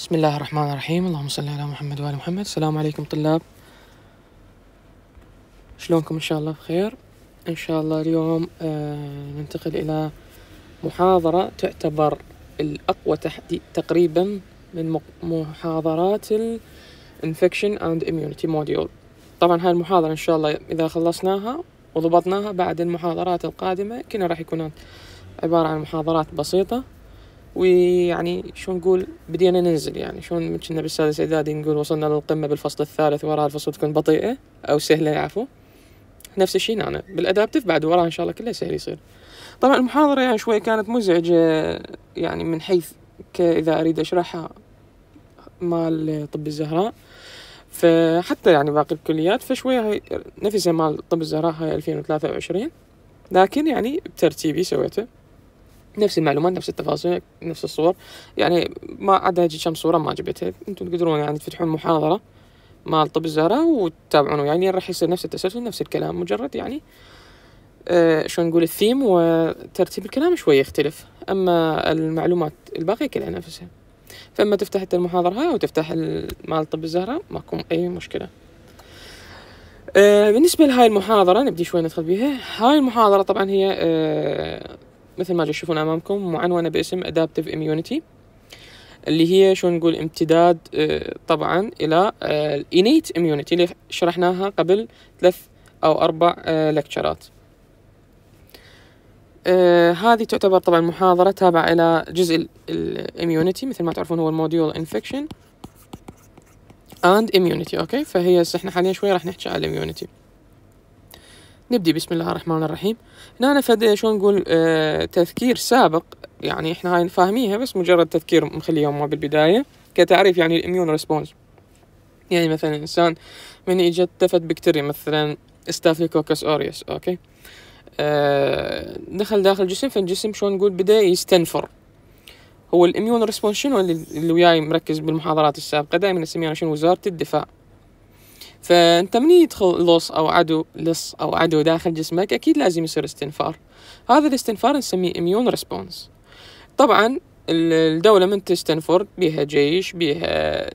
بسم الله الرحمن الرحيم اللهم صل على محمد وآل محمد السلام عليكم طلاب شلونكم إن شاء الله بخير إن شاء الله اليوم ننتقل إلى محاضرة تعتبر الأقوى تقريبا من محاضرات الانفكشن اند اميونيتي موديول طبعا هاي المحاضرة إن شاء الله إذا خلصناها وضبطناها بعد المحاضرات القادمة كنا راح يكون عبارة عن محاضرات بسيطة ويعني شو نقول بدينا ننزل يعني شلون كنا بالسادس اعدادي نقول وصلنا للقمه بالفصل الثالث وراها الفصول تكون بطيئه او سهله عفوا نفس الشيء أنا بالادابتف بعد وراها ان شاء الله كله سهل يصير طبعا المحاضره يعني شوي كانت مزعجه يعني من حيث اذا اريد اشرحها مال طب الزهراء فحتى يعني باقي الكليات فشوية نفسها مال طب الزهراء هاي 2023 لكن يعني بترتيبي سويته نفس المعلومات نفس التفاصيل نفس الصور يعني ما عدا هيجي كم صورة ما جبتها انتم تقدرون يعني تفتحون محاضرة مال طب الزهرة وتتابعونه يعني راح يصير نفس التسلسل نفس الكلام مجرد يعني أه شو نقول الثيم وترتيب الكلام شوي يختلف أما المعلومات الباقية كلها نفسها فأما تفتح المحاضرة هاي وتفتح مال طب الزهرة ماكم أي مشكلة أه بالنسبة لهاي المحاضرة نبدي شوي ندخل بيها هاي المحاضرة طبعا هي أه مثل ما تشوفون امامكم معنونه باسم ادابتيف اميونيتي اللي هي شو نقول امتداد آه، طبعا الى الانيت آه، اميونيتي اللي شرحناها قبل ثلاث او اربع لكتشرات آه، هذه تعتبر طبعا محاضرة تابعة إلى جزء الاميونيتي مثل ما تعرفون هو الموديول انفكشن اند اميونيتي اوكي فهي احنا حاليا شوي راح نحكي على الاميونيتي نبدي بسم الله الرحمن الرحيم هنا أنا فدي شو نقول آه تذكير سابق يعني احنا هاي نفاهميها بس مجرد تذكير مخليه ما بالبداية كتعريف يعني الاميون ريسبونس يعني مثلا الانسان من اجت تفت بكتيريا مثلا استافيكوكس اوريوس اوكي آه دخل داخل الجسم فالجسم شو نقول بدا يستنفر هو الاميون ريسبونس شنو اللي وياي مركز بالمحاضرات السابقه دائما نسميها شنو وزاره الدفاع فانت من يدخل لص أو عدو لص أو عدو داخل جسمك أكيد لازم يصير استنفار هذا الاستنفار نسميه إميون ريسبونس طبعا الدولة من تستنفر بها جيش بها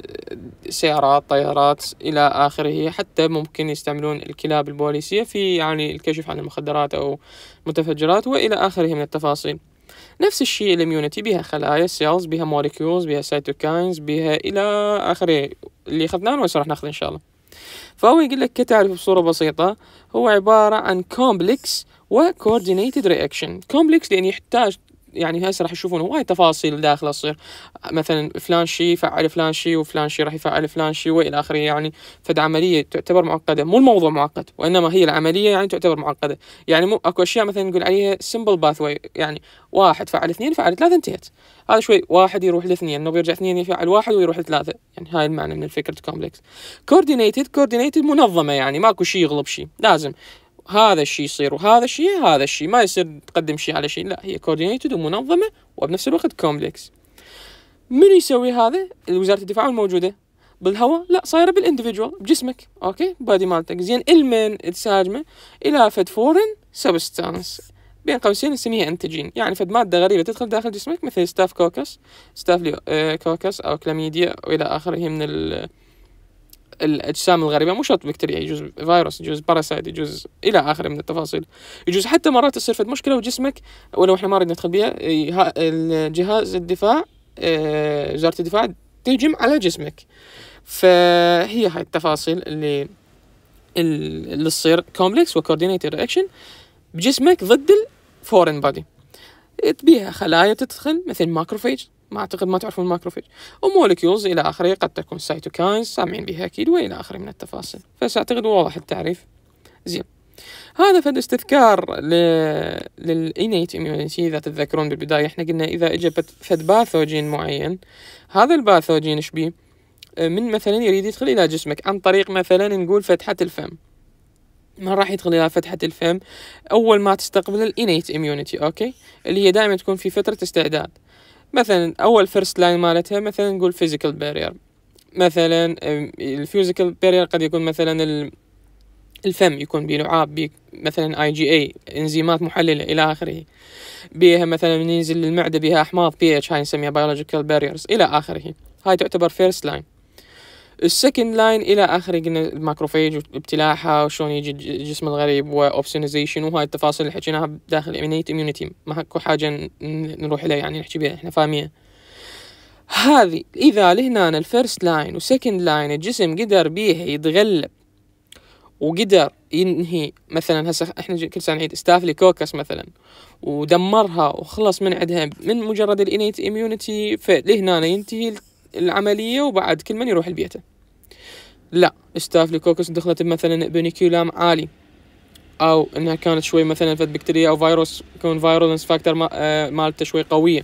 سيارات طيارات إلى آخره حتى ممكن يستعملون الكلاب البوليسية في يعني الكشف عن المخدرات أو المتفجرات وإلى آخره من التفاصيل نفس الشيء الاميونيتي بها خلايا سيلز بها موليكيولز بها سيتوكاينز بها إلى آخره اللي أخذناه وسوف راح ناخذ إن شاء الله فهو يقول لك كتعرف بصورة بسيطة هو عبارة عن complex و coordinated reaction complex لأن يحتاج يعني هسه راح يشوفون هواي تفاصيل داخله تصير مثلا فلان شيء يفعل فلان شيء وفلان شيء راح يفعل فلان شيء والى اخره يعني فد عمليه تعتبر معقده مو الموضوع معقد وانما هي العمليه يعني تعتبر معقده يعني مو اكو اشياء مثلا نقول عليها سمبل باث واي يعني واحد فعل اثنين فعل ثلاثه انتهت هذا شوي واحد يروح لاثنين انه بيرجع اثنين يفعل واحد ويروح لثلاثه يعني هاي المعنى من الفكره كومبلكس كوردينيتد كوردينيتد منظمه يعني ماكو شيء يغلب شيء لازم هذا الشيء يصير وهذا الشيء هذا الشيء ما يصير تقدم شيء على شيء لا هي كوردينيتد ومنظمه وبنفس الوقت كومبلكس من يسوي هذا وزاره الدفاع الموجوده بالهواء لا صايره بالاندفجوال بجسمك اوكي بادي مالتك زين المن تساجمه الى فد فورن سبستانس بين قوسين نسميها انتجين يعني فد ماده غريبه تدخل داخل جسمك مثل ستاف كوكس ستاف كوكس او كلاميديا والى اخره من ال الاجسام الغريبه مو شرط بكتيريا يجوز فيروس يجوز باراسايت يجوز الى اخره من التفاصيل يجوز حتى مرات تصير فد مشكله وجسمك ولو احنا ما نريد ندخل بها جهاز الدفاع آه، وزاره الدفاع تهجم على جسمك فهي هاي التفاصيل اللي اللي تصير كومبلكس وكوردينيتد اكشن بجسمك ضد الفورن بادي تبيها خلايا تدخل مثل ماكروفيج ما أعتقد ما تعرفون الماكروفيج ومولكيولز إلى آخره قد تكون سايتوكاينز سامعين بها أكيد وإلى آخره من التفاصيل فسأعتقد واضح التعريف زين هذا فد استذكار ل... للإنيت إميونيتي إذا تتذكرون بالبداية إحنا قلنا إذا اجى فد باثوجين معين هذا الباثوجين إيش بيه؟ آه، من مثلا يريد يدخل إلى جسمك عن طريق مثلا نقول فتحة الفم ما راح يدخل الى فتحه الفم اول ما تستقبل الانيت اميونيتي اوكي اللي هي دائما تكون في فتره استعداد مثلا اول فيرست لاين مالتها مثلا نقول فيزيكال بارير مثلا الفيزيكال بارير قد يكون مثلا الفم يكون بيه لعاب بيه مثلا اي جي اي انزيمات محلله الى اخره بيها مثلا من ينزل للمعده بيها احماض بي اتش هاي نسميها بيولوجيكال باريرز الى اخره هاي تعتبر فيرست لاين السكند لاين الى اخره قلنا الماكروفيج وابتلاعها وشلون يجي الجسم الغريب واوبسينيزيشن وهاي التفاصيل اللي حكيناها داخل امينيت اميونيتي ما اكو حاجه نروح لها يعني نحكي بها احنا فاهمين هذه اذا لهنا الفيرست لاين والسكند لاين الجسم قدر بيها يتغلب وقدر ينهي مثلا هسه احنا كل سنه نعيد استافلي كوكس مثلا ودمرها وخلص من عندها من مجرد الانيت اميونيتي فلهنا ينتهي العمليه وبعد كل من يروح لبيته لا ستاف ليكوكس دخلت مثلا بنيكيولام عالي او انها كانت شوي مثلا فد بكتيريا او فيروس يكون فيرولنس فاكتور آه، مالته شوي قويه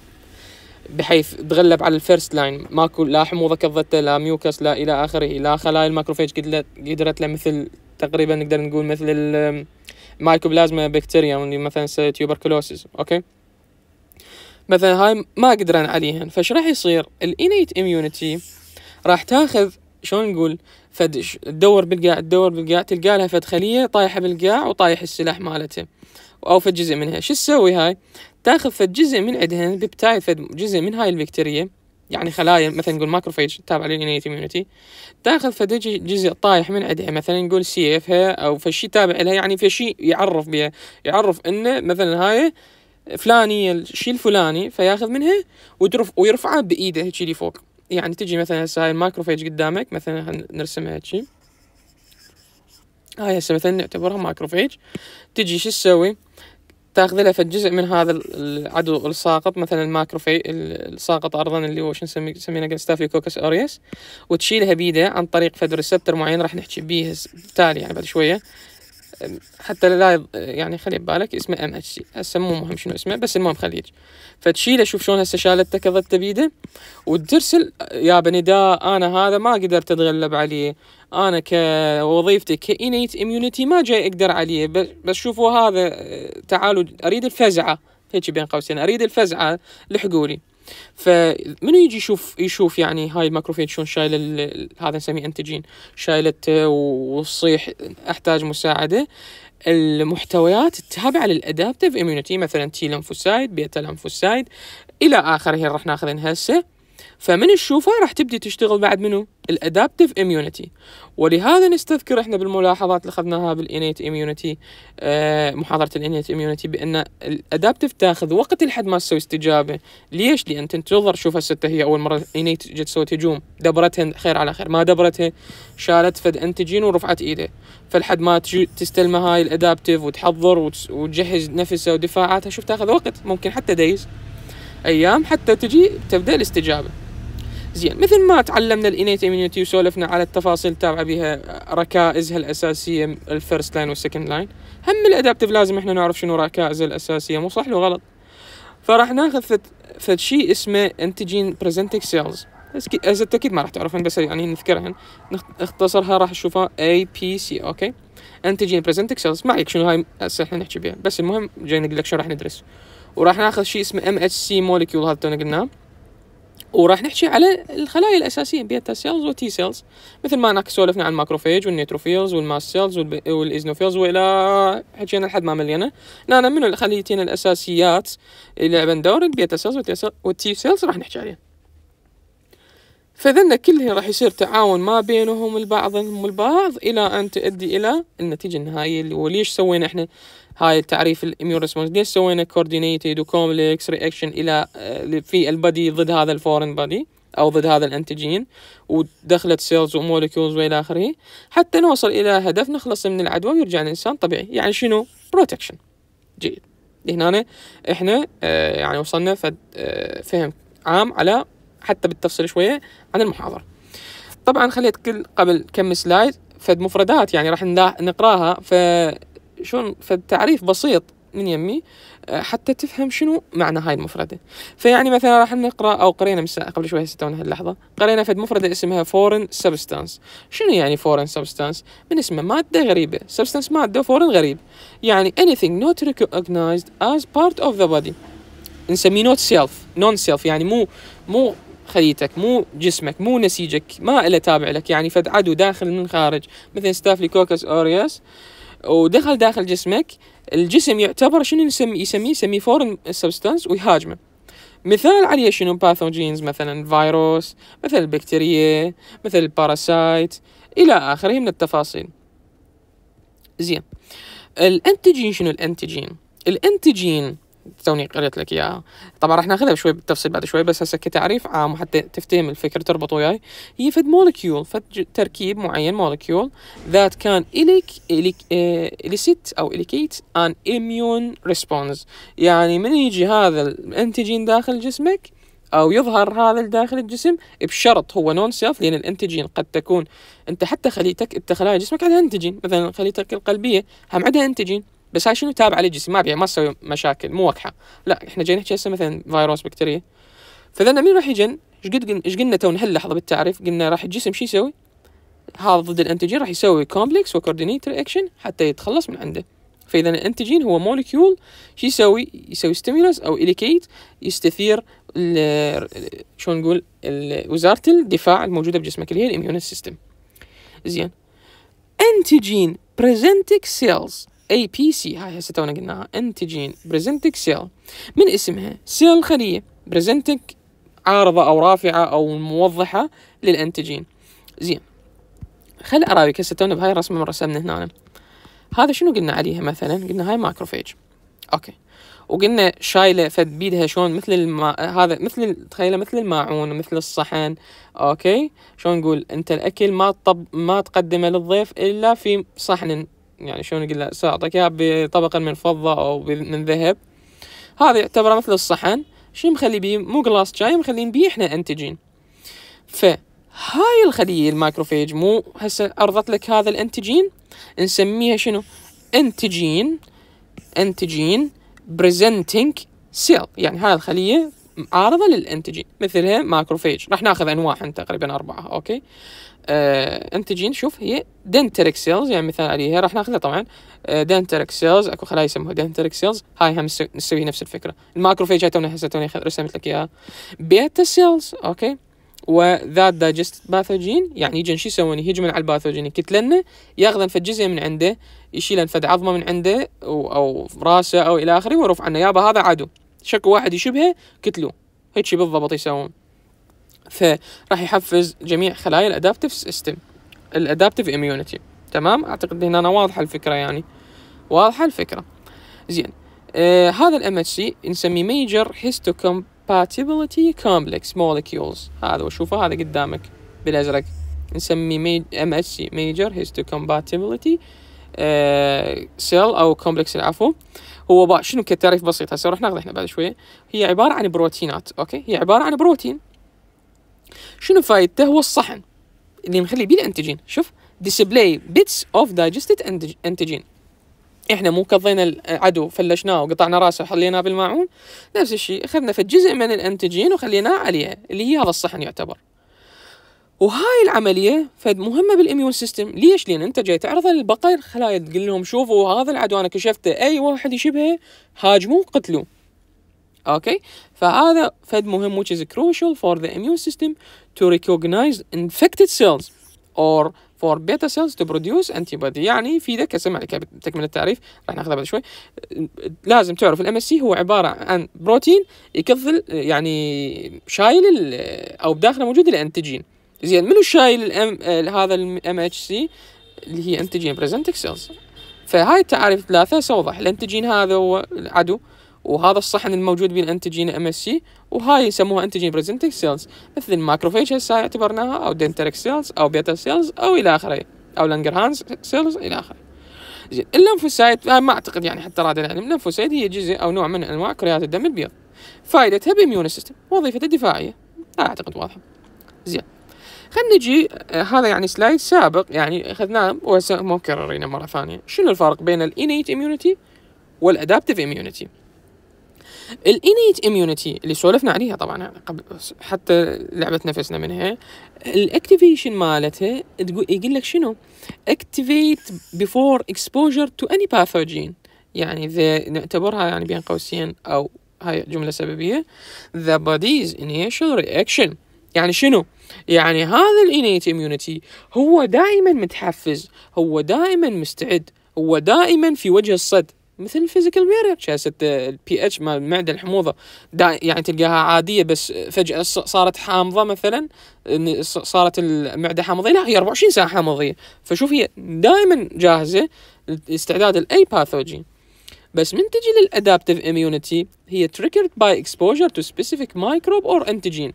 بحيث تغلب على الفيرست لاين ماكو لا حموضه كظته لا ميوكس لا الى اخره لا خلايا الماكروفيج قدرت قدرت له مثل تقريبا نقدر نقول مثل المايكوبلازما بكتيريا مثلا تيوبركلوسيس اوكي مثلا هاي ما قدران عليهن فش راح يصير الانيت اميونيتي راح تاخذ شلون نقول فد تدور بالقاع تدور بالقاع تلقى لها فد خليه طايحه بالقاع وطايح السلاح مالته او فد جزء منها شو تسوي هاي تاخذ فد جزء من عندهن ببتاي فد جزء من هاي البكتيريا يعني خلايا مثلا نقول ماكروفيج تابعه للانيت اميونيتي تاخذ فد جزء طايح من عندها مثلا نقول سيفها او فشي تابع لها يعني فشي يعرف بها يعرف انه مثلا هاي فلانية الشيء الفلاني فياخذ منها ويرفع ويرفعه بايده هيك اللي فوق يعني تجي مثلا هسه هاي الماكروفيج قدامك مثلا نرسمها هيك هاي هسه مثلا نعتبرها ماكروفيج تجي شو تسوي تاخذ لها فجزء من هذا العدو الساقط مثلا الماكروفي الساقط ارضا اللي هو شو نسميه سمينا كوكس اوريس وتشيلها بيده عن طريق فد ريسبتر معين راح نحكي بيه تالي يعني بعد شويه حتى لا يعني خلي ببالك اسمه ام اتش سي هسه مو مهم شنو اسمه بس المهم خليج فتشيله شوف شلون هسه شالته كظت بيده وترسل يا بني دا انا هذا ما قدرت اتغلب عليه انا كوظيفتي كانيت اميونيتي ما جاي اقدر عليه بس شوفوا هذا تعالوا اريد الفزعه هيك بين قوسين اريد الفزعه لحقوا لي فمنو يجي يشوف يشوف يعني هاي الماكروفيت شلون شايله هذا نسميه انتجين شايلته وصيح احتاج مساعده المحتويات التابعة للأدابتيف إميونيتي مثلا تي لنفوسايد بيتا لنفوسايد إلى آخره راح ناخذها هسه فمن تشوفها راح تبدي تشتغل بعد منو الادابتيف اميونيتي ولهذا نستذكر احنا بالملاحظات اللي اخذناها بالانيت اميونيتي آه محاضره الانيت اميونيتي بان الادابتيف تاخذ وقت لحد ما تسوي استجابه ليش لان تنتظر شوف هسه هي اول مره الانيت جت سوت هجوم دبرتها خير على خير ما دبرتها شالت فد انتجين ورفعت ايده فلحد ما تجي تستلمها هاي الادابتيف وتحضر وتجهز نفسها ودفاعاتها شوف تاخذ وقت ممكن حتى دايز ايام حتى تجي تبدا الاستجابه زين مثل ما تعلمنا الانيت اميونيتي وسولفنا على التفاصيل التابعه بها ركائزها الاساسيه الفيرست لاين والسكند لاين هم الادابتيف لازم احنا نعرف شنو ركائزها الاساسيه مو صح لو غلط فراح ناخذ فد, فد شيء اسمه انتجين بريزنتنج سيلز اذا اكيد ما راح تعرفن بس يعني نذكرهن نختصرها راح تشوفها اي بي سي اوكي انتجين بريزنتنج سيلز ما عليك شنو هاي هسه احنا نحكي بها بس المهم جاي نقول لك شو راح ندرس وراح ناخذ شيء اسمه ام اتش سي مولكيول هذا تونا قلناه وراح نحكي على الخلايا الاساسيه بيتا سيلز وتي سيلز مثل ما هناك سولفنا عن الماكروفيج والنيتروفيلز والماس سيلز والايزنوفيلز والى حكينا لحد ما ملينا هنا من الخليتين الاساسيات اللي لعبن دور البيتا سيلز والتي سيلز راح نحكي عليها فذن كله راح يصير تعاون ما بينهم البعضهم البعض الى ان تؤدي الى النتيجه النهائيه اللي وليش سوينا احنا هاي التعريف الاميون ريسبونس ليش سوينا كوردينيتد وكومبلكس رياكشن الى آه، في البدي ضد هذا الفورن بادي او ضد هذا الانتجين ودخلت سيلز ومولكيولز والى اخره حتى نوصل الى هدف نخلص من العدوى ويرجع الانسان طبيعي يعني شنو بروتكشن جيد هنا احنا آه يعني وصلنا فد آه فهم عام على حتى بالتفصيل شويه عن المحاضره طبعا خليت كل قبل كم سلايد فد مفردات يعني راح نقراها ف شلون فالتعريف بسيط من يمي آه، حتى تفهم شنو معنى هاي المفردة فيعني مثلا راح نقرأ أو قرينا مساء قبل شوي هسه هاللحظة قرينا فد مفردة اسمها فورن سبستانس شنو يعني فورن سبستانس من اسمه مادة غريبة سبستانس مادة فورن غريب يعني anything not recognized as part of the body نسميه not self non self يعني مو مو خليتك مو جسمك مو نسيجك ما له تابع لك يعني فد عدو داخل من خارج مثل ستافلي كوكس اوريوس ودخل داخل جسمك الجسم يعتبر شنو نسمي يسميه يسميه فورن سبستانس ويهاجمه مثال عليه شنو باثوجينز مثلا فيروس مثل البكتيريا مثل الباراسايت الى اخره من التفاصيل زين الانتيجين شنو الانتيجين الانتيجين توني قريت لك اياها طبعا راح ناخذها شوي بالتفصيل بعد شوي بس هسه كتعريف عام آه، حتى تفتهم الفكره تربط وياي هي فد مولكيول فد تركيب معين مولكيول ذات كان إليك إليك إليسيت أو إليكيت أن إميون ريسبونس يعني من يجي هذا الأنتيجين داخل جسمك او يظهر هذا داخل الجسم بشرط هو نون سيلف لان الانتجين قد تكون انت حتى خليتك انت خلايا جسمك عندها انتجين مثلا خليتك القلبيه هم عندها انتجين بس هاي شنو تابعه للجسم ما بيع ما تسوي مشاكل مو وقحه لا احنا جايين نحكي هسه مثلا فيروس بكتيريا فاذا مين راح يجن ايش قد ايش قلنا تو هاللحظه بالتعريف قلنا راح الجسم شو يسوي؟ هذا ضد الانتيجين راح يسوي كومبلكس وكوردينيتر اكشن حتى يتخلص من عنده فاذا الانتيجين هو مولكيول شو يسوي؟ يسوي ستيمولس او اليكيت يستثير شلون نقول وزاره الدفاع الموجوده بجسمك اللي هي الاميون سيستم زين انتيجين بريزنتك سيلز اي بي سي هاي هسه تونا قلناها انتجين بريزنتك سيل من اسمها سيل الخليه بريزنتك عارضه او رافعه او موضحه للانتجين زين خل اراويك هسه تونا بهاي الرسمه من رسمنا هنا هذا شنو قلنا عليها مثلا قلنا هاي ماكروفيج اوكي وقلنا شايله فد بيدها شلون مثل الما... هذا مثل تخيله مثل الماعون مثل الصحن اوكي شلون نقول انت الاكل ما طب ما تقدمه للضيف الا في صحن يعني شلون اقول له اعطيك اياها بطبقه من فضه او من ذهب هذا يعتبر مثل الصحن شو مخلي بيه مو جلاس شاي مخلين بيه احنا انتجين فهاي الخليه المايكروفيج مو هسه عرضت لك هذا الانتجين نسميها شنو انتجين انتجين بريزنتنج سيل يعني هاي الخليه عارضه للانتجين مثلها ماكروفيج راح ناخذ انواع تقريبا اربعه اوكي آه انتجين شوف هي دنتريك سيلز يعني مثال عليها راح ناخذها طبعا آه دنتريك سيلز اكو خلايا يسموها دنتريك سيلز هاي هم نسوي نفس الفكره الماكروفيج هاي تونا هسه توني رسمت لك اياها بيتا سيلز اوكي وذات دايجست باثوجين يعني يجن شو يسوون يهجمون على الباثوجين يكتلنه ياخذن فد جزء من عنده يشيلن فد عظمه من عنده او راسه او الى اخره ويرفع عنه يابا هذا عدو شكوا واحد يشبهه كتلوه هيك بالضبط يسوون فراح يحفز جميع خلايا الادابتيف سيستم الادابتيف اميونيتي تمام اعتقد هنا أنا واضحه الفكره يعني واضحه الفكره زين آه هذا الام اتش سي نسميه ميجر هيستوكومباتيبلتي كومبلكس مولكيولز هذا وشوفه هذا قدامك بالازرق نسميه ام اتش سي ميجر هيستوكومباتيبلتي سيل او كومبلكس العفو آه هو با شنو كتعريف بسيط هسه راح ناخذ احنا بعد شوي هي عباره عن بروتينات اوكي هي عباره عن بروتين شنو فائدته هو الصحن اللي مخلي بيه الانتجين شوف display bits of digested antigen احنا مو كضينا العدو فلشناه وقطعنا راسه وحليناه بالماعون نفس الشيء اخذنا في جزء من الانتجين وخليناه عليه اللي هي هذا الصحن يعتبر وهاي العمليه فد مهمه بالاميون سيستم ليش لان انت جاي تعرض البقر خلايا تقول لهم شوفوا هذا العدو انا كشفته اي واحد يشبهه هاجموه قتلوه اوكي فهذا فد مهم which is crucial for the immune system to recognize infected cells or for beta cells to produce antibody يعني يفيدك هسه لك تكمل التعريف راح ناخذها بعد شوي لازم تعرف الام اس سي هو عباره عن بروتين يكظل يعني شايل او بداخله موجود الانتجين زين منو شايل الام هذا الام اتش سي اللي هي انتجين بريزنتك سيلز فهاي التعاريف الثلاثه سوضح الانتجين هذا هو العدو وهذا الصحن الموجود بين انتجين ام اس سي وهاي يسموها انتجين بريزنت سيلز مثل الماكروفيج هسه اعتبرناها او دنتريك سيلز او بيتا سيلز او الى اخره او لانجر هانز سيلز الى اخره زين اللمفوسايت آه، ما اعتقد يعني حتى راد العلم اللمفوسايت هي جزء او نوع من انواع كريات الدم البيض فائدتها باميون سيستم وظيفتها الدفاعيه اعتقد واضحه زين خلينا نجي آه، هذا يعني سلايد سابق يعني اخذناه وهسه مو مكررينه مره ثانيه شنو الفرق بين الانيت اميونيتي والادابتيف اميونيتي الانيت اميونيتي اللي سولفنا عليها طبعا قبل حتى لعبت نفسنا منها الاكتيفيشن مالتها تقول يقول لك شنو اكتيفيت بيفور اكسبوجر تو اني باثوجين يعني ذا نعتبرها يعني بين قوسين او هاي جمله سببيه the body's initial reaction يعني شنو يعني هذا الانيت اميونيتي هو دائما متحفز هو دائما مستعد هو دائما في وجه الصد مثل الفيزيكال بيرير شاسة البي اتش مال المعدة الحموضة يعني تلقاها عادية بس فجأة صارت حامضة مثلا صارت المعدة حامضية لا هي 24 ساعة حامضية فشوف هي دائما جاهزة لاستعداد لأي باثوجين بس من تجي للادابتيف اميونيتي هي triggered by exposure to specific microbe or antigen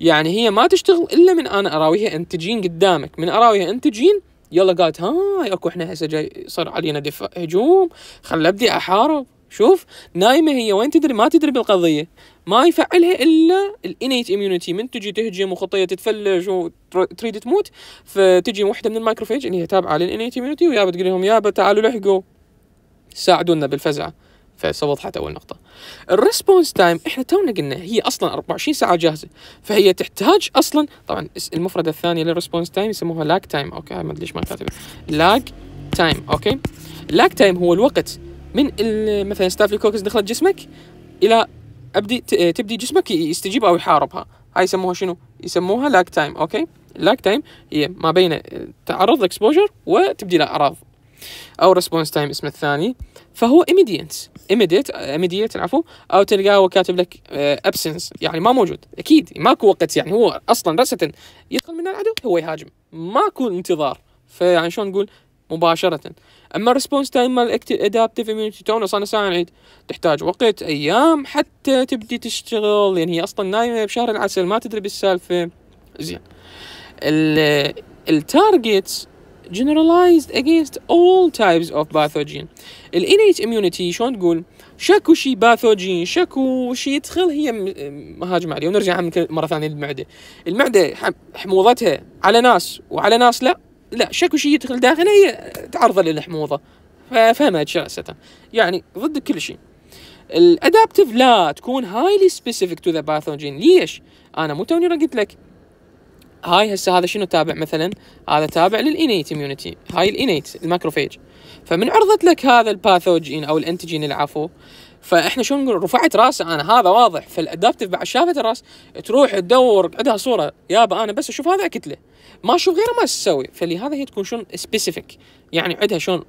يعني هي ما تشتغل الا من انا اراويها انتجين قدامك من اراويها انتجين يلا قالت هاي اكو احنا هسه جاي صار علينا دفاع هجوم خل ابدي احارب شوف نايمه هي وين تدري ما تدري بالقضيه ما يفعلها الا الانيت اميونيتي من تجي تهجم وخطيه تتفلج وتريد تموت فتجي وحده من المايكروفيج اللي هي تابعه للانيت اميونيتي ويا بتقول لهم يابا تعالوا لحقوا ساعدونا بالفزع فوضحت اول نقطه الريسبونس تايم احنا تونا قلنا هي اصلا 24 ساعه جاهزه فهي تحتاج اصلا طبعا المفردة الثانيه للريسبونس تايم يسموها لاك تايم اوكي ما ادري ليش ما كاتب لاك تايم اوكي لاك تايم هو الوقت من مثلا كوكس دخلت جسمك الى ابدي آه، تبدي جسمك يستجيب او يحاربها هاي يسموها شنو يسموها لاك تايم اوكي لاك تايم هي ما بين آه، تعرض اكسبوجر وتبدي الاعراض او ريسبونس تايم اسمه الثاني فهو ايميديت ايميديت ايميديت عفوا او تلقاه هو كاتب لك ابسنس آه، يعني ما موجود اكيد ماكو وقت يعني هو اصلا راسه يدخل من العدو هو يهاجم ماكو انتظار فيعني شلون نقول مباشرة أما الريسبونس تايم مال ادابتيف إميونيتي تونا صار ساعة العيد تحتاج وقت أيام حتى تبدي تشتغل يعني هي أصلا نايمة بشهر العسل ما تدري بالسالفة زين التارجتس generalized against all types of pathogen ال innate immunity شلون تقول شكو شي باثوجين شكو شي يدخل هي مهاجمة عليه ونرجع مرة ثانية للمعدة المعدة حموضتها على ناس وعلى ناس لا لا شكو شي يدخل داخلها هي تعرضه للحموضة ففهمت شاسة يعني ضد كل شيء الادابتيف لا تكون هايلي سبيسيفيك تو ذا باثوجين ليش انا مو توني قلت لك هاي هسه هذا شنو تابع مثلا هذا تابع للانيت اميونيتي هاي الانيت الماكروفيج فمن عرضت لك هذا الباثوجين او الانتجين العفو فاحنا شو نقول رفعت راسه انا هذا واضح فالادابتف بعد شافت الراس تروح تدور عندها صوره يابا انا بس اشوف هذا اكتله ما اشوف غيره ما تسوي فلهذا هي تكون شلون سبيسيفيك يعني عندها شلون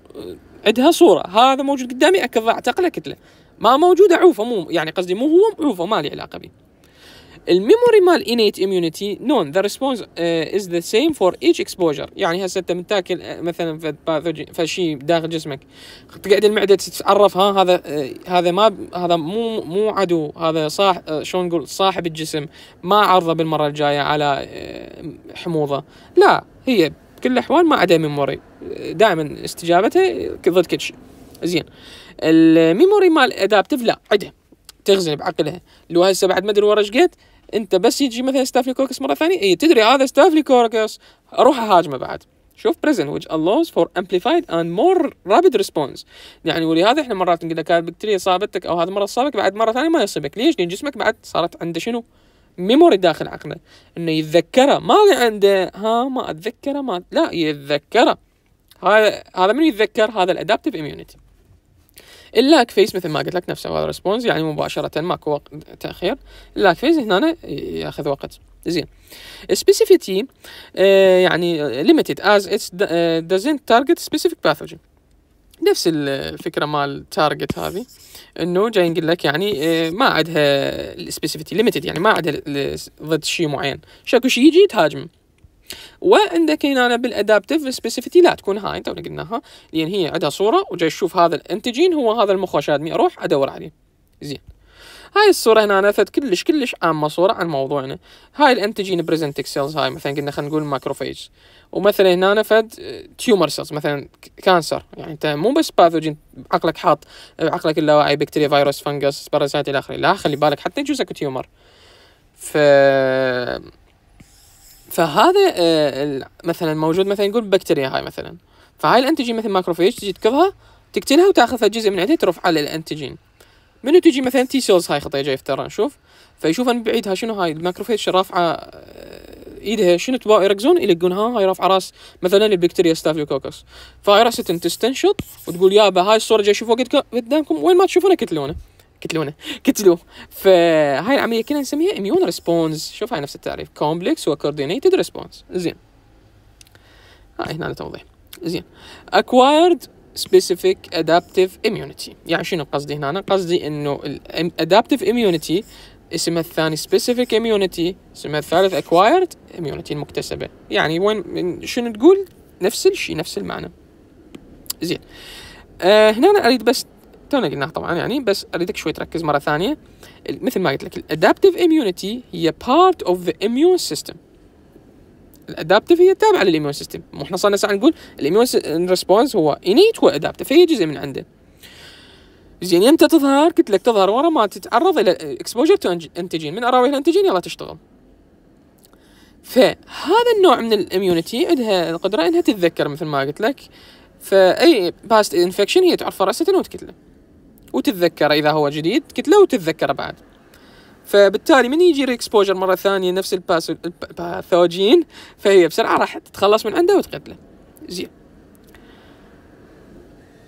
عندها صوره هذا موجود قدامي اكض اعتقله كتله ما موجود اعوفه مو يعني قصدي مو هو اعوفه ما لي علاقه به الميموري مال انيت اميونيتي نون ذا ريسبونس از ذا سيم فور ايتش اكسبوجر يعني هسه انت من تاكل آه، مثلا فد فشي داخل جسمك تقعد المعده تتعرف ها هذا آه، هذا ما هذا مو مو عدو هذا صاح آه، شلون نقول صاحب الجسم ما عرضه بالمره الجايه على حموضه لا هي بكل الاحوال ما عدا ميموري دائما استجابتها ضد كل شيء زين الميموري مال ادابتيف لا عدها تغزل بعقلها لو هسه بعد ما ادري ورا ايش انت بس يجي مثلا ستافلي كوركس مره ثانيه اي تدري هذا ستافلي كوركس اروح اهاجمه بعد شوف بريزن which allows for amplified and more rapid response يعني ولهذا احنا مرات نقول لك هذه البكتيريا صابتك او هذا المرض صابك بعد مره ثانيه ما يصيبك ليش؟ لان جسمك بعد صارت عنده شنو؟ ميموري داخل عقله انه يتذكره ما عنده ها ما اتذكره ما لا يتذكره هذا هذا من يتذكر هذا الادابتيف اميونيتي اللاك فيس مثل ما قلت لك نفسه هذا ريسبونس يعني مباشره ماكو وقت تاخير اللاك فيس هنا ياخذ وقت زين specificity آه، يعني limited as it آه، doesn't target specific pathogen نفس الفكره مال تارجت هذه انه جاي نقول لك يعني آه، ما عندها specificity limited يعني ما عندها ضد شيء معين شكو شيء يجي تهاجمه وعندك كاين انا بالادابتيف سبيسيفيتي لا تكون هاي تونا طيب، قلناها لان هي عندها صوره وجاي تشوف هذا الانتجين هو هذا المخ ادمي اروح ادور عليه زين هاي الصورة هنا نفت كلش كلش عامة صورة عن موضوعنا هاي الانتجين بريزنتك سيلز هاي مثلا قلنا خلينا نقول ماكروفيج ومثلا هنا نفت تيومر سيلز مثلا كانسر يعني انت مو بس باثوجين عقلك حاط عقلك اللاواعي بكتيريا فيروس فنجس باراسايت الى اخره لا خلي بالك حتى يجوزك تيومر ف فهذا آه، مثلا موجود مثلا يقول بكتيريا هاي مثلا فهاي الانتيجين مثل ماكروفيج تجي تكضها تقتلها وتاخذها جزء من عندها ترفعها الانتيجين منو تجي مثلا تي سيلز هاي خطيه جاي ترى نشوف فيشوف من بعيدها شنو هاي الماكروفيج رافعه آه، ايدها شنو تبغى يركزون يلقونها هاي رافعه راس مثلا البكتيريا ستافيوكوكس فهاي راس وتقول يابا هاي الصوره جاي شوفوها قدامكم وين ما تشوفونها قتلونه كتلونه كتلو فهاي العمليه كنا نسميها اميون ريسبونس شوف هاي نفس التعريف كومبلكس وكوردينيتد ريسبونس زين هاي هنا توضيح زين اكوايرد سبيسيفيك ادابتيف اميونيتي يعني شنو قصدي هنا قصدي انه الادابتيف اميونيتي اسمها الثاني سبيسيفيك اميونيتي اسمها الثالث اكوايرد اميونيتي المكتسبة يعني وين شنو تقول نفس الشيء نفس المعنى زين آه هنا أنا اريد بس تونا قلناها طبعا يعني بس اريدك شوي تركز مره ثانيه مثل ما قلت لك الادابتيف اميونيتي هي بارت اوف ذا اميون سيستم الادابتيف هي تابعه للاميون سيستم مو احنا صرنا ساعه نقول الاميون ريسبونس هو انيت وادابتيف هي جزء من عنده زين يمتى تظهر؟ قلت لك تظهر ورا ما تتعرض الى اكسبوجر تو انتجين من اراويل الانتجين يلا تشتغل فهذا النوع من الاميونيتي عندها القدره انها تتذكر مثل ما قلت لك فاي باست انفكشن هي تعرف فرصه وتقتله وتتذكره اذا هو جديد قلت له وتتذكره بعد فبالتالي من يجي ريكسبوجر مره ثانيه نفس الباثوجين فهي بسرعه راح تتخلص من عنده وتقتله زين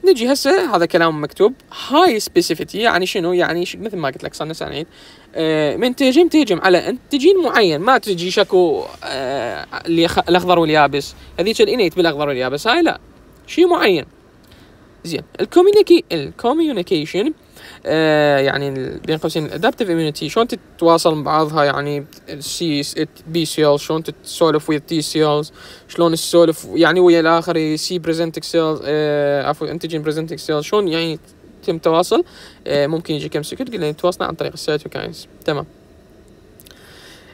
نجي هسه هذا كلام مكتوب هاي سبيسيفيتي يعني شنو يعني ش... مثل ما قلت لك صرنا سنعيد آه، من تهجم تهجم على انتجين معين ما تجي شكو اللي آه، الاخضر واليابس هذيك الانيت بالاخضر واليابس هاي لا شيء معين زين الكوميونيكي الكوميونيكيشن آه، يعني بين قوسين الادابتيف اميونيتي شلون تتواصل مع بعضها يعني سي بي سيلز شلون تسولف ويا تي سيلز شلون تسولف يعني ويا الاخر سي بريزنتك سيلز عفوا انتجين بريزنتك سيلز شلون يعني يتم تواصل آه، ممكن يجي كم سكت قلنا يتواصلنا عن طريق السيتوكاينز تمام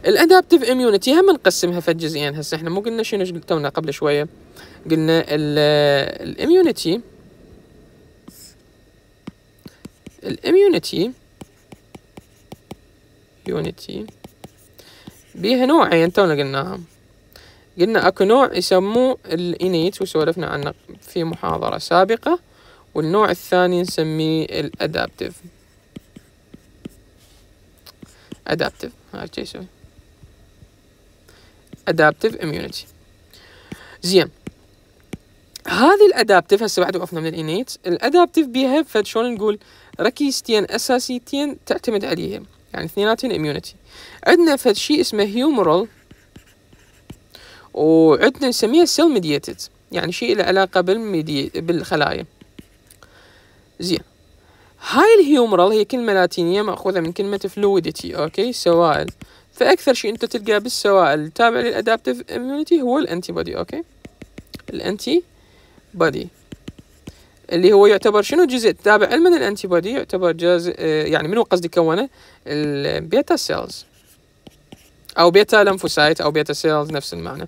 الادابتيف اميونيتي هم نقسمها فجزئين جزئين هسه احنا مو قلنا شنو تونا قبل شويه قلنا الاميونيتي آه، الاميونيتي يونيتي بيها نوعين يعني، تونا قلناها قلنا اكو نوع يسموه الانيت وسولفنا عنه في محاضرة سابقة والنوع الثاني نسميه الادابتيف ادابتيف هاي شي يسوي ادابتيف اميونيتي زين هذه الادابتيف هسه بعد وقفنا من الانيت الادابتيف بيها فشلون نقول ركيزتين أساسيتين تعتمد عليهم يعني اثنيناتهم اميونيتي عندنا فد شيء اسمه هيومرال وعندنا نسميه سيل ميديتد يعني شيء له علاقة بالميدي... بالخلايا زين هاي الهيومرال هي كلمة لاتينية مأخوذة من كلمة فلويدتي أوكي سوائل فأكثر شيء أنت تلقاه بالسوائل التابع للأدابتيف إميونيتي هو الأنتي بودي أوكي الأنتي بودي اللي هو يعتبر شنو جزء تابع من الانتي بودي يعتبر جزء آه، يعني منو قصدي كونه البيتا سيلز او بيتا لمفوسايت او بيتا سيلز نفس المعنى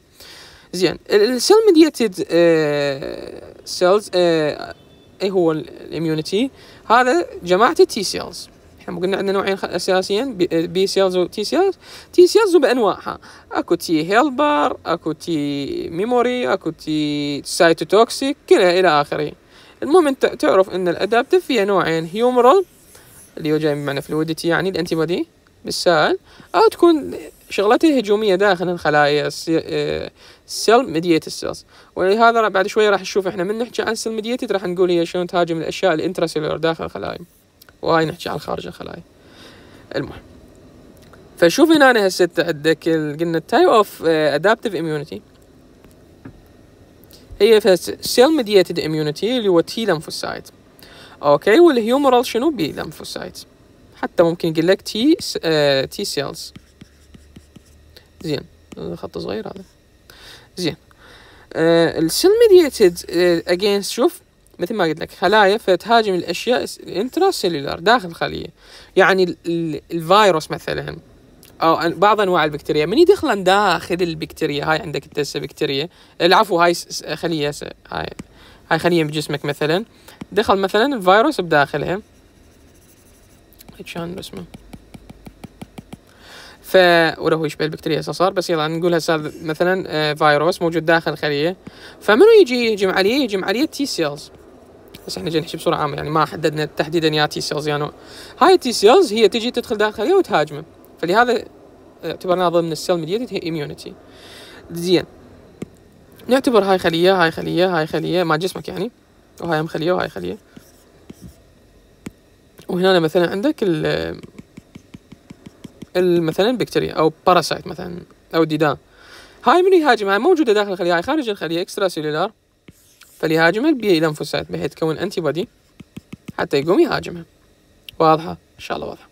زين السيل ميديتد آه، سيلز آه، اي هو الاميونيتي هذا جماعه التي سيلز احنا قلنا عندنا نوعين اساسيا بي سيلز وتي سيلز تي سيلز بانواعها اكو تي هيلبر اكو تي ميموري اكو تي سايتوتوكسيك كلها الى اخره المهم انت تعرف ان الادابتيف فيها نوعين هيومرال اللي هو جاي بمعنى فلويدتي يعني بودي بالسائل او تكون شغلته هجومية داخل الخلايا السيل ميديت سيلز ولهذا بعد شوي راح نشوف احنا من نحكي عن السيل ميديت راح نقول هي شلون تهاجم الاشياء الانتراسيلولر داخل الخلايا وهاي نحكي عن خارج الخلايا المهم فشوف هنا هسه عندك قلنا التايب اوف ادابتيف اميونيتي هي فيها سيل ميديتد اميونيتي اللي هو تي لمفوسايت اوكي والهيومورال شنو بي لمفوسايت حتى ممكن يقول لك تي آه تي سيلز زين خط صغير هذا زين السيل ميديتد اجينست شوف مثل ما قلت لك خلايا فتهاجم الاشياء الانترا سيلولار داخل الخليه يعني الفيروس مثلا او بعض انواع البكتيريا من يدخلن داخل البكتيريا هاي عندك انت هسه بكتيريا العفو هاي خليه هسه هاي هاي خليه بجسمك مثلا دخل مثلا الفيروس بداخلها كان اسمه ف ولا هو يشبه البكتيريا هسه صار بس يلا نقول هسه مثلا آه، فيروس موجود داخل خليه فمنو يجي يهجم عليه يهجم عليه تي سيلز بس احنا جايين نحكي بصوره عامه يعني ما حددنا تحديدا يا تي سيلز يا يعني هاي التي سيلز هي تجي تدخل داخل خليه وتهاجمه فلهذا آه، اعتبرناها ضمن السيل ميديتد اميونيتي زين نعتبر هاي خلية هاي خلية هاي خلية مع جسمك يعني وهاي هم خلية وهاي خلية وهنا مثلا عندك ال مثلا بكتيريا او باراسايت مثلا او ديدان هاي من يهاجمها موجودة داخل الخلية هاي خارج الخلية اكسترا سيلولار فليهاجمها لنفوسايت بحيث تكون انتي بودي حتى يقوم يهاجمها واضحة ان شاء الله واضحة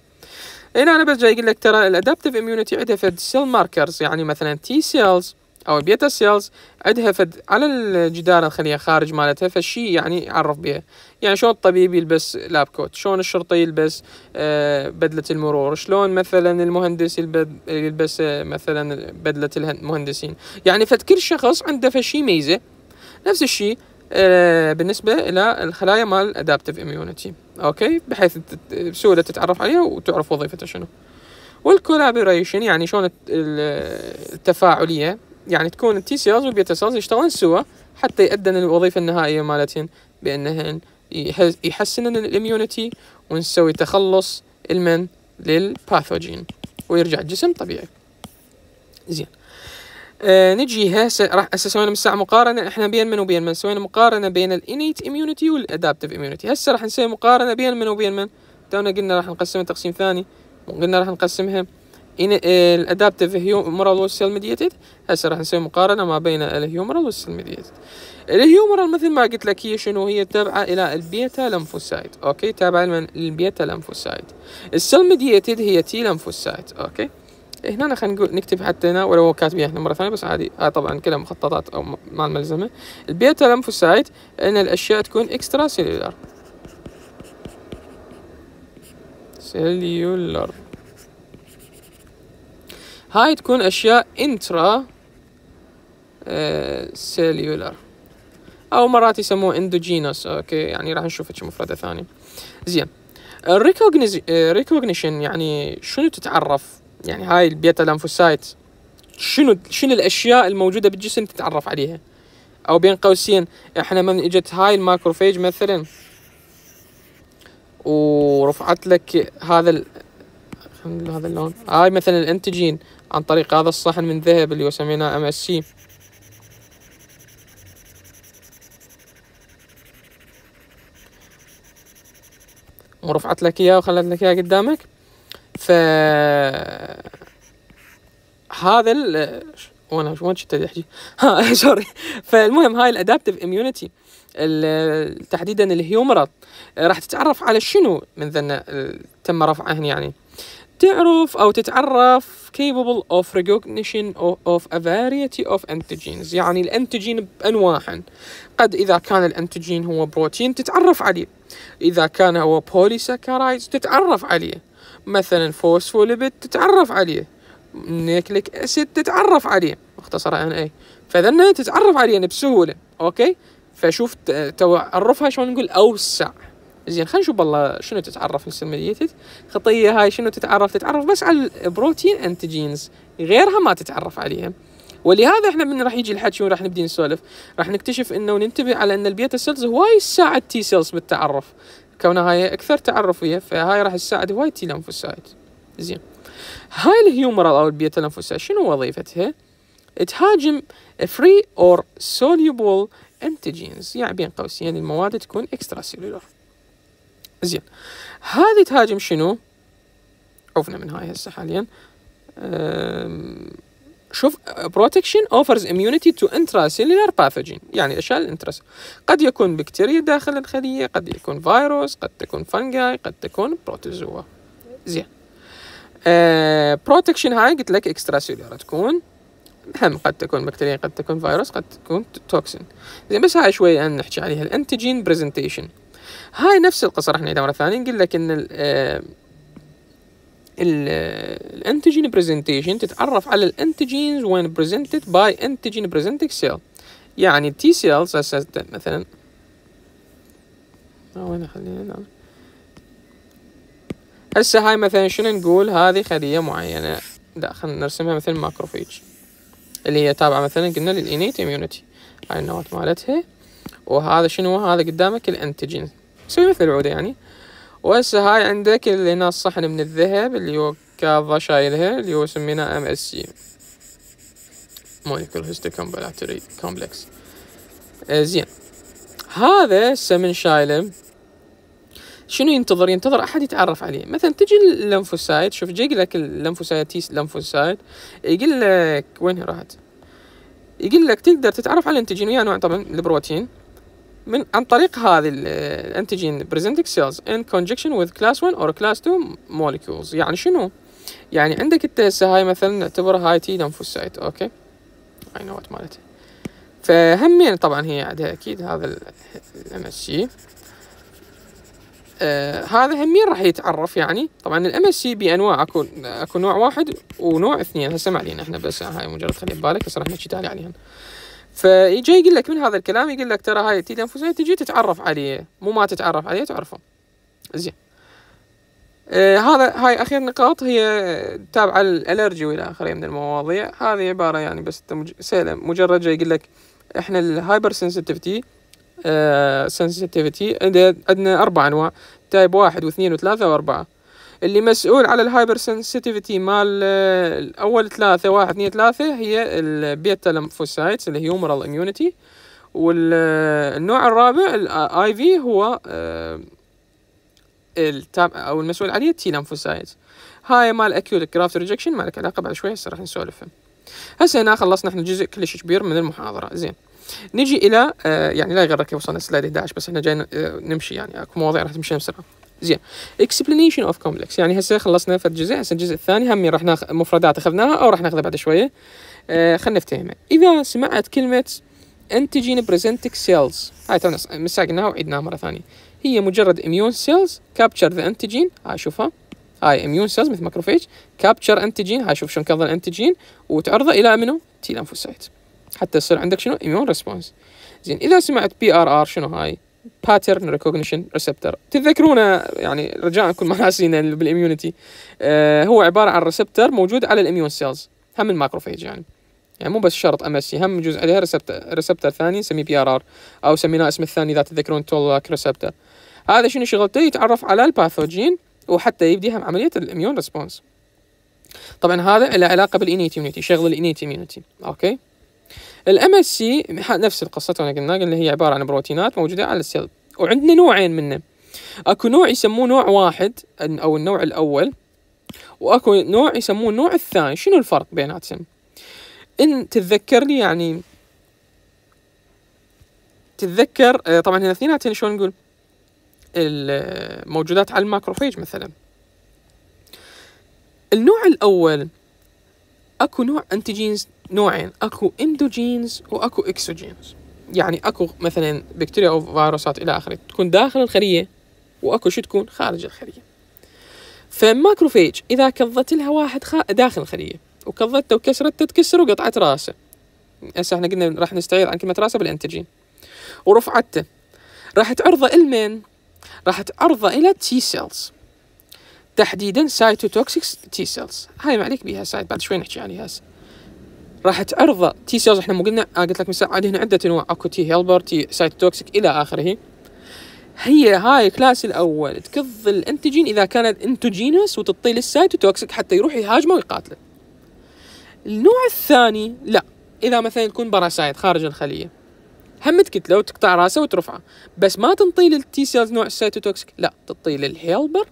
هنا انا بس جاي اقول لك ترى الادابتيف اميونيتي عندها فد سيل ماركرز يعني مثلا تي سيلز او بيتا سيلز عندها فد على الجدار الخليه خارج مالتها فشي يعني يعرف بها يعني شلون الطبيب يلبس لاب كوت شلون الشرطي يلبس آه بدله المرور شلون مثلا المهندس يلبس آه مثلا بدله المهندسين يعني فد كل شخص عنده فشي ميزه نفس الشيء آه بالنسبه الى الخلايا مال ادابتيف اميونيتي اوكي بحيث بسهوله تتعرف عليها وتعرف وظيفتها شنو والكولابوريشن يعني شلون التفاعليه يعني تكون التي سيلز والبيتا سيلز يشتغلون سوا حتى يأدن الوظيفه النهائيه مالتهن بانهن يحسنن الاميونيتي ونسوي تخلص المن للباثوجين ويرجع الجسم طبيعي زين آه نجي هسه راح هسه سوينا من الساعه مقارنه احنا بين من وبين من سوينا مقارنه بين الانيت اميونيتي والادابتيف اميونيتي هسه راح نسوي مقارنه بين من وبين من تونا قلنا راح نقسمها تقسيم ثاني قلنا راح نقسمها الادابتيف هيومرال والسيل ميديتد هسه راح نسوي مقارنه ما بين الهيومرال والسيل ميديتد الهيومرال مثل ما قلت لك هي شنو هي تابعه الى البيتا لمفوسايت اوكي تابعه للبيتا لمفوسايت السيل ميديتد هي تي لمفوسايت اوكي هنا خلينا نقول نكتب حتى هنا ولو كاتبين يعني احنا مره ثانيه بس عادي هاي آه طبعا كلها مخططات او ما ملزمه البيتا لمفوسايت ان الاشياء تكون اكسترا سيلولار سيلولار هاي تكون اشياء انترا آه، سيلولار او مرات يسموه اندوجينوس اوكي يعني راح نشوف مفردة ثانية زين الريكوجنيشن آه، آه، يعني شنو تتعرف يعني هاي البيتا لانفوسايت شنو شنو الاشياء الموجوده بالجسم تتعرف عليها او بين قوسين احنا من اجت هاي الماكروفيج مثلا ورفعت لك هذا ال... هذا اللون هاي مثلا الانتجين عن طريق هذا الصحن من ذهب اللي سميناه ام اس سي ورفعت لك اياه وخلت لك اياه قدامك ف هذا ال... وانا وين كنت احكي؟ ها سوري فالمهم هاي الادابتيف اميونيتي تحديدا الهيومرات راح تتعرف على شنو من ذن تم رفعه يعني تعرف او تتعرف capable of recognition of a variety of antigens يعني الانتجين بانواعه قد اذا كان الانتجين هو بروتين تتعرف عليه اذا كان هو بوليساكرايز تتعرف عليه مثلا فوسفوليبيد تتعرف عليه نيكليك اسيد تتعرف عليه مختصرة ان اي فذنا تتعرف عليه بسهولة اوكي فشوف تعرفها شلون نقول اوسع زين خلينا نشوف بالله شنو تتعرف السمليتد خطية هاي شنو تتعرف تتعرف بس على البروتين انتجينز غيرها ما تتعرف عليها ولهذا احنا من راح يجي الحكي وراح نبدي نسولف راح نكتشف انه وننتبه على ان البيتا سيلز هواي تساعد تي سيلز بالتعرف كونها هاي اكثر تعرفيه فهاي راح تساعد هواي لنفوسايت زين هاي الهيومرال او البيتا لنفوسايت شنو وظيفتها؟ تهاجم فري اور سوليوبل انتجينز يعني بين قوسين يعني المواد تكون اكسترا سيلولار زين هذه تهاجم شنو؟ عفنا من هاي هسه حاليا شوف بروتكشن اوفرز اميونيتي تو انتراسيلولار باثوجين يعني الاشياء الانتراس قد يكون بكتيريا داخل الخليه قد يكون فيروس قد تكون فنجاي قد تكون بروتوزوا زين بروتكشن آه، هاي قلت لك اكسترا سيلولار تكون هم قد تكون بكتيريا قد تكون فيروس قد تكون توكسين زين بس هاي شوي نحكي عليها الانتيجين برزنتيشن هاي نفس القصه راح نعيدها مره ثانيه نقول لك ان الانتيجين بريزنتيشن تتعرف على الانتيجينز وين بريزنتد باي انتيجين بريزنتنج سيل يعني التي سيلز مثلا آه، وين خلينا هسه هاي مثلا شنو نقول هذه خلية معينة لا خلينا نرسمها مثل ماكروفيج اللي هي تابعة مثلا قلنا للإنيت إميونيتي هاي النواة مالتها وهذا شنو هذا قدامك الانتيجين سوي مثل العودة يعني وهسه هاي عندك اللي هنا الصحن من الذهب اللي هو كافا شايلها اللي هو سميناه ام اس سي موليكول هيستوكومبلاتري كومبلكس آه، زين هذا هسه من شايله شنو ينتظر ينتظر احد يتعرف عليه مثلا تجي اللمفوسايت شوف جاي لك اللمفوسايتيس لمفوسايت يقول لك وين راحت يقول لك تقدر تتعرف على الانتيجين ويا نوع طبعا البروتين من عن طريق هذه الانتيجين بريزنتك سيلز ان كونجكشن وذ كلاس 1 اور كلاس 2 مولكيولز يعني شنو؟ يعني عندك انت هسه هاي مثلا نعتبر هاي تي لنفوسايت اوكي اي نو وات مالتها فهمين طبعا هي عندها اكيد هذا الام اس سي آه هذا همين راح يتعرف يعني طبعا الام اس سي بانواع اكو اكو نوع واحد ونوع اثنين هسه ما علينا احنا بس آه، هاي مجرد خلي ببالك بس راح نحكي تالي عليهم فيجي يقول لك من هذا الكلام يقول لك ترى هاي التيتا انفوسيت تجي تتعرف عليه مو ما تتعرف عليه تعرفه زين آه هذا هاي اخير نقاط هي تابعه للالرجي والى اخره من المواضيع هذه عباره يعني بس سهله مجرد جاي يقول لك احنا الهايبر سنسيتيفيتي سنسيتيفيتي عندنا اربع انواع تايب واحد واثنين وثلاثه واربعه اللي مسؤول على الهايبر سنسيتيفيتي مال آه، اول ثلاثة واحد اثنين ثلاثة هي البيتا لمفوسايتس اللي هي اميونيتي والنوع آه، الرابع الاي آه، في هو التاب او المسؤول عليه التي لمفوسايتس هاي مال اكيوت جرافت ريجكشن مالك علاقة بعد شوي هسه راح نسولفها هسه هنا خلصنا احنا جزء كلش كبير من المحاضرة زين نجي الى يعني لا يغرك وصلنا سلايد 11 بس احنا جاي نمشي يعني اكو مواضيع راح تمشي بسرعه زين اكسبلانيشن اوف كومبلكس يعني هسه خلصنا في الجزء هسه الجزء الثاني هم راح ناخذ مفردات اخذناها او راح ناخذها بعد شويه آه خلينا نفتهمها اذا سمعت كلمه انتجين بريزنتك سيلز هاي تونا مساقناها وعيدناها وعدناها مره ثانيه هي مجرد اميون سيلز كابتشر ذا انتجين هاي شوفها هاي اميون سيلز مثل ماكروفيج كابتشر انتجين هاي شوف شلون كظ الانتجين وتعرضه الى منو تي لانفوسايت حتى يصير عندك شنو اميون ريسبونس زين اذا سمعت بي ار ار شنو هاي باترن ريكوجنيشن ريسبتر تتذكرونه يعني رجاء كل ما ناسين بالاميونتي هو عباره عن ريسبتر موجود على الاميون سيلز هم الماكروفيج يعني يعني مو بس شرط ام اس هم جزء عليها ريسبتر ريسبتر ثاني نسميه بي ار ار او سميناه اسم الثاني اذا تتذكرون تولاك ريسبتر هذا شنو شغلته يتعرف على الباثوجين وحتى يبديها عمليه الاميون ريسبونس طبعا هذا له علاقه بالانيت يونيتي شغل الانيت يونيتي اوكي الام اس سي نفس القصة اللي قلنا اللي هي عبارة عن بروتينات موجودة على السيل وعندنا نوعين منه اكو نوع يسموه نوع واحد او النوع الاول واكو نوع يسموه النوع الثاني شنو الفرق بيناتهم ان تتذكرني يعني تتذكر آه، طبعا هنا اثنيناتهم شلون نقول الموجودات آه، على الماكروفيج مثلا النوع الاول اكو نوع انتيجينز نوعين اكو اندوجينز واكو اكسوجينز يعني اكو مثلا بكتيريا او فيروسات الى اخره تكون داخل الخليه واكو شو تكون خارج الخليه فالماكروفيج اذا كظت لها واحد خ... داخل الخليه وكظته وكسرته تكسر وقطعت راسه هسه احنا قلنا راح نستعير عن كلمه راسه بالانتجين ورفعته راح تعرضه المين راح تعرضه الى تي سيلز تحديدا سايتوتوكسيك تي سيلز هاي ما عليك بيها سايد بعد شوي نحكي عليها هسه راح تعرضه تي سيلز احنا مو قلنا آه، قلت لك من ساعه هنا عده انواع اكو تي هيلبر تي سايت توكسيك الى اخره هي هاي كلاس الاول تكظ الانتجين اذا كانت انتوجينس وتطيل السايت توكسيك حتى يروح يهاجمه ويقاتله النوع الثاني لا اذا مثلا يكون باراسايت خارج الخليه هم تكتله وتقطع راسه وترفعه بس ما تنطيل التي سيلز نوع السيتوتوكسيك لا تطيل الهيلبر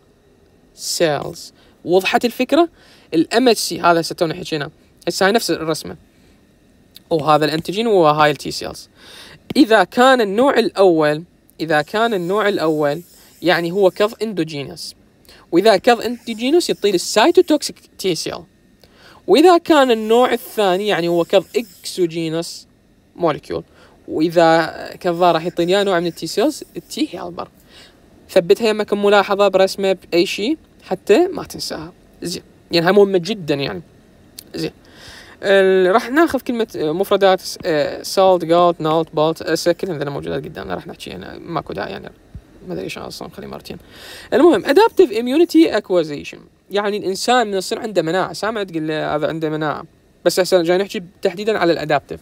سيلز وضحت الفكره الام اتش سي هذا ستون حكيناه هسه هاي نفس الرسمه وهذا الانتجين وهاي التي سيلز اذا كان النوع الاول اذا كان النوع الاول يعني هو كظ اندوجينوس واذا كظ اندوجينوس يطيل السايتوتوكسيك تي سيل واذا كان النوع الثاني يعني هو كظ اكسوجينوس مولكيول واذا كظا راح يطيل يا نوع من التي سيلز التي هيلبر ثبتها يمك ملاحظه برسمه باي شيء حتى ما تنساها زين يعني هاي مهمه جدا يعني زين راح ناخذ كلمه آه، مفردات سالت جالت نالت بالت اسا كلها عندنا موجودات قدامنا راح نحكي انا ماكو داعي يعني ما ادري شلون اصلا خلي مرتين المهم ادابتيف اميونيتي اكوزيشن يعني الانسان من يصير عنده مناعه سامع تقول له هذا عنده مناعه بس هسه جاي نحكي تحديدا على الادابتيف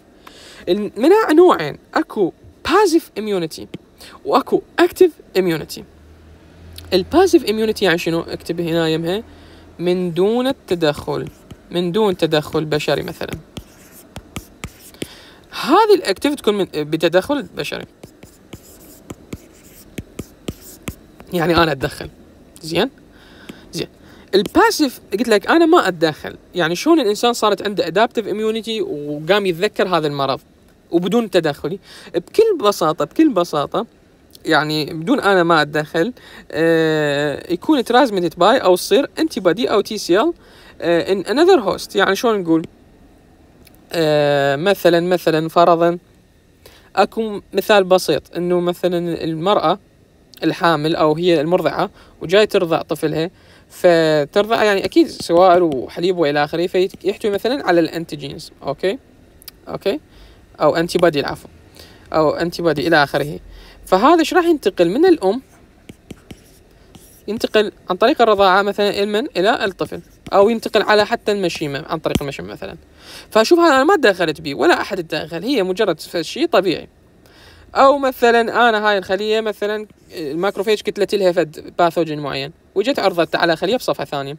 المناعه نوعين اكو باسيف اميونيتي واكو اكتف اميونيتي الباسيف اميونيتي يعني شنو اكتب هنا يمها من دون التدخل من دون تدخل بشري مثلا هذه الاكتيف تكون من بتدخل بشري يعني انا اتدخل زين زين الباسيف قلت لك انا ما اتدخل يعني شلون الانسان صارت عنده ادابتيف اميونيتي وقام يتذكر هذا المرض وبدون تدخلي بكل بساطه بكل بساطه يعني بدون انا ما اتدخل آه يكون ترازمتد باي او تصير انتي بادي او تي سي ال ان انذر هوست يعني شلون نقول آه، مثلا مثلا فرضا اكو مثال بسيط انه مثلا المراه الحامل او هي المرضعه وجاي ترضع طفلها فترضع يعني اكيد سوائل وحليب والى اخره فيحتوي مثلا على الانتيجينز اوكي اوكي او انتي بادي العفو او انتي بادي الى اخره فهذا ايش راح ينتقل من الام ينتقل عن طريق الرضاعة مثلا من؟ إلى الطفل أو ينتقل على حتى المشيمة عن طريق المشيمة مثلا فأشوف أنا ما تدخلت به ولا أحد تدخل هي مجرد شيء طبيعي أو مثلا أنا هاي الخلية مثلا الماكروفيج كتلت لها فد باثوجين معين وجت عرضت على خلية بصفحة ثانية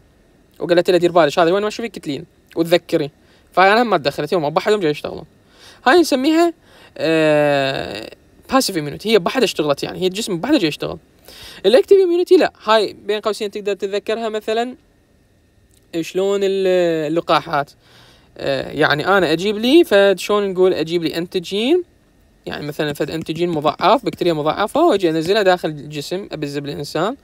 وقالت لها دير بالك هذا وين ما شوفي كتلين وتذكري فأنا ما تدخلت يوم بحدهم جاي يشتغلون هاي نسميها آه باسيف هي بحد اشتغلت يعني هي الجسم بحد جاي يشتغل الاكتيف اميونيتي لا هاي بين قوسين تقدر تتذكرها مثلا شلون اللقاحات آه، يعني انا اجيب لي فد شلون نقول اجيب لي انتجين يعني مثلا فد انتجين مضاعف بكتيريا مضاعفه واجي انزلها داخل الجسم ابذب الانسان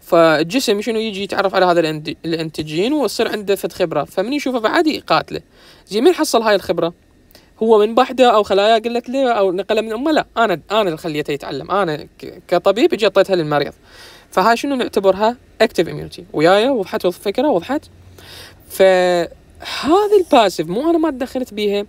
فالجسم شنو يجي يتعرف على هذا الانتجين ويصير عنده فد خبره فمن يشوفه بعد يقاتله زين من حصل هاي الخبره هو من بحده او خلايا قلت لي او نقله من امه لا انا انا اللي خليته يتعلم انا كطبيب اجي اعطيتها للمريض فهاي شنو نعتبرها اكتف اميونتي وياي وضحت الفكره وضحت فهذه الباسيف مو انا ما تدخلت بيها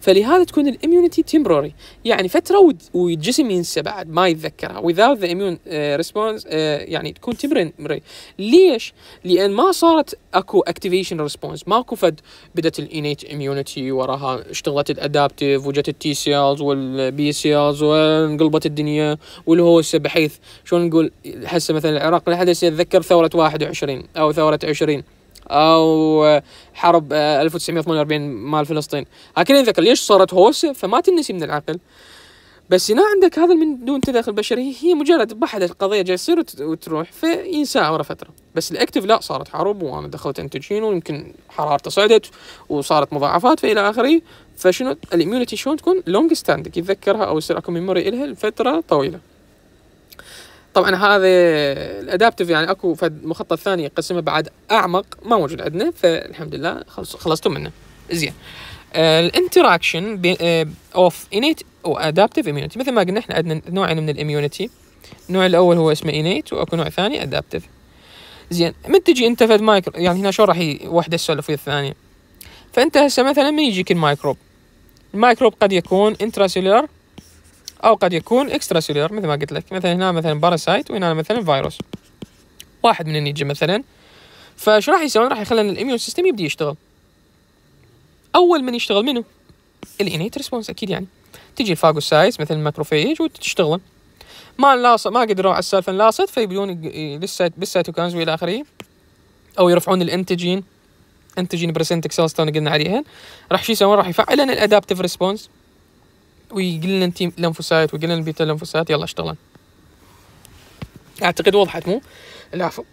فلهذا تكون الاميونيتي تمبروري يعني فتره والجسم ينسى بعد ما يتذكرها without the immune uh, response uh، يعني تكون تمبروري ليش؟ لان ما صارت اكو اكتيفيشن ريسبونس ماكو فد بدت الانيت اميونيتي وراها اشتغلت الادابتيف وجت التي سيلز والبي سيلز وانقلبت الدنيا والهوسه بحيث شلون نقول هسه مثلا العراق لحد يتذكر ثوره 21 او ثوره 20 او حرب 1948 مال فلسطين هكذا نتذكر ليش صارت هوسه فما تنسي من العقل بس هنا عندك هذا من دون تدخل بشري هي مجرد بحدة قضية جاي تصير وتروح فينساها ورا فترة بس الأكتف لا صارت حرب وأنا دخلت انتجين ويمكن حرارته صعدت وصارت مضاعفات فإلى آخره فشنو الإميونيتي شلون تكون لونج ستاندك يتذكرها أو يصير أكو ميموري إلها لفترة طويلة طبعا هذا الادابتيف يعني اكو فد مخطط ثاني يقسمه بعد اعمق ما موجود عندنا فالحمد لله خلصتوا منه زين آه، الانتراكشن اوف انيت ادابتيف اميونيتي مثل ما قلنا احنا عندنا نوعين من الاميونيتي النوع الاول هو اسمه انيت واكو نوع ثاني ادابتيف زين من تجي انت فد مايكرو يعني هنا شلون راح وحده تسولف ويا الثانيه فانت هسه مثلا من يجيك الميكروب الميكروب قد يكون انترا سيلولار او قد يكون اكسترا سيلير مثل ما قلت لك مثلا هنا مثلا باراسايت وهنا مثلا فيروس واحد من يجي مثلا فشو راح يسوون راح يخلون الاميون سيستم يبدي يشتغل اول من يشتغل منه الانيت ريسبونس اكيد يعني تجي الفاجوسايز مثل الماكروفيج وتشتغلون ما لاصق ما قدروا على السالفه نلاصق فيبدون لسه بالسيتوكانز والى اخره او يرفعون الانتجين انتجين برسنتك سيلز قلنا عليهن راح شو يسوون راح يفعلن الادابتيف ريسبونس ويقلنا التنفسات ويقلنا البيتا التنفسات يلا اشتغلن اعتقد وضحت مو العفو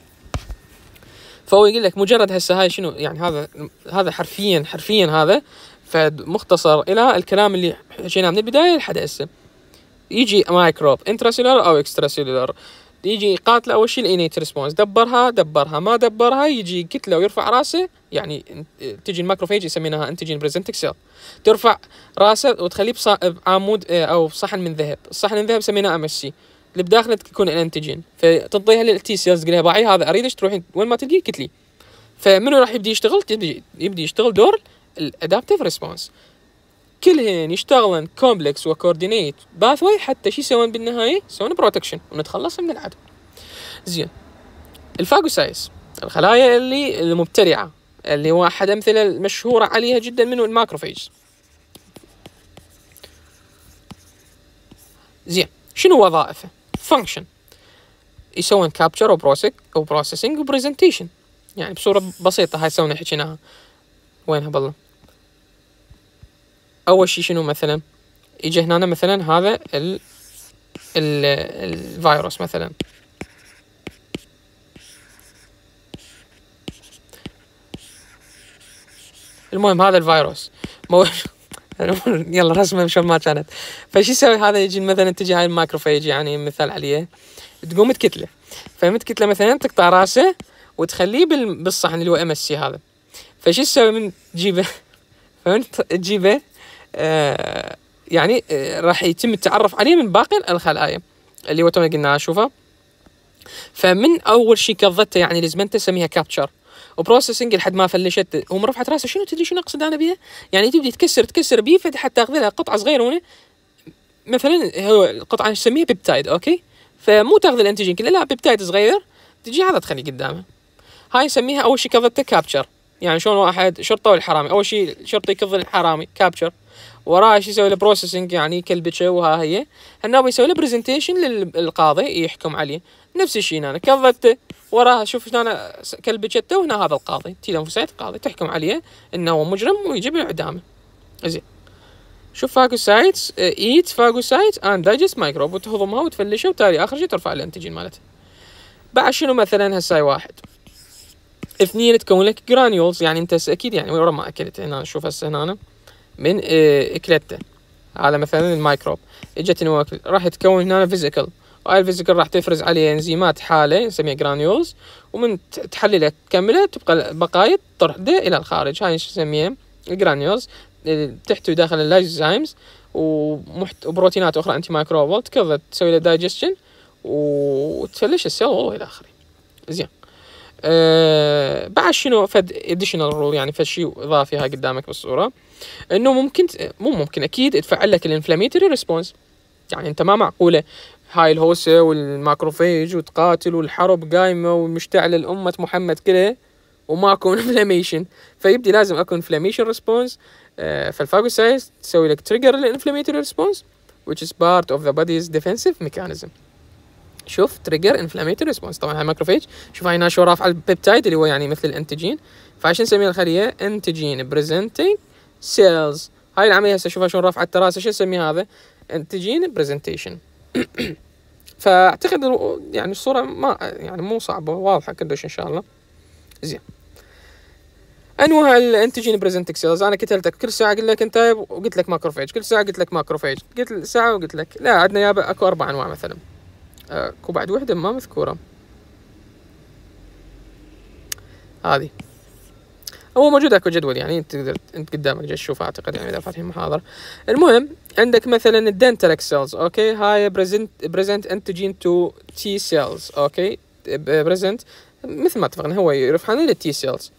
فهو يقول لك مجرد هسه هاي شنو يعني هذا هذا حرفيا حرفيا هذا فمختصر الى الكلام اللي حكيناه من البدايه لحد هسه يجي مايكروب انتراسيلولر او اكستراسيلولر يجي يقاتله اول شيء الانيت ريسبونس دبرها دبرها ما دبرها يجي كتله ويرفع راسه يعني تجي الماكروفيج يسميناها انتجين بريزنتك سيل ترفع راسه وتخليه بعمود آه، او بصحن من ذهب الصحن من ذهب سميناه ام اس سي اللي بداخله تكون الانتجين فتنطيها للتي سيلز تقول لها باعي هذا اريدك تروحين وين ما تلقيه كتلي فمنو راح يبدي يشتغل يبدي يشتغل دور الادابتيف ريسبونس كلهن يشتغلن كومبلكس وكوردينيت باثوي حتى شو يسوون بالنهايه؟ يسوون بروتكشن ونتخلص من العدو. زين الفاجوسايز الخلايا اللي المبتلعه اللي هو احد امثله المشهوره عليها جدا منه الماكروفيج. زين شنو وظائفه؟ فانكشن يسوون كابتشر وبروسيسنج وبرزنتيشن يعني بصوره بسيطه هاي سوينا حكيناها وينها بالله اول شيء شنو مثلا يجي هنا مثلا هذا ال ال الفيروس مثلا المهم هذا الفيروس مو يلا رسمه مشان ما كانت فشي يسوي هذا يجي مثلا تجي هاي الماكروفيج يعني مثال عليه تقوم تكتله فمتكتله مثلا تقطع راسه وتخليه بالصحن اللي هو ام اس سي هذا فشي تسوي من تجيبه فمن تجيبه آه، يعني آه، راح يتم التعرف عليه من باقي الخلايا اللي هو تونا قلنا شوفها فمن اول شيء كضته يعني انت تسميها كابتشر وبروسيسنج لحد ما فلشت هم رفعت راسها شنو تدري شنو اقصد انا بيها؟ يعني تبدي تكسر تكسر بيه حتى تاخذ لها قطعه صغيره مثلا هو القطعه نسميها بيبتايد اوكي؟ فمو تاخذ الانتيجين كله لا بيبتايد صغير تجي هذا تخليه قدامه هاي نسميها اول شيء كضته كابتشر يعني شلون واحد شرطه والحرامي اول شيء شرطي يكظ الحرامي كابتشر وراها شو يسوي له بروسيسنج يعني كلبشه وها هي هنا بيسوي له برزنتيشن للقاضي يحكم عليه نفس الشيء هنا كذبته وراها شوف هنا كلبشته وهنا هذا القاضي تي انفسيت قاضي تحكم عليه انه هو مجرم ويجب اعدامه زين شوف فاجوسايتس ايت فاجوسايت اند دايجست مايكروب وتهضمها وتفلشها وتالي اخر شيء ترفع الانتجين مالتها بعد شنو مثلا هساي واحد اثنين تكون لك جرانيولز يعني انت اكيد يعني ورا ما اكلت هنا شوف هسه هنا من آه، إكلتة على مثلا الميكروب اجت نواكل راح يتكون هنا فيزيكال وهاي الفيزيكال راح تفرز عليه انزيمات حاله نسميها جرانيولز ومن تحللها تكملها تبقى بقايا ترده الى الخارج هاي شو نسميها الجرانيولز آه، تحتوي داخل اللايزيمز ومحت... وبروتينات اخرى انتي مايكروبال تكذا تسوي له دايجستشن وتفلش السيل والله الى اخره زين أه بعد شنو فد اديشنال رول يعني فد شيء اضافي هاي قدامك بالصوره انه ممكن مو ممكن اكيد تفعل لك الانفلاميتري ريسبونس يعني انت ما معقوله هاي الهوسه والماكروفيج وتقاتل والحرب قايمه ومشتعله الامه محمد كلها وماكو انفلاميشن فيبدي لازم اكو انفلاميشن ريسبونس فالفاجوسايز تسوي لك تريجر للانفلاميتري ريسبونس which is part of the body's defensive mechanism شوف تريجر انفلاميتري ريسبونس طبعا هاي الماكروفيج شوف هاي ناشوره على البيبتايد اللي هو يعني مثل الانتجين فعشان نسميها الخليه انتجين بريزنتنج سيلز هاي العمليه هسه شوفها شلون رفعت تراسه شو اسمي هذا تجين برزنتيشن فاعتقد يعني الصوره ما يعني مو صعبه واضحه كلش ان شاء الله زين انواع الانتجين بريزنتك سيلز انا لك كل ساعه قلت لك انت وقلت لك ماكروفيج كل ساعه قلت لك ماكروفيج قلت لك ساعه وقلت لك لا عندنا يابا اكو اربع انواع مثلا اكو آه، بعد وحده ما مذكوره هذه هو موجود اكو جدول يعني انت تقدر انت قدامك جاي تشوفه اعتقد يعني اذا فاتحين محاضره المهم عندك مثلا الدنتلك سيلز اوكي هاي بريزنت بريزنت انتجين تو تي سيلز اوكي بريزنت مثل ما اتفقنا هو يرفع لنا التي سيلز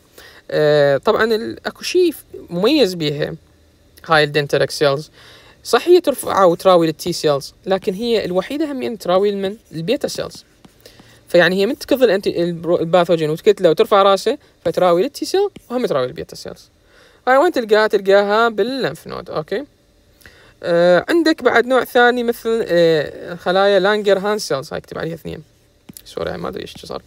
آه، طبعا اكو شيء مميز بيها هاي الدنتلك سيلز صح هي ترفعها وتراوي للتي سيلز لكن هي الوحيده هم يعني تراوي من البيتا سيلز فيعني هي من تكظ الانت الباثوجين وتكتله وترفع راسه فتراوي التي سيل وهم تراوي البيتا سيلز هاي وين تلقاها تلقاها باللنف نود اوكي آه عندك بعد نوع ثاني مثل آه خلايا لانجر هان سيلز هاي اكتب عليها اثنين سوري ما ادري ايش صار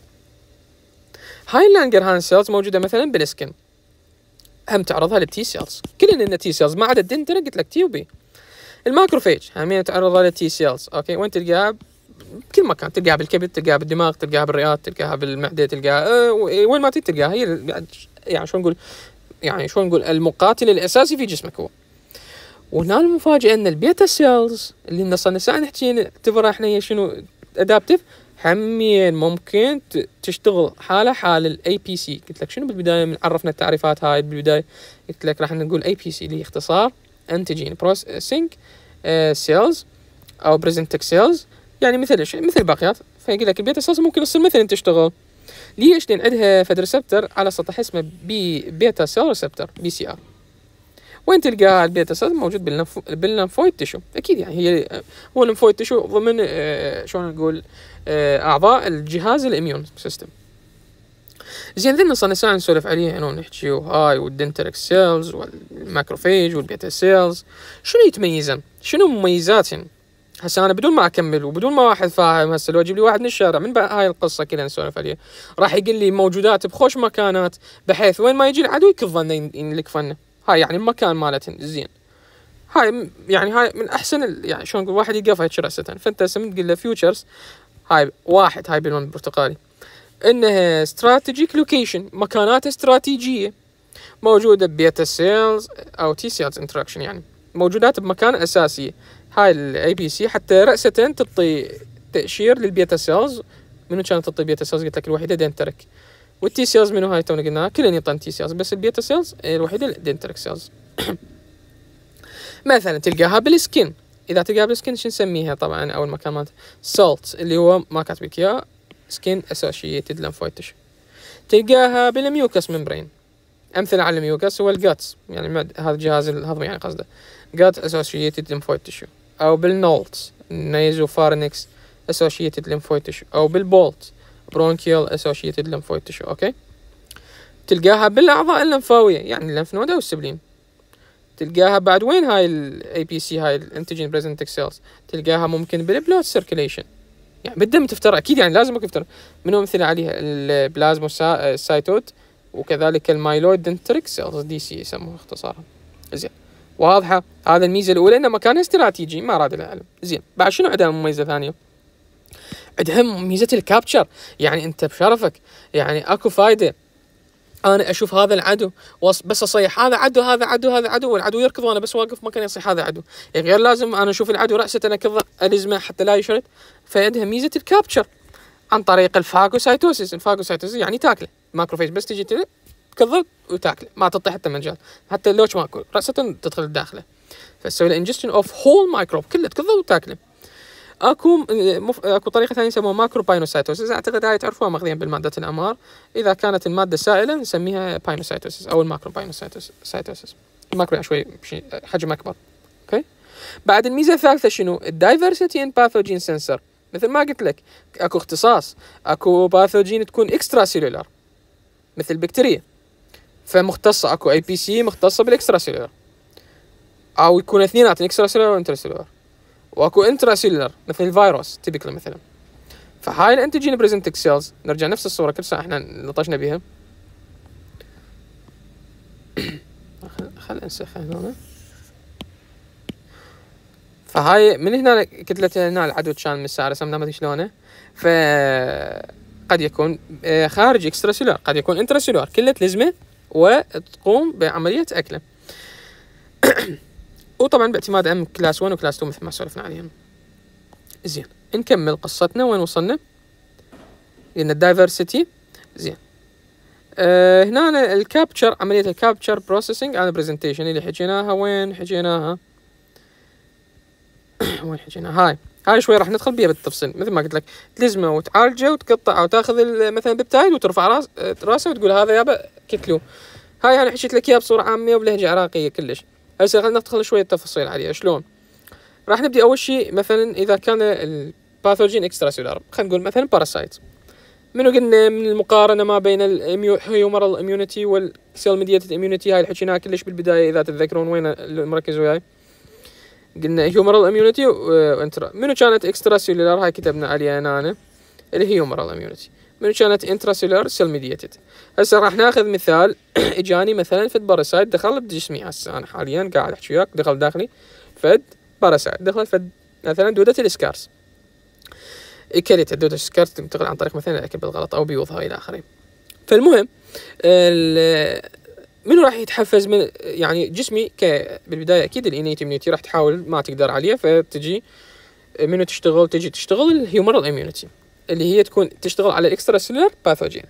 هاي اللانجر هان سيلز موجوده مثلا بالسكن هم تعرضها للتي سيلز كلنا ان تي سيلز ما عدا الدنتنا قلت لك تي وبي الماكروفيج هم تعرضها للتي سيلز اوكي وين تلقاها بكل مكان تلقاها بالكبد تلقاها بالدماغ تلقاها بالرئات تلقاها بالمعده تلقاها آه، وين ما تلقاها هي يعني, يعني شلون نقول يعني شلون نقول المقاتل الاساسي في جسمك هو وهنا المفاجاه ان البيتا سيلز اللي صرنا ساعه نحكي نعتبرها احنا شنو ادابتف همين ممكن تشتغل حاله حال الاي بي سي قلت لك شنو بالبدايه من عرفنا التعريفات هاي بالبدايه قلت لك راح نقول اي بي سي اللي اختصار انتجين بروسيسنج سيلز او بريزنتك سيلز يعني مثل ايش مثل الباقيات فيقول لك البيت اساسا ممكن تصير مثلا تشتغل ليش لان عندها فد ريسبتر على سطح اسمه بي بيتا سيل ريسبتر بي سي ار وين تلقاها البيتا سيل موجود باللمفويد تشو اكيد يعني هي هو اللمفويد تشو ضمن آه شلون نقول آه اعضاء الجهاز الاميون سيستم زين ذن صرنا ساعة نسولف عليه انه يعني نحكي وهاي والدنتريك سيلز والماكروفيج والبيتا سيلز شنو يتميزن شنو مميزاتهن هسه انا بدون ما اكمل وبدون ما واحد فاهم هسه لو اجيب لي واحد من الشارع من هاي القصه كلها نسولف عليها راح يقول لي موجودات بخوش مكانات بحيث وين ما يجي العدو يكف ظنه ينلك فنه هاي يعني المكان مالتهن زين هاي يعني هاي من احسن يعني شلون نقول واحد يقف هيك راسه فانت هسه من تقول له فيوتشرز هاي واحد هاي باللون البرتقالي انها استراتيجيك لوكيشن مكانات استراتيجيه موجوده ببيتا سيلز او تي سيلز انتراكشن يعني موجودات بمكان اساسيه هاي الاي بي سي حتى راسه تعطي تاشير للبيتا سيلز منو كانت تعطي بيتا سيلز قلت لك الوحيده دينترك والتي سيلز منو هاي تونا قلناها كلن يعطون تي سيلز بس البيتا سيلز الوحيده دينترك سيلز مثلا تلقاها بالسكن اذا تلقاها بالسكن شو نسميها طبعا اول ما كانت سولت اللي هو ما كاتبك اياه سكين اسوشيتد لنفويتش تلقاها بالميوكس ممبرين امثله على الميوكس هو الجاتس يعني هذا الجهاز الهضمي يعني قصده جات اسوشيتد لنفويتش تشو أو بالنولتس نيزو associated lymphoid tissue أو بالبولت bronchial associated lymphoid tissue أوكي تلقاها بالأعضاء اللمفاوية يعني اللمف نود أو السبليم تلقاها بعد وين هاي الاي بي سي هاي الانتيجين بريزنت سيلز تلقاها ممكن بالبلود سيركيليشن يعني بالدم تفترع اكيد يعني لازم تفترع منو امثله عليها البلازما سايتوت وكذلك المايلويد دنتريك سيلز دي سي يسموها اختصارا زين واضحه هذا الميزه الاولى انه مكان استراتيجي ما راد العلم زين بعد شنو عندها مميزه ثانيه عندها ميزه الكابتشر يعني انت بشرفك يعني اكو فايده انا اشوف هذا العدو بس اصيح هذا عدو هذا عدو هذا عدو والعدو يركض وانا بس واقف مكان يصيح هذا عدو غير لازم انا اشوف العدو راسه انا الزمه حتى لا يشرد فعندها ميزه الكابتشر عن طريق الفاجوسايتوسيس الفاجوسايتوسيس يعني تاكله ماكروفيج بس تجي تكذب وتاكله ما تطيح حتى مجال حتى اللوش ماكو راسه تدخل داخله فتسوي له اوف هول مايكروب كله تكذب وتاكله اكو مف... اكو طريقه ثانيه يسموها ماكرو باينوسايتوسيس اعتقد هاي تعرفوها ماخذين بالماده الامار اذا كانت الماده سائله نسميها باينوسايتوسيس او الماكرو باينوسايتوسيس الماكرو شوي حجم اكبر اوكي بعد الميزه الثالثه شنو الدايفرسيتي ان باثوجين سنسر مثل ما قلت لك اكو اختصاص اكو باثوجين تكون اكسترا سيلولار مثل بكتيريا فمختصه اكو اي بي سي مختصه بالاكسترا سيلولر او يكون اثنين اكسترا سيلولر وانترا سيلولر واكو انترا سيلولر مثل الفيروس تيبيكلي مثلا فهاي الانتيجين بريزنتك سيلز نرجع نفس الصوره كل ساعه احنا نطشنا بيها خل انسخها هنا فهاي من هنا كتلتها هنا العدو كان من الساعه رسمنا ما ادري شلونه ف قد يكون آه، خارج اكسترا سيلولر قد يكون انترا سيلولر كلها لزمه وتقوم بعملية أكله وطبعا باعتماد أم كلاس 1 وكلاس 2 مثل ما سولفنا عليهم زين نكمل قصتنا وين وصلنا قلنا الدايفرسيتي زين أه هنا الكابتشر عملية الكابتشر بروسيسنج على البرزنتيشن اللي حكيناها وين حكيناها وين حكيناها هاي هاي شوي راح ندخل بيها بالتفصيل مثل ما قلت لك تلزمه وتعالجه وتقطعه وتاخذ مثلا بيبتايد وترفع راس راسه وتقول هذا يابا كتلو هاي انا حكيت لك اياها بصوره عاميه وبلهجه عراقيه كلش هسه خلينا ندخل شوي التفاصيل عليها شلون راح نبدي اول شيء مثلا اذا كان الباثوجين اكسترا سيلار خلينا نقول مثلا باراسايت منو قلنا من المقارنة ما بين الهيومرال اميونيتي والسيل ميديتد اميونيتي هاي اللي حكيناها كلش بالبداية إذا تتذكرون وين المركز وياي قلنا هيومرال اميونيتي وانترا منو كانت اكسترا سيلولار هاي كتبنا عليها هنا أنا الهيومرال اميونيتي منو كانت انترا سيلولار سيل ميديتد هسه راح ناخذ مثال اجاني مثلا فد باراسايت دخل بجسمي هسه انا حاليا قاعد احكي وياك دخل داخلي فد باراسايت دخل فد مثلا دوده الاسكارس اكلت دوده الاسكارس تنتقل عن طريق مثلا الاكل بالغلط او بيوضها الى اخره فالمهم منو راح يتحفز من يعني جسمي ك بالبدايه اكيد الانيت اميونيتي راح تحاول ما تقدر عليه فتجي منو تشتغل تجي تشتغل الهيومرال اميونيتي اللي هي تكون تشتغل على الاكسترا سيلر باثوجينز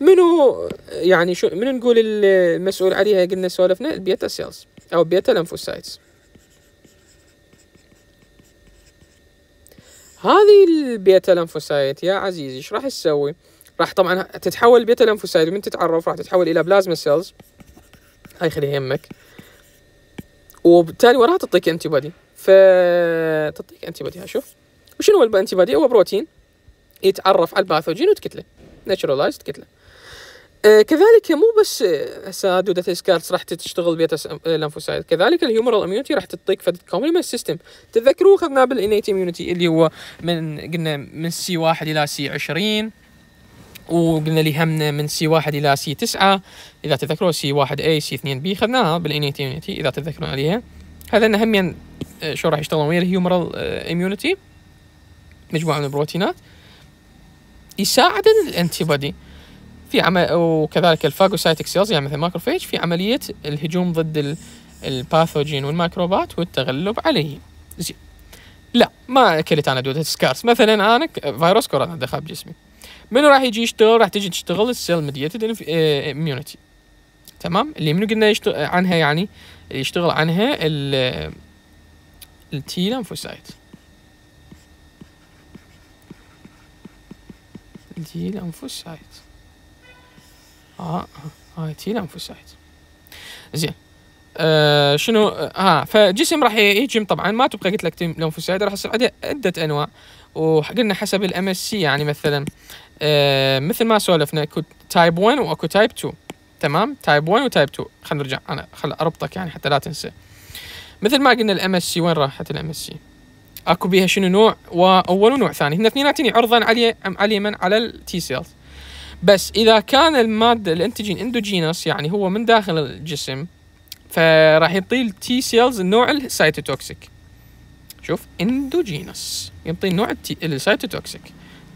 منو يعني شو منو نقول المسؤول عليها قلنا سولفنا البيتا سيلز او بيتا لمفوسايتس هذه البيتا لمفوسايت يا عزيزي ايش راح تسوي؟ راح طبعا تتحول البيتا لنفوسايد ومن تتعرف راح تتحول الى بلازما سيلز هاي خليها يمك وبالتالي وراها تعطيك انتي بودي فتعطيك انتي بودي شوف وشنو هو الانتي بودي هو بروتين يتعرف على الباثوجين وتكتله ناتشرالايز تكتله آه كذلك مو بس هسه دودة اسكارتس راح تشتغل بيتا آه، لنفوسايد كذلك الهيومرال اميونتي راح تعطيك فد كومبلمنت سيستم تتذكروه اخذناه بالانيت اميونتي اللي هو من قلنا من سي واحد الى سي 20 وقلنا لي هم من سي واحد الى سي تسعة اذا تذكروا سي واحد اي سي اثنين بي خذناها بالانيتي يونيتي اذا تتذكرون عليها هذا انه آه، شو راح يشتغلون ويا الهيومرال اميونيتي آه، مجموعه من البروتينات يساعد الانتي بودي في عمل وكذلك الفاجوسايتك سيلز يعني مثل ماكروفيج في عمليه الهجوم ضد الباثوجين والميكروبات والتغلب عليه زين لا ما اكلت انا دودة سكارس مثلا انا فيروس كورونا دخل بجسمي منو راح يجي يشتغل راح تجي تشتغل السيل ميديتد اميونيتي آه، تمام اللي منو قلنا يشتغل آه، عنها يعني يشتغل عنها ال التي لانفوسايت التي لانفوسايت اه هاي تي لانفوسايت زين آه شنو اه, آه، فجسم راح يجم طبعا ما تبقى قلت لك لنفوسايد راح يصير عده انواع وقلنا حسب الام اس سي يعني مثلا آه آه، مثل ما سولفنا اكو تايب 1 واكو تايب 2 تمام تايب 1 وتايب 2 خلينا نرجع انا خل اربطك يعني حتى لا تنسى مثل ما قلنا الام اس سي وين راحت الام اس سي اكو بيها شنو نوع واول ونوع ثاني هنا اثنيناتين يعرضن علي علي من على التي سيلز بس اذا كان الماده الانتجين اندوجينوس يعني هو من داخل الجسم فراح يعطي التي سيلز النوع السايتوتوكسيك شوف اندوجينوس يعطي نوع السايتوتوكسيك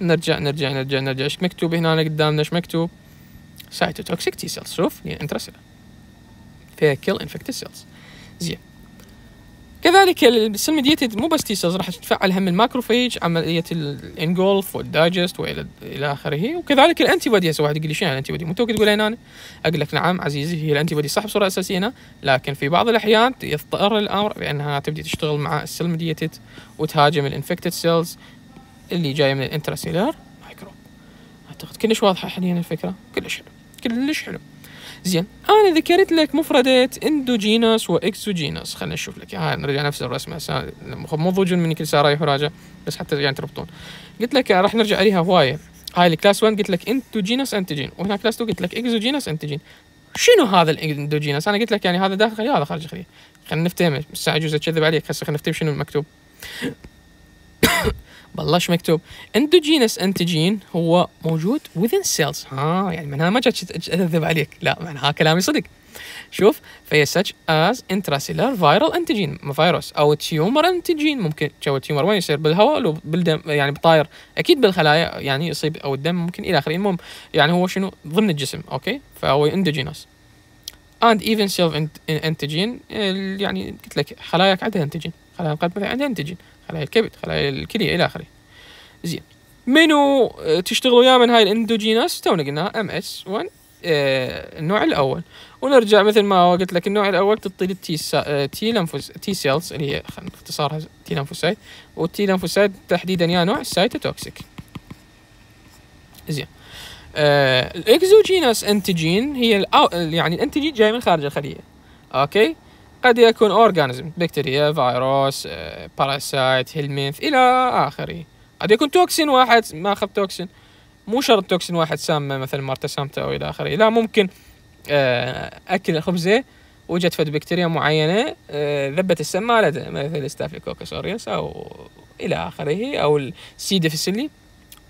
نرجع نرجع نرجع نرجع ايش مكتوب هنا قدامنا ايش مكتوب سايتوتوكسيك تي سيلز شوف يعني فيها كيل انفكتد سيلز زين كذلك السيل ميديتد مو بس تي سيلز راح تتفعل هم الماكروفيج عمليه الانجولف والدايجست والى الى اخره وكذلك الانتي بودي هسه واحد يقول لي شنو الانتي يعني بودي مو توك تقول هنا أنا. اقول لك نعم عزيزي هي الانتي بودي صح بصوره اساسيه هنا لكن في بعض الاحيان يضطر الامر بانها تبدي تشتغل مع السيل ميديتد وتهاجم الانفكتد سيلز اللي جايه من الانتراسيلر مايكروب اعتقد كلش واضحه حاليا الفكره كلش حلو كلش حلو زين انا ذكرت لك مفردة اندوجينوس واكسوجينوس خلينا نشوف لك هاي نرجع نفس الرسمه مو ضوج مني كل ساعه رايح وراجع بس حتى يعني تربطون قلت لك راح نرجع عليها هوايه هاي الكلاس 1 قلت لك انتوجينوس انتجين وهنا كلاس 2 قلت لك اكسوجينوس انتجين شنو هذا الاندوجينوس انا قلت لك يعني هذا داخل خليه هذا خارج خليه خلينا نفتهم الساعه يجوز اكذب عليك هسه خلينا نفتهم شنو مكتوب بالله مكتوب اندوجينس انتجين هو موجود within cells ها يعني معناها ما جت اذب عليك لا معناها كلامي صدق شوف فهي such as intracellular viral antigen فيروس او تيومر انتجين ممكن جو تيومر وين يصير بالهواء لو بالدم يعني بطاير اكيد بالخلايا يعني يصيب او الدم ممكن الى اخره المهم يعني هو شنو ضمن الجسم اوكي فهو اندوجينس and even self antigen يعني قلت لك خلاياك عندها انتجين خلايا القلب عندها انتجين خلايا الكبد خلايا الكليه الى اخره زين منو آه، تشتغلوا يا من هاي الاندوجينس تونا قلناها ام اس 1 آه، النوع الاول ونرجع مثل ما قلت لك النوع الاول تطيل التي سا... تي لنفوس تي سيلز اللي هي خلينا اختصارها تي لنفوسايد والتي لنفوسايد تحديدا يا نوع السايتوتوكسيك زين الاكزوجينوس آه، انتجين هي الأو... يعني الانتجين جاي من خارج الخليه اوكي قد يكون اورجانزم بكتيريا فيروس باراسايت آه، هيلمينث إلى آخره قد يكون توكسين واحد ما أخذ توكسين مو شرط توكسين واحد سامة مثل مارتا سامتة أو إلى آخره لا ممكن آه، أكل الخبزة وجدت فد بكتيريا معينة آه، ذبت السم مالته مثل ستافيكوكس أوريوس أو إلى آخره أو السي ديفيسيلي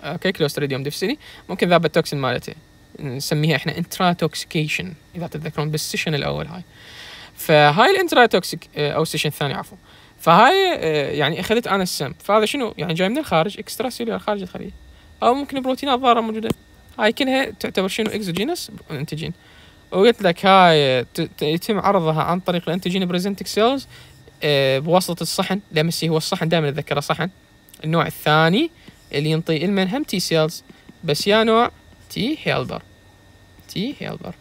أوكي كلوستريديوم ديفيسيلي ممكن ذاب التوكسين مالته نسميها احنا انترا توكسيكيشن اذا تتذكرون بالسيشن الاول هاي فهاي الانترا توكسيك آه، او السيشن الثاني عفوا فهاي آه، يعني اخذت انا السم فهذا شنو يعني جاي من الخارج اكسترا سيلولار خارج الخليه او ممكن بروتينات ضاره موجوده هاي كلها تعتبر شنو اكزوجينس انتجين وقلت لك هاي آه، يتم عرضها عن طريق الانتجين بريزنتك سيلز بواسطه الصحن لمسي هو الصحن دائما اتذكره صحن النوع الثاني اللي ينطي المن هم تي سيلز بس يا نوع تي هيلبر تي هيلبر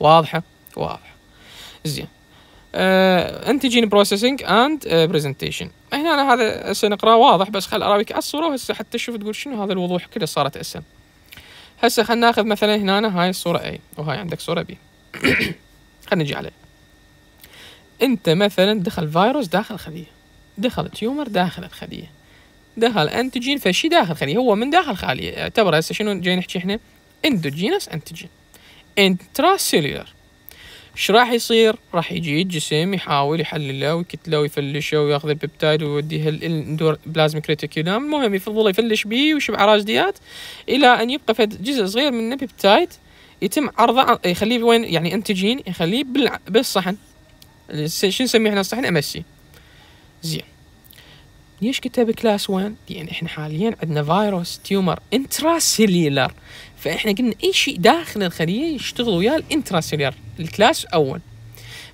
واضحه واضحه زين آه انتجين بروسيسنج اند برزنتيشن هنا أنا هذا هسه نقراه واضح بس خل اراويك على الصوره وهسه حتى تشوف تقول شنو هذا الوضوح كذا صارت اسهل هسه خلينا ناخذ مثلا هنا هاي الصوره اي وهاي عندك صوره بي خلينا نجي عليه انت مثلا دخل فيروس داخل الخليه دخل تيومر داخل الخليه دخل انتجين فشي داخل الخليه هو من داخل خليه اعتبر هسه شنو جاي نحكي احنا اندوجينس انتجين انتراسيلولر ايش راح يصير راح يجي الجسم يحاول يحلله ويكتله ويفلشه وياخذ البيبتايد ويوديه البلازميك ريتيكولام المهم يفضل يفلش بيه ويشبع رازديات الى ان يبقى فد جزء صغير من البيبتايد يتم عرضه يخليه وين يعني انتجين يخليه بالصحن شو نسميه احنا الصحن امسي زين ليش كتب كلاس 1 لان يعني احنا حاليا عندنا فيروس تيومر انترا سيلولار فاحنا قلنا اي شيء داخل الخليه يشتغل وياه الانتراسيلير الكلاس اول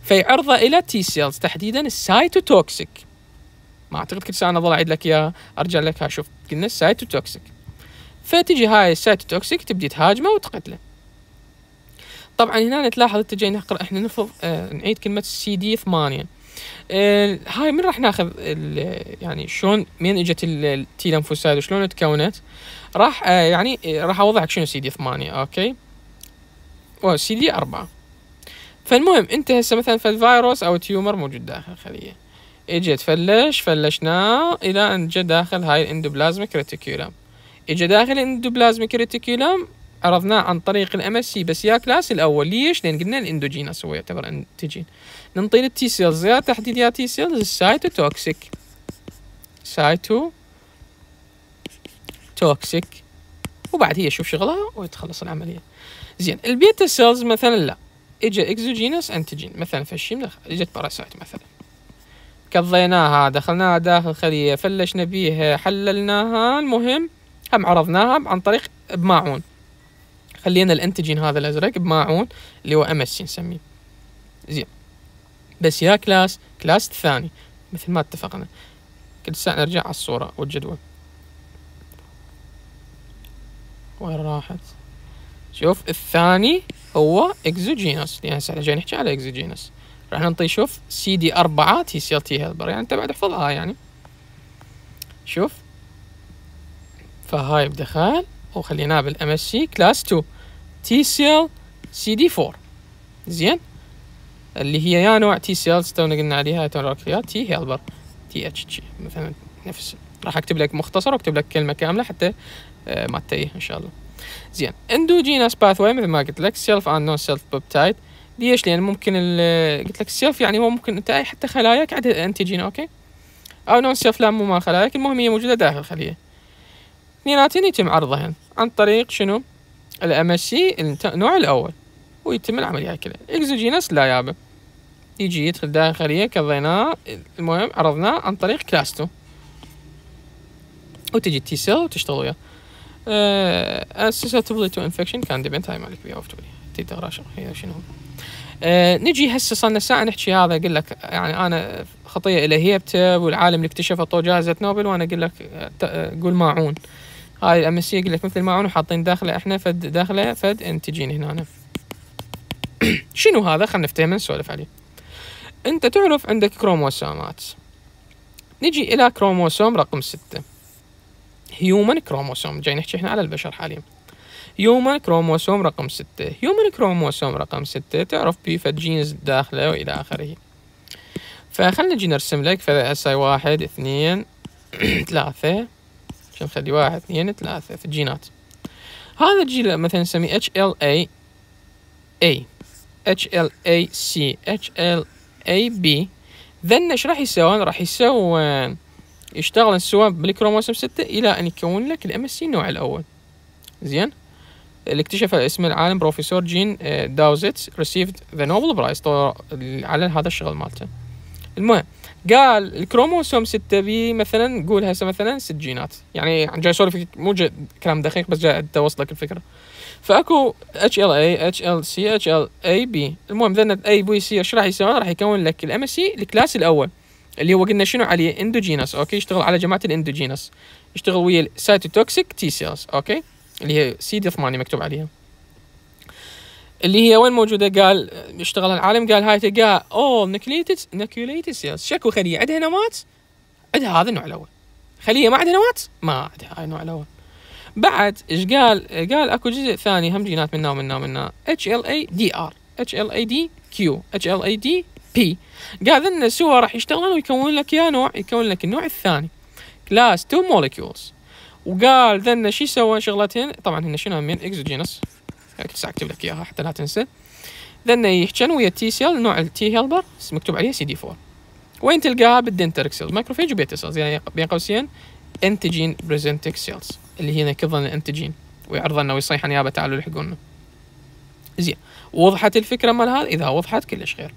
فيعرضه الى تي سيلز تحديدا السايتوتوكسيك ما اعتقد كل ساعه انا اظل اعيد لك اياها ارجع لك ها شوف قلنا السايتوتوكسيك فتجي هاي السايتوتوكسيك تبدي تهاجمه وتقتله طبعا هنا نتلاحظ جاي نقرا احنا نفض اه نعيد كلمه سي دي 8 اه هاي من راح ناخذ يعني شلون من اجت التيلانفوسايد وشلون تكونت راح آه، يعني آه، راح اوضعك شنو سي دي ثمانية اوكي سي دي أربعة فالمهم انت هسه مثلا فالفيروس او تيومر موجود داخل الخلية اجى تفلش فلشناه الى ان جا داخل هاي الاندوبلازميك ريتيكولم اجى داخل الاندوبلازميك ريتيكولم عرضناه عن طريق الام اس سي بس يا كلاس الاول ليش؟ لان قلنا الاندوجينس هو يعتبر انتجين ننطي للتي سيلز يا تحديد يا تي سيلز السايتوتوكسيك سايتو توكسيك وبعد هي تشوف شغلها وتخلص العمليه زين البيتا سيلز مثلا لا اجا اكزوجينس انتجين مثلا فشي من اجت باراسايت مثلا قضيناها دخلناها داخل خليه فلشنا بيها حللناها المهم هم عرضناها عن طريق بماعون خلينا الانتجين هذا الازرق بماعون اللي هو ام اس نسميه زين بس يا كلاس كلاس الثاني مثل ما اتفقنا كل ساعه نرجع على الصوره والجدول وين راحت شوف الثاني هو اكزوجينوس يعني هسه جاي نحكي على اكزوجينوس راح نعطي شوف سي دي 4 تي سي تي هيلبر يعني انت بعد احفظها يعني شوف فهاي بدخل وخليناه بالام اس سي كلاس 2 تي سي ال سي دي 4 زين اللي هي يا نوع تي سيلز تونا قلنا عليها تونوكليات تي هيلبر تي اتش جي مثلا نفس راح اكتب لك مختصر واكتب لك كلمه كامله حتى آه، مالتي ان شاء الله زين اندوجينس باثوي مثل ما قلت لك سيلف ان نون سيلف بيبتايد ليش لان ممكن قلت لك السيلف يعني هو ممكن انت اي حتى خلاياك عندها انتجين اوكي او نون سيلف لا مو مال خلاياك المهم هي موجوده داخل الخليه اثنيناتهم يتم عرضهن عن طريق شنو الام اس سي النوع الاول ويتم العمليه كلها اكزوجينس لا يابا يجي يدخل داخل الخليه كضيناه المهم عرضناه عن طريق كلاستو وتجي التي سيل وتشتغل وياه as susceptible e e e to infection can depend هاي مالك بيها افتولي تقدر راشر هي شنو أه نجي هسه صرنا ساعه نحكي هذا اقول لك يعني انا خطيه الى هيبته والعالم اللي اكتشفه طو جائزه نوبل وانا اقول لك قول ماعون هاي الامسيه اقول لك مثل الماعون وحاطين داخله احنا فد داخله فد انتجين هنا شنو هذا خلينا نفتهم نسولف عليه انت تعرف عندك كروموسومات نجي الى كروموسوم رقم ستة هيومن كروموسوم جاي نحكي احنا على البشر حاليا هيومن كروموسوم رقم ستة هيومن كروموسوم رقم ستة تعرف بيه فد جينز داخله والى اخره فخلنا نجي نرسم لك فهسه واحد اثنين ثلاثة شو نخلي واحد اثنين ثلاثة في الجينات هذا الجيل مثلا نسميه اي سي اتش ال اي بي ذن ايش راح يسوون راح يسوون يشتغل السواب بالكروموسوم 6 الى ان يكون لك الام اس سي النوع الاول زين اللي اكتشف اسم العالم بروفيسور جين داوزيت ريسيفد ذا نوبل برايز على هذا الشغل مالته المهم قال الكروموسوم 6 بي مثلا قول هسه مثلا ست جينات يعني جاي اسولف مو كلام دقيق بس جاي لك الفكره فاكو اتش ال اي اتش ال سي اتش ال اي بي المهم ذن اي بي سي ايش راح يسوي راح يكون لك الام اس سي الكلاس الاول اللي هو قلنا شنو عليه اندوجينس اوكي يشتغل على جماعه الاندوجينس يشتغل ويا السيتوتوكسيك تي سيلز اوكي اللي هي سي دي 8 مكتوب عليها اللي هي وين موجوده قال اشتغل العالم قال هاي تلقاها او نكليتد نكليتد سيلز شكو خليه عندها نوات عندها هذا النوع الاول خليه ما عندها نوات ما عندها هاي النوع الاول بعد ايش قال؟ قال اكو جزء ثاني هم جينات منا ومنا ومنا اتش ال اي دي ار اتش ال اي دي كيو اتش ال اي دي بي قاعد ان سوا راح يشتغلون ويكون لك يا نوع يكون لك النوع الثاني كلاس 2 مولكيولز وقال ذن شو سوى شغلتين طبعا هنا شنو من اكزوجينس لسه اكتب لك اياها حتى لا تنسى ذن يحكن ويا تي سيل نوع التي هيلبر مكتوب عليه سي دي 4 وين تلقاها بالدنترك سيلز مايكروفيج وبيتا سيلز يعني بين قوسين انتجين بريزنتك سيلز اللي هنا كظن الانتجين ويعرض لنا ويصيح يابا تعالوا الحقونا زين وضحت الفكره مال هذا اذا وضحت كلش خير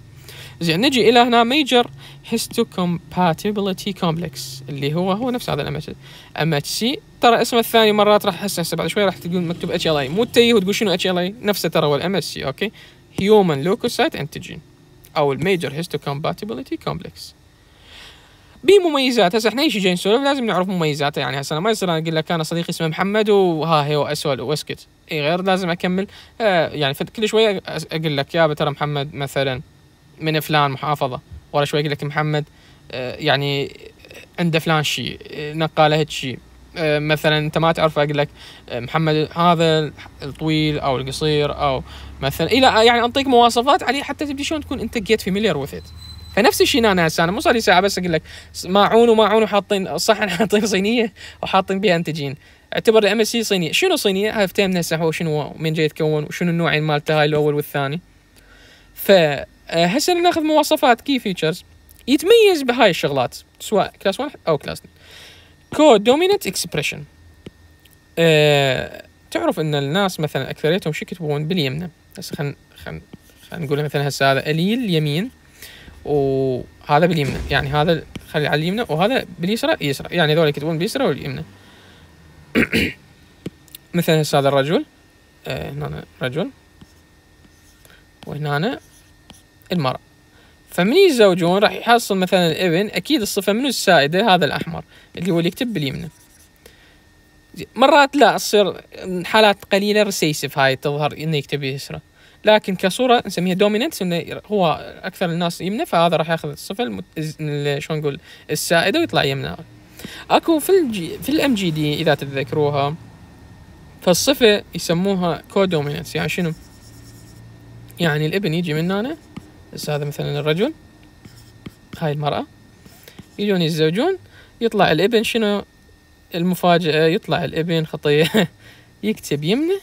زين نجي الى هنا ميجر هيستو كومباتيبلتي كومبلكس اللي هو هو نفس هذا الام اتش سي ترى اسمه الثاني مرات راح احس هسه بعد شوي راح تقول مكتوب اتش ال اي مو تي وتقول شنو اتش ال اي نفسه ترى هو الام اتش سي اوكي هيومن لوكوسايت انتيجين او الميجر هيستو كومباتيبلتي كومبلكس بمميزات هسه احنا ايش جاي نسولف لازم نعرف مميزاته يعني هسه انا ما يصير انا اقول لك انا صديقي اسمه محمد وها هي واسول واسكت اي غير لازم اكمل آه يعني كل شويه اقول لك يا ترى محمد مثلا من فلان محافظه ورا شوي يقول لك محمد آه، يعني عنده فلان شيء نقاله هيك شيء آه، مثلا انت ما تعرفه اقول لك آه، محمد هذا الطويل او القصير او مثلا الى يعني انطيك مواصفات عليه حتى تبدي شلون تكون انت جيت مليار وثيت فنفس الشيء انا هسه انا مو صار لي ساعه بس اقول لك ماعون وماعون وحاطين صحن حاطين صينيه وحاطين بها انتجين اعتبر الام اس سي صينيه شنو صينيه؟ هاي فهمنا هسه هو شنو من جاي يتكون وشنو النوعين مالته هاي الاول والثاني ف آه، هسه ناخذ مواصفات كي فيتشرز يتميز بهاي الشغلات سواء كلاس 1 او كلاس 2 كو دوميننت اكسبريشن تعرف ان الناس مثلا اكثريتهم شو يكتبون باليمنى هسه خلينا خلينا خلينا نقول مثلا هسه هذا اليل اليمين وهذا باليمنى يعني هذا خلي على اليمنى وهذا باليسرى يسرى يعني هذول يكتبون باليسرى واليمنى مثلا هسه هذا الرجل آه، هنا رجل وهنا المرأة فمن يتزوجون راح يحصل مثلا الابن اكيد الصفة منو السائدة هذا الاحمر اللي هو اللي يكتب باليمنى مرات لا تصير حالات قليلة ريسيسيف هاي تظهر انه يكتب يسرى لكن كصورة نسميها دوميننت انه هو اكثر الناس يمنى فهذا راح ياخذ الصفة المت... شلون نقول السائدة ويطلع يمنى اكو في الجي... في الام جي دي اذا تتذكروها فالصفة يسموها كودوميننس يعني شنو؟ يعني الابن يجي من هنا بس هذا مثلا الرجل هاي المرأة يجون يتزوجون يطلع الابن شنو المفاجأة يطلع الابن خطية يكتب يمنه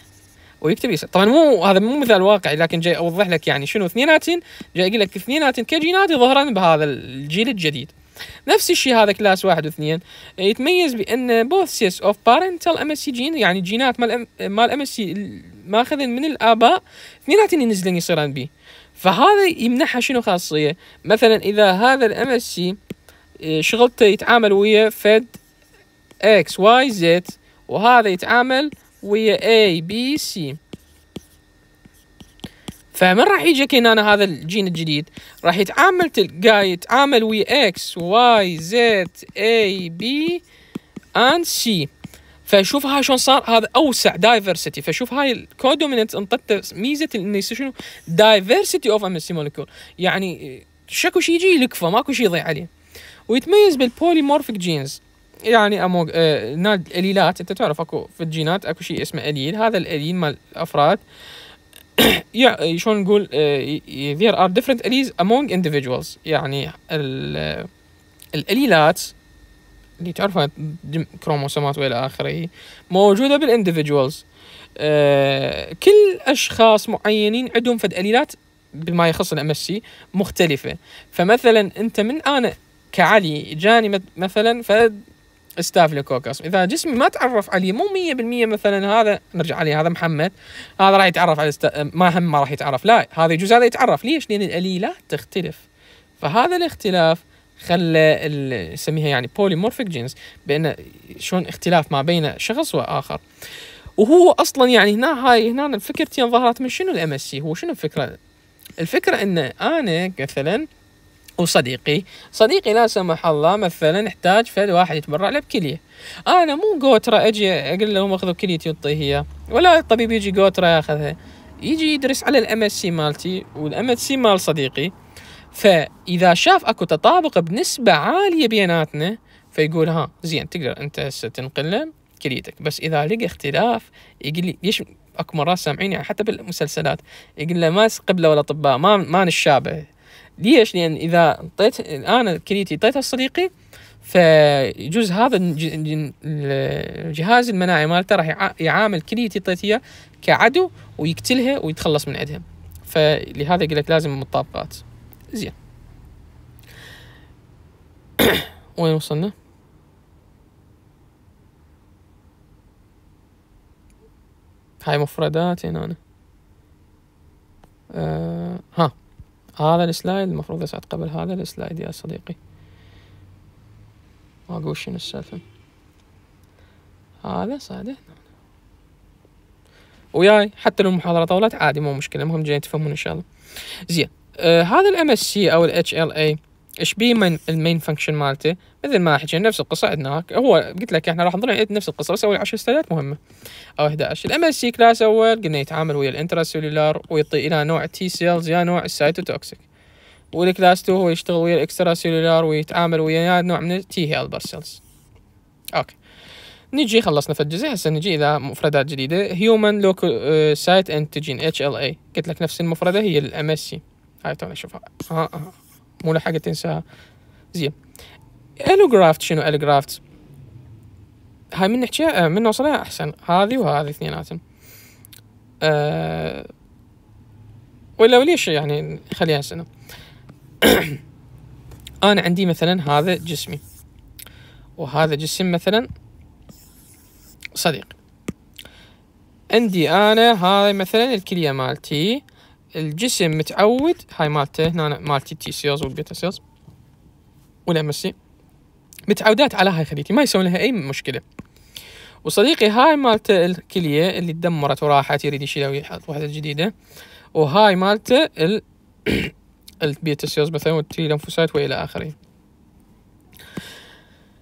ويكتب يسار طبعا مو هذا مو مثال واقعي لكن جاي اوضح لك يعني شنو اثنيناتين جاي اقول لك اثنيناتين كجينات ظهرا بهذا الجيل الجديد نفس الشيء هذا كلاس واحد واثنين يتميز بان بوث سيس اوف بارنتال ام اس جين يعني جينات مال مال ام اس سي ماخذين من الاباء اثنيناتين ينزلن يصيرن بيه فهذا يمنحها شنو خاصيه مثلا اذا هذا الام اس سي شغلته يتعامل ويا فد اكس واي زد وهذا يتعامل ويا اي بي سي فمن راح يجيك هنا هذا الجين الجديد راح يتعامل تلقاه يتعامل ويا اكس واي زد اي بي اند سي فشوف هاي شلون صار هذا اوسع دايفرسيتي فشوف هاي الكودومينت انطت ميزه انه يصير شنو دايفرسيتي اوف ام اس مولكيول يعني شكو شيء يجي يلكفه ماكو شيء يضيع عليه ويتميز بالبوليمورفيك جينز يعني اموغ آه ناد الاليلات انت تعرف اكو في الجينات اكو شيء اسمه اليل هذا الاليل مال الافراد يعني شلون نقول آه، there are different alleles among individuals يعني آه، الاليلات اللي تعرفها كروموسومات والى اخره موجوده بالاندفجوالز آه، كل اشخاص معينين عندهم فد اليلات بما يخص الام اس سي مختلفه فمثلا انت من انا كعلي جاني مثلا فد ستافلوكوكس اذا جسمي ما تعرف عليه مو 100% مثلا هذا نرجع عليه هذا محمد هذا راح يتعرف على ما هم ما راح يتعرف لا هذا يجوز هذا يتعرف ليش لان الاليلات تختلف فهذا الاختلاف خلى نسميها يعني بوليمورفيك جينز بأن شلون اختلاف ما بين شخص وآخر وهو اصلا يعني هنا هاي هنا الفكرتين ظهرت من شنو الام اس سي هو شنو الفكره الفكره ان انا مثلا وصديقي صديقي لا سمح الله مثلا احتاج فد واحد يتبرع له بكليه انا مو قوتره اجي اقول له اخذوا كليتي وطيه هي ولا الطبيب يجي قوتره ياخذها يجي يدرس على الام اس سي مالتي والام اس سي مال صديقي فاذا شاف اكو تطابق بنسبه عاليه بيناتنا فيقول ها زين تقدر انت هسه تنقل له كليتك بس اذا لقى اختلاف يقول لي ليش اكو مرات سامعين يعني حتى بالمسلسلات يقول له ما قبله ولا اطباء ما ما نشابه ليش؟ لان اذا انطيت انا كليتي اعطيتها لصديقي فيجوز هذا الجهاز المناعي مالته راح يعامل كليتي طيتيه كعدو ويقتلها ويتخلص من عندها فلهذا يقول لك لازم مطابقات زين وين وصلنا هاي مفردات هنا أنا. آه ها هذا السلايد المفروض يصعد قبل هذا السلايد يا صديقي ما اقول شنو السالفة هذا صعد هنا وياي حتى لو المحاضرة طولت عادي مو مشكلة المهم جاي تفهمون ان شاء الله زين آه هذا الام اس سي او الاتش ال اي ايش بيه المين فانكشن مالته مثل ما حكينا نفس القصه عندنا هو قلت لك احنا راح نضل نعيد نفس القصه بس اول 10 ستات مهمه او 11 الام اس سي كلاس اول قلنا يتعامل ويا الانتراسيلولار ويعطي الى نوع تي سيلز يا نوع السايتوتوكسيك والكلاس 2 هو يشتغل ويا الاكستراسيلولار ويتعامل ويا نوع من التي هيلبر سيلز اوكي نجي خلصنا في الجزء هسه نجي الى مفردات جديده هيومن لوكو سايت انتجين اتش ال اي قلت لك نفس المفرده هي الام اس سي هاي توني شوفها ها آه آه. مو حاجه تنساها زين الوغرافت شنو الوغرافت هاي من نحكيها آه، من نوصلها احسن هذه وهذه اثنيناتهم أه ولا وليش يعني خليها سنة انا عندي مثلا هذا جسمي وهذا جسم مثلا صديق عندي انا هاي مثلا الكليه مالتي الجسم متعود هاي مالته هنا مالتي التي سيلز والبيتا سيلز والام اس سي متعودات على هاي خليتي ما يسوون لها اي مشكله وصديقي هاي مالته الكليه اللي تدمرت وراحت يريد يشيلها ويحط واحده جديده وهاي مالته ال البيتا سيلز مثلا والتيلانفوسات والى اخره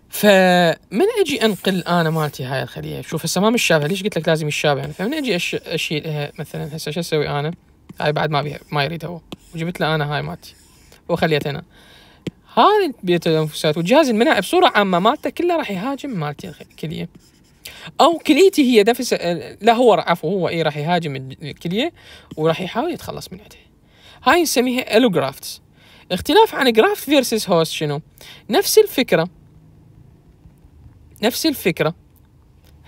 فمن اجي انقل انا مالتي هاي الخليه شوف هسه ما مش شابه ليش قلت لك لازم يشابه فمن اجي اشيلها مثلا هسه شو اسوي انا هاي بعد ما بيها ما يريدها هو وجبت له انا هاي مالتي وخليت هنا هذه التنفسات والجهاز المناعي بصوره عامه مالته كله راح يهاجم مالتي الكليه او كليتي هي نفس لا هو عفوا هو اي راح يهاجم الكليه وراح يحاول يتخلص من عندها هاي نسميها الوغرافت اختلاف عن جرافت فيرسس هوست شنو نفس الفكره نفس الفكره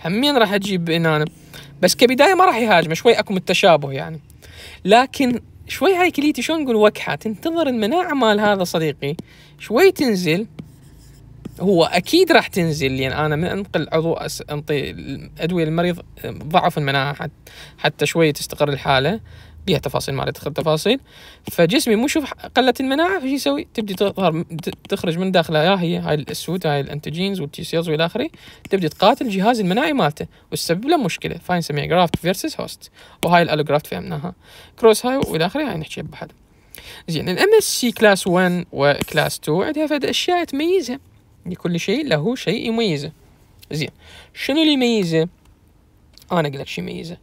همين راح اجيب بنانا بس كبدايه ما راح يهاجمه شوي اكو التشابه يعني لكن شوي هاي كليتي شلون نقول وكحه تنتظر المناعه مال هذا صديقي شوي تنزل هو اكيد راح تنزل لان يعني انا من انقل عضو أس... انطي الادويه للمريض ضعف المناعه حتى, حتى شوي تستقر الحاله بيها تفاصيل ما تدخل تفاصيل فجسمي مو شوف قله المناعه فشو يسوي؟ تبدي تظهر تخرج من داخله يا هي هاي السوت هاي الانتجينز والتي سيلز والى اخره تبدي تقاتل الجهاز المناعي مالته وتسبب له مشكله فهاي نسميها جرافت فيرسس هوست وهاي الالوجرافت فهمناها كروس هاي والى اخره هاي نحكي بحد زين الام اس سي كلاس 1 وكلاس 2 عندها فد اشياء تميزها لكل شيء له شيء يميزه زين شنو اللي يميزه انا اقول لك شو يميزه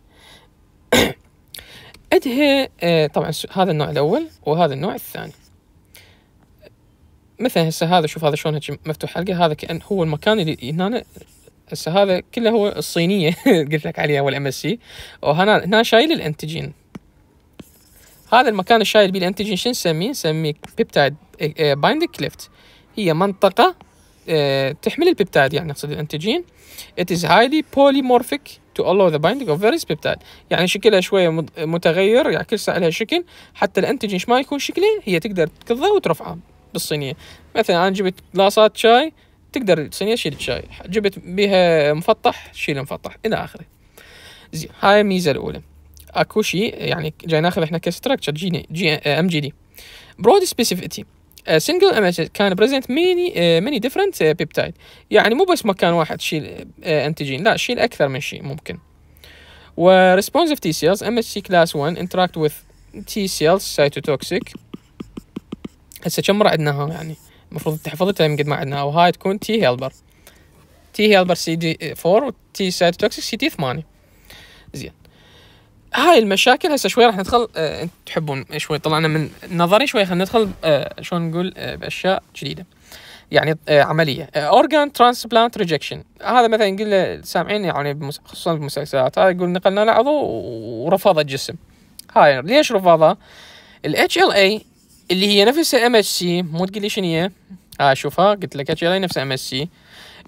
عندها آه، طبعا هذا النوع الاول وهذا النوع الثاني مثلا هسه هذا شوف هذا شلون مفتوح حلقه هذا كان هو المكان اللي هنا هسه هذا كله هو الصينيه قلت لك عليها والام اس سي وهنا هنا شايل الانتجين هذا المكان الشايل بيه الانتجين شو نسميه؟ نسميه بيبتايد بايند كليفت هي منطقه آه، تحمل البيبتايد يعني نقصد الانتجين it is highly polymorphic to allow the binding of various peptide يعني شكلها شوية متغير يعني كل ساعة لها شكل حتى الانتج ما يكون شكله هي تقدر تكضه وترفعه بالصينية مثلا أنا جبت لاصات شاي تقدر الصينية تشيل الشاي جبت بها مفطح شيل مفطح إلى آخره زين هاي الميزة الأولى اكو شيء يعني جاي ناخذ احنا كستراكشر جي ام جي دي برود سبيسيفيتي سنجل آه، ام كان بريزنت ميني ميني ديفرنت بيبتايد يعني مو بس مكان واحد شيل انتجين آه، لا شيل اكثر من شيء ممكن وريسبونسيف تي سيلز ام اس سي كلاس 1 انتراكت وذ تي سيلز سايتوتوكسيك هسه كم مره عندناها يعني المفروض من قد ما عندناها وهاي تكون تي هيلبر تي هيلبر سي دي 4 وتي سايتوتوكسيك سي دي 8 هاي المشاكل هسه شوي راح ندخل آه انت تحبون شوي طلعنا من نظري شوي خلينا ندخل آه شلون نقول آه باشياء جديده يعني آه عمليه اورجان ترانسبلانت ريجكشن هذا مثلا يقول له سامعين يعني خصوصا بالمسلسلات هذا يقول نقلنا له عضو ورفض الجسم هاي ليش رفضها الاتش ال اي اللي هي نفس ام اتش سي مو تقول لي شنو هي آه شوفها قلت لك اتش ال اي نفس ام اتش سي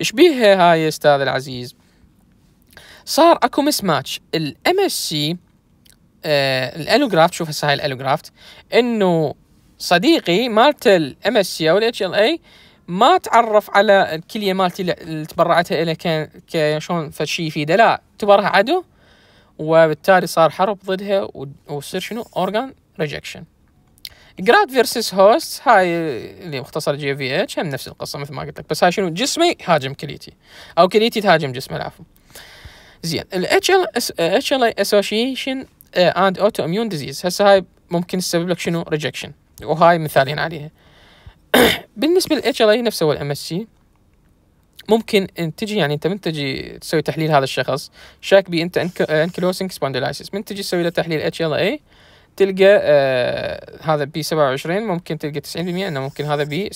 ايش بيها هاي يا استاذ العزيز؟ صار اكو مس ماتش الام اس سي آه، الالوجرافت شوف هسه هاي الالوجرافت انه صديقي مالت الام اس سي او الاتش ال اي ما تعرف على الكليه مالتي اللي تبرعتها الى كان شلون فشي يفيده لا اعتبرها عدو وبالتالي صار حرب ضدها وصير شنو اورجان ريجكشن جراد فيرسس هوست هاي اللي مختصر جي في اتش هم نفس القصه مثل ما قلت لك بس هاي شنو جسمي هاجم كليتي او كليتي تهاجم جسمي العفو زين الاتش ال اتش ال اسوشيشن اند اوتو اميون ديزيز هسه هاي ممكن تسبب لك شنو ريجكشن وهاي مثالين يعني عليها بالنسبه للاتش ال اي نفسه والام اس سي ممكن انت تجي يعني انت من تجي تسوي تحليل هذا الشخص شاك بي انت انكلوسنج سبوندلايسيس من تجي تسوي له تحليل اتش ال اي تلقى آه هذا بي 27 ممكن تلقى 90% انه ممكن هذا بي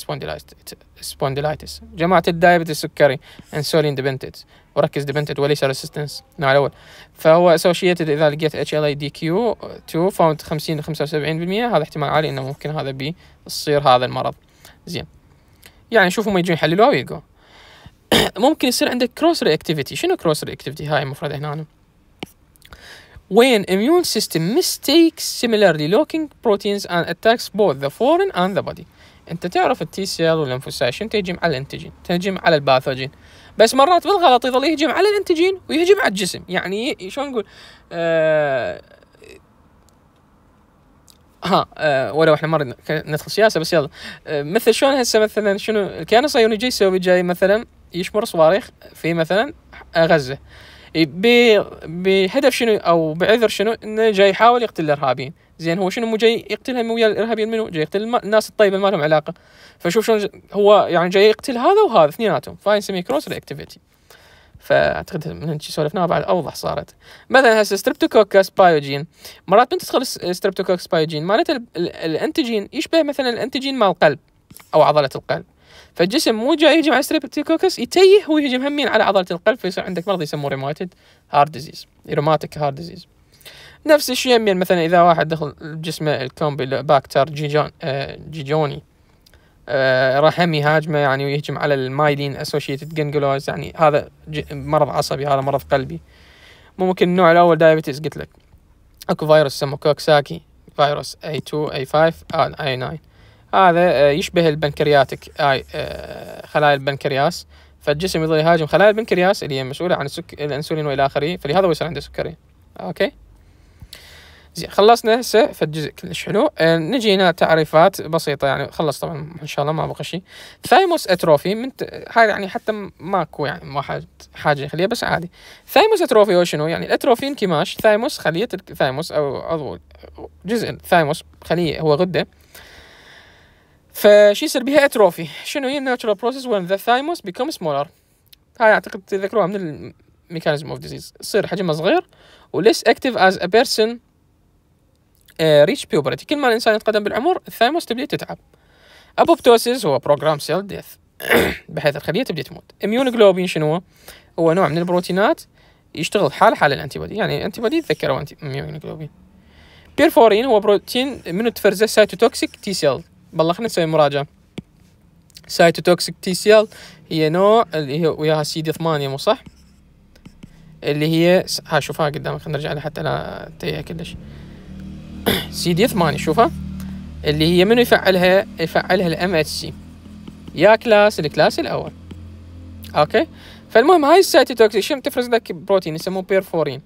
سبونديلايتس جماعه الدايبت السكري انسولين ديبنتد وركز ديبنتد وليس ريسيستنس نوع الاول فهو اسوشيتد اذا لقيت اتش ال اي دي كيو 2 فاوند 50 ل 75% هذا احتمال عالي انه ممكن هذا بي يصير هذا المرض زين يعني شوفوا ما يجون يحللوها ويلقوا ممكن يصير عندك كروس رياكتيفيتي شنو كروس رياكتيفيتي هاي المفروض هنا أنا. when immune system mistakes similarly locking proteins and attacks both the foreign and the body انت تعرف التي سيل والليمفوسايت شنو تهجم على الانتجين تهجم على الباثوجين بس مرات بالغلط يظل يهجم على الانتجين ويهجم على الجسم يعني شلون نقول آه ها آه ولو احنا مره ندخل سياسه بس يلا آه مثل شلون هسه مثلا شنو الكيان الصهيوني جاي يسوي جاي مثلا يشمر صواريخ في مثلا غزه بهدف شنو او بعذر شنو انه جاي يحاول يقتل الارهابيين زين هو شنو مو جاي يقتلهم ويا الارهابيين منو جاي يقتل الناس الطيبه ما لهم علاقه فشوف شلون هو يعني جاي يقتل هذا وهذا اثنيناتهم فاين نسميه كروس رياكتيفيتي فاعتقد من هيك سولفناها بعد اوضح صارت مثلا هسه ستريبتوكوكس بايوجين مرات من تدخل ستريبتوكوكس بايوجين معناته الانتجين يشبه مثلا الانتجين مال القلب او عضله القلب فالجسم مو جاي يهجم على ستريبتوكوكس يتيه هو يهجم همين على عضله القلب فيصير عندك مرض يسموه ريماتيد هارد ديزيز ريماتيك هارد ديزيز نفس الشيء يمين مثلا اذا واحد دخل جسمه الكومبي باكتر جيجون آه، جيجوني آه، راح هم يهاجمه يعني ويهجم على المايلين اسوشيتد جنجلوز يعني هذا مرض عصبي هذا مرض قلبي ممكن النوع الاول دايابيتس قلت لك اكو فيروس يسموه كوكساكي فيروس A2 A5 اي A9 هذا آه، يشبه البنكرياتك هاي آه، خلايا البنكرياس فالجسم يظل يهاجم خلايا البنكرياس اللي هي مسؤولة عن السك... الأنسولين وإلى آخره فلهذا هو يصير عنده سكري أوكي زين خلصنا هسه فالجزء كلش حلو آه، نجي هنا تعريفات بسيطة يعني خلص طبعا إن شاء الله ما بقى شيء ثايموس أتروفي من ت... هاي يعني حتى ماكو يعني واحد حاجة يخليها بس عادي ثايموس أتروفي هو شنو يعني الأتروفي انكماش ثايموس خلية الثايموس أو عضو جزء الثايموس خلية هو غدة فشي يصير بها اتروفي شنو هي الناتشرال بروسيس وين ذا ثايموس بيكم سمولر هاي اعتقد تذكروها من الميكانيزم اوف ديزيز تصير حجمها صغير وليس اكتف از ا بيرسون ريتش بيوبرتي كل ما الانسان يتقدم بالعمر الثايموس تبدي تتعب ابوبتوسيس هو بروجرام سيل ديث بحيث الخليه تبدي تموت جلوبين شنو هو نوع من البروتينات يشتغل حال حال الانتيبودي يعني الانتيبودي تذكروا انتي اميونوجلوبين بيرفورين هو بروتين من تفرزه سايتوتوكسيك تي سيل بالله خلينا نسوي مراجعة سايتوتوكسيك تي سي ال هي نوع اللي هي وياها سي دي ثمانية مو صح اللي هي ها شوفها قدامك خلينا نرجع لها حتى لا تهيأ كلش سي دي ثمانية شوفها اللي هي منو يفعلها يفعلها الام اتش سي يا كلاس الكلاس الاول اوكي فالمهم هاي السايتوتوكسيك شنو تفرز لك بروتين يسموه بيرفورين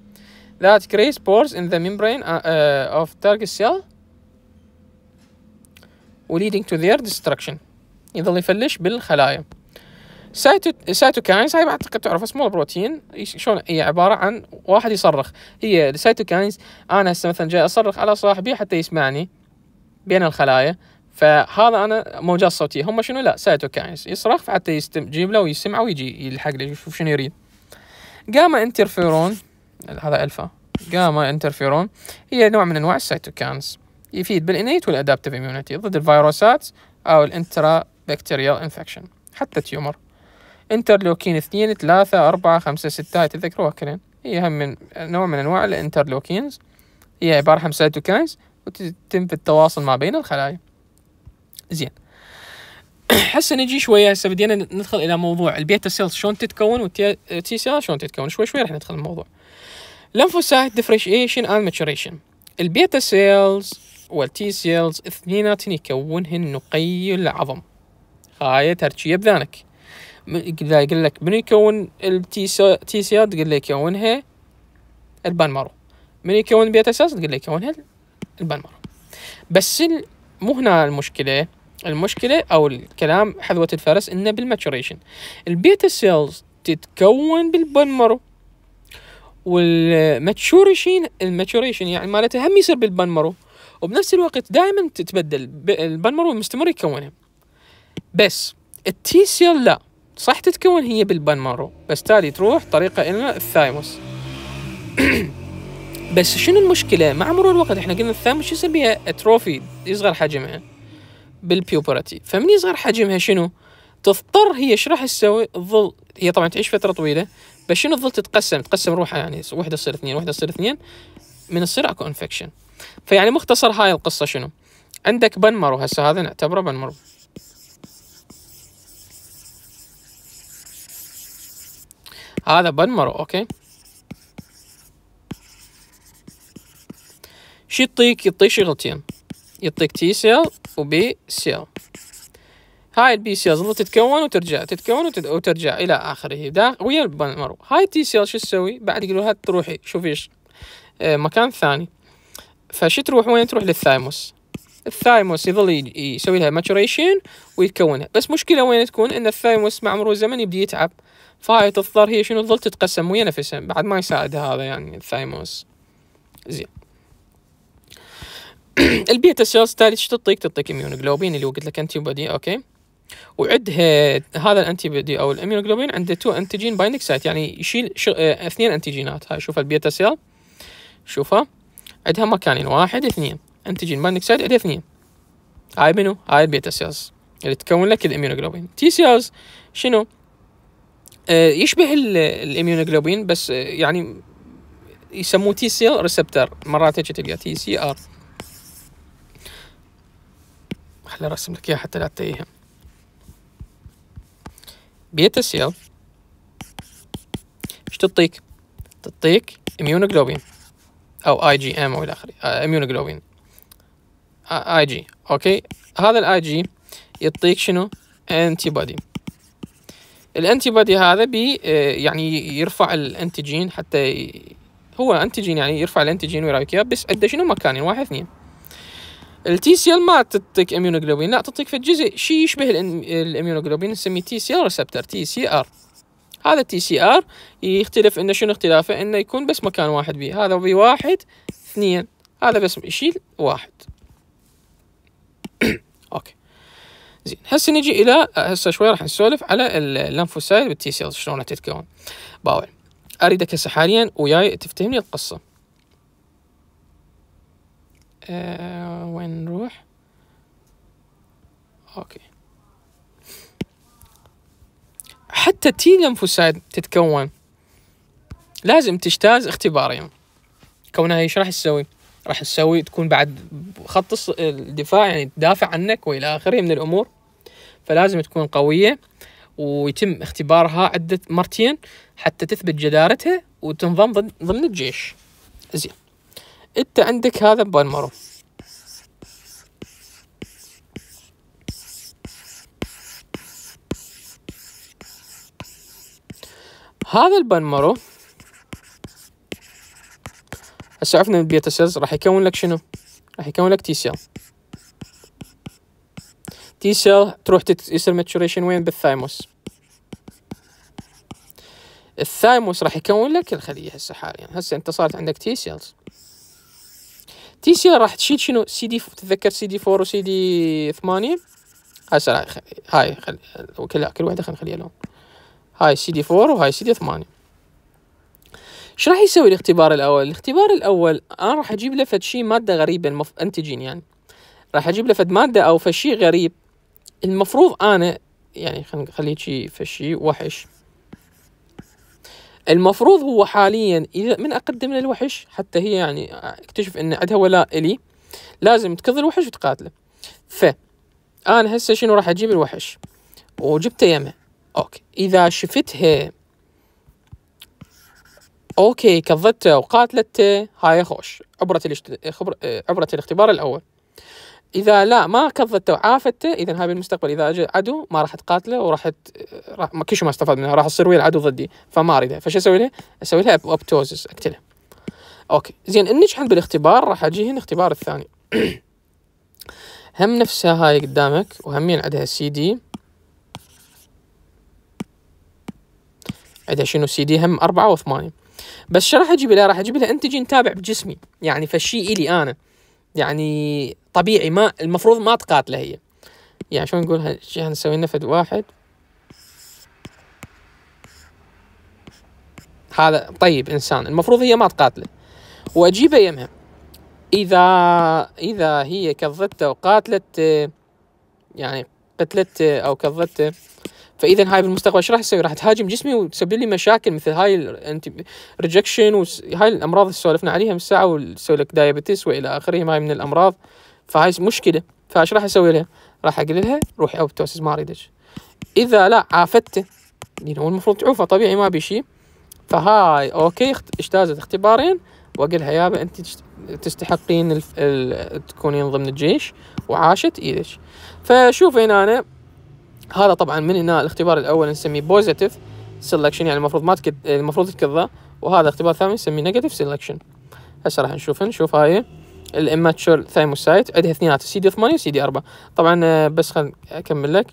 ذات كريس بورز ان ذا ميمبرين اوف تارجت سيل وليدينج تو ذير ديستركشن يظل يفلش بالخلايا سايتوكاينز هاي بعتقد تعرف اسمه البروتين شلون هي عباره عن واحد يصرخ هي السايتوكاينز انا هسه مثلا جاي اصرخ على صاحبي حتى يسمعني بين الخلايا فهذا انا موجات صوتيه هم شنو لا سايتوكاينز يصرخ حتى يجيب له ويسمع ويجي يلحق له يشوف شنو يريد جاما انترفيرون هذا الفا جاما انترفيرون هي نوع من انواع السايتوكاينز يفيد بالانيت والادابتيف اميونيتي ضد الفيروسات او الانترا بكتيريال انفكشن حتى تيومر انترلوكين اثنين ثلاثة أربعة خمسة ستة تذكروها كلين هي هم من نوع من أنواع الانترلوكينز هي عبارة عن سيتوكينز وتتم في التواصل ما بين الخلايا زين هسه نجي شويه هسه بدينا ندخل الى موضوع البيتا سيلز شلون تتكون والتي سيلز شلون تتكون شوي شوي راح ندخل الموضوع لنفوسايت ديفرنشيشن اند ماتشوريشن البيتا سيلز والتي سيلز اثنيناتهن يكونهن نقي العظم هاي تركية بذانك إذا يقول لك من يكون التي سيل تقول لي يكونها مارو من يكون بيتا سيلز تقول لي يكونها مارو بس مو هنا المشكلة المشكلة أو الكلام حذوة الفرس إنه بالماتوريشن البيتا سيلز تتكون مارو والماتوريشن الماتوريشن يعني مالته هم يصير بالبنمرو وبنفس الوقت دائما تتبدل البنمر والمستمر يكونها بس التي سيل لا صح تتكون هي بالبنمارو بس تالي تروح طريقة إلى الثايموس بس شنو المشكلة مع مرور الوقت احنا قلنا الثايموس شو يسميها اتروفي يصغر حجمها بالبيوبرتي فمن يصغر حجمها شنو تضطر هي ايش راح تسوي تظل هي طبعا تعيش فترة طويلة بس شنو تظل تتقسم تقسم روحها يعني وحدة تصير اثنين وحدة تصير اثنين من تصير اكو انفكشن فيعني مختصر هاي القصة شنو عندك بنمرو هسه هذا نعتبره بنمرو هذا بنمرو اوكي شو يعطيك يعطيك شغلتين يعطيك تي سيل وبي سيل هاي البي سيلز تظل تتكون وترجع تتكون وتد... وترجع الى اخره ويا البنمرو هاي التي سيل شو تسوي بعد يقولوا هات تروحي شوفي ايش آه، مكان ثاني فش تروح وين تروح للثايموس الثايموس يظل يسوي لها ماتوريشن ويتكونها بس مشكلة وين تكون ان الثايموس مع مرور الزمن يبدي يتعب فهاي تضطر هي شنو تظل تتقسم ويا نفسها بعد ما يساعدها هذا يعني الثايموس زين البيتا سيلز تالي ايش تعطيك تعطيك اميونوجلوبين اللي قلت لك انتي بودي اوكي وعندها هذا الانتي بودي او الاميونوجلوبين عنده تو انتيجين بايندنج سايت يعني يشيل شغ... آه، اثنين انتيجينات هاي شوف البيتا سيل شوفها عندها مكانين واحد اثنين انتجين سايد عندها اثنين هاي منو؟ هاي البيتا سيلز اللي تكون لك الاميونوجلوبين تي سيلز شنو؟ آه يشبه الاميونوجلوبين بس آه، يعني يسموه تي سيل ريسبتر مرات هيك تلقى تي سي ار خليني ارسم لك اياها حتى لا تتيهم بيتا سيل ايش تعطيك؟ تعطيك اميونوجلوبين او اي جي ام او الى اخره اميونوجلوبين اي جي اوكي هذا الاي جي يعطيك شنو انتي بودي الانتي بودي هذا بي آه، يعني يرفع الانتيجين حتى هو انتيجين يعني يرفع الانتيجين ويراويك اياه بس عنده شنو مكانين واحد اثنين التي سي ال ما تعطيك اميونوجلوبين لا تعطيك في الجزء شيء يشبه الاميونوجلوبين نسميه تي سي ال ريسبتر تي سي ار هذا التي سي ار يختلف انه شنو اختلافه انه يكون بس مكان واحد بي هذا بي واحد اثنين هذا بس يشيل واحد اوكي زين هسه نجي الى هسه شوي راح نسولف على اللمفوسايد والتي سيلز شلون راح تتكون باول اريدك هسه حاليا وياي تفتهمني القصه أه وين نروح اوكي حتى تي لنفوسات تتكون لازم تجتاز اختبارين كونها ايش راح تسوي؟ راح تسوي تكون بعد خط الدفاع يعني تدافع عنك والى اخره من الامور فلازم تكون قويه ويتم اختبارها عدة مرتين حتى تثبت جدارتها وتنضم ضمن الجيش زين انت عندك هذا ببالمرو هذا البنمرو هسه عرفنا من البيتا سيلز راح يكون لك شنو راح يكون لك تي سيل تي سيل تروح يصير ماتشوريشن وين بالثايموس الثايموس راح يكون لك الخليه هسه حاليا هسه انت صارت عندك تي سيلز تي سيل راح تشيل شنو سي دي تتذكر سي دي 4 وسي دي 8 هسه هاي خلي هاي كل واحدة وحده خلينا نخليها لهم هاي سي دي 4 وهاي سي دي 8 ايش راح يسوي الاختبار الاول الاختبار الاول انا راح اجيب له فد شيء ماده غريبه المف... انتجين يعني راح اجيب له فد ماده او فشي غريب المفروض انا يعني خلينا نخليه شيء فشي وحش المفروض هو حاليا اذا من اقدم للوحش حتى هي يعني اكتشف ان عندها ولاء الي لازم تكذ الوحش وتقاتله ف انا هسه شنو راح اجيب الوحش وجبته يمه اوكي اذا شفتها اوكي كضته وقاتلته هاي خوش عبرة الاشت... خبر... عبرة الاختبار الاول اذا لا ما كضته وعافته اذا هاي بالمستقبل اذا اجى عدو ما راح تقاتله وراح كل شيء ما استفاد منها راح تصير ويا العدو ضدي فما اريدها فشو اسوي لها؟ اسوي لها ابتوزس اقتلها اوكي زين ان بالاختبار راح اجي هنا الاختبار الثاني هم نفسها هاي قدامك وهمين عندها سي دي اذا شنو سي دي هم أربعة وثمانية بس شو راح أجيب لها راح أجيب لها تجي نتابع بجسمي يعني فالشيء إلي أنا يعني طبيعي ما المفروض ما تقاتله هي يعني شو نقول نسوي لنا فد واحد هذا طيب انسان المفروض هي ما تقاتله واجيبه يمها اذا اذا هي كظته وقاتلت يعني قتلت او كظته فاذا هاي بالمستقبل ايش راح تسوي؟ راح تهاجم جسمي وتسبب لي مشاكل مثل هاي الانتي ريجكشن وهاي الامراض اللي سولفنا عليها من الساعه وتسوي لك دايابيتس والى اخره هاي من الامراض فهاي مشكله فايش راح اسوي لها؟ راح اقول لها روحي اوبتوسس ما اريدك. اذا لا عافته لان يعني هو المفروض تعوفه طبيعي ما بي شيء فهاي اوكي اجتازت اختبارين واقلها يابا انت تستحقين تكونين ضمن الجيش وعاشت ايدك فشوف هنا انا هذا طبعا من هنا الاختبار الاول نسميه بوزيتيف سيلكشن يعني المفروض ما تكد... المفروض تكذا وهذا اختبار ثاني نسميه نيجاتيف سيلكشن هسه راح نشوف نشوف هاي الاماتشور ثايموسايت عندها اثنينات سي دي 8 وسي دي 4 طبعا آه، بس خل اكمل لك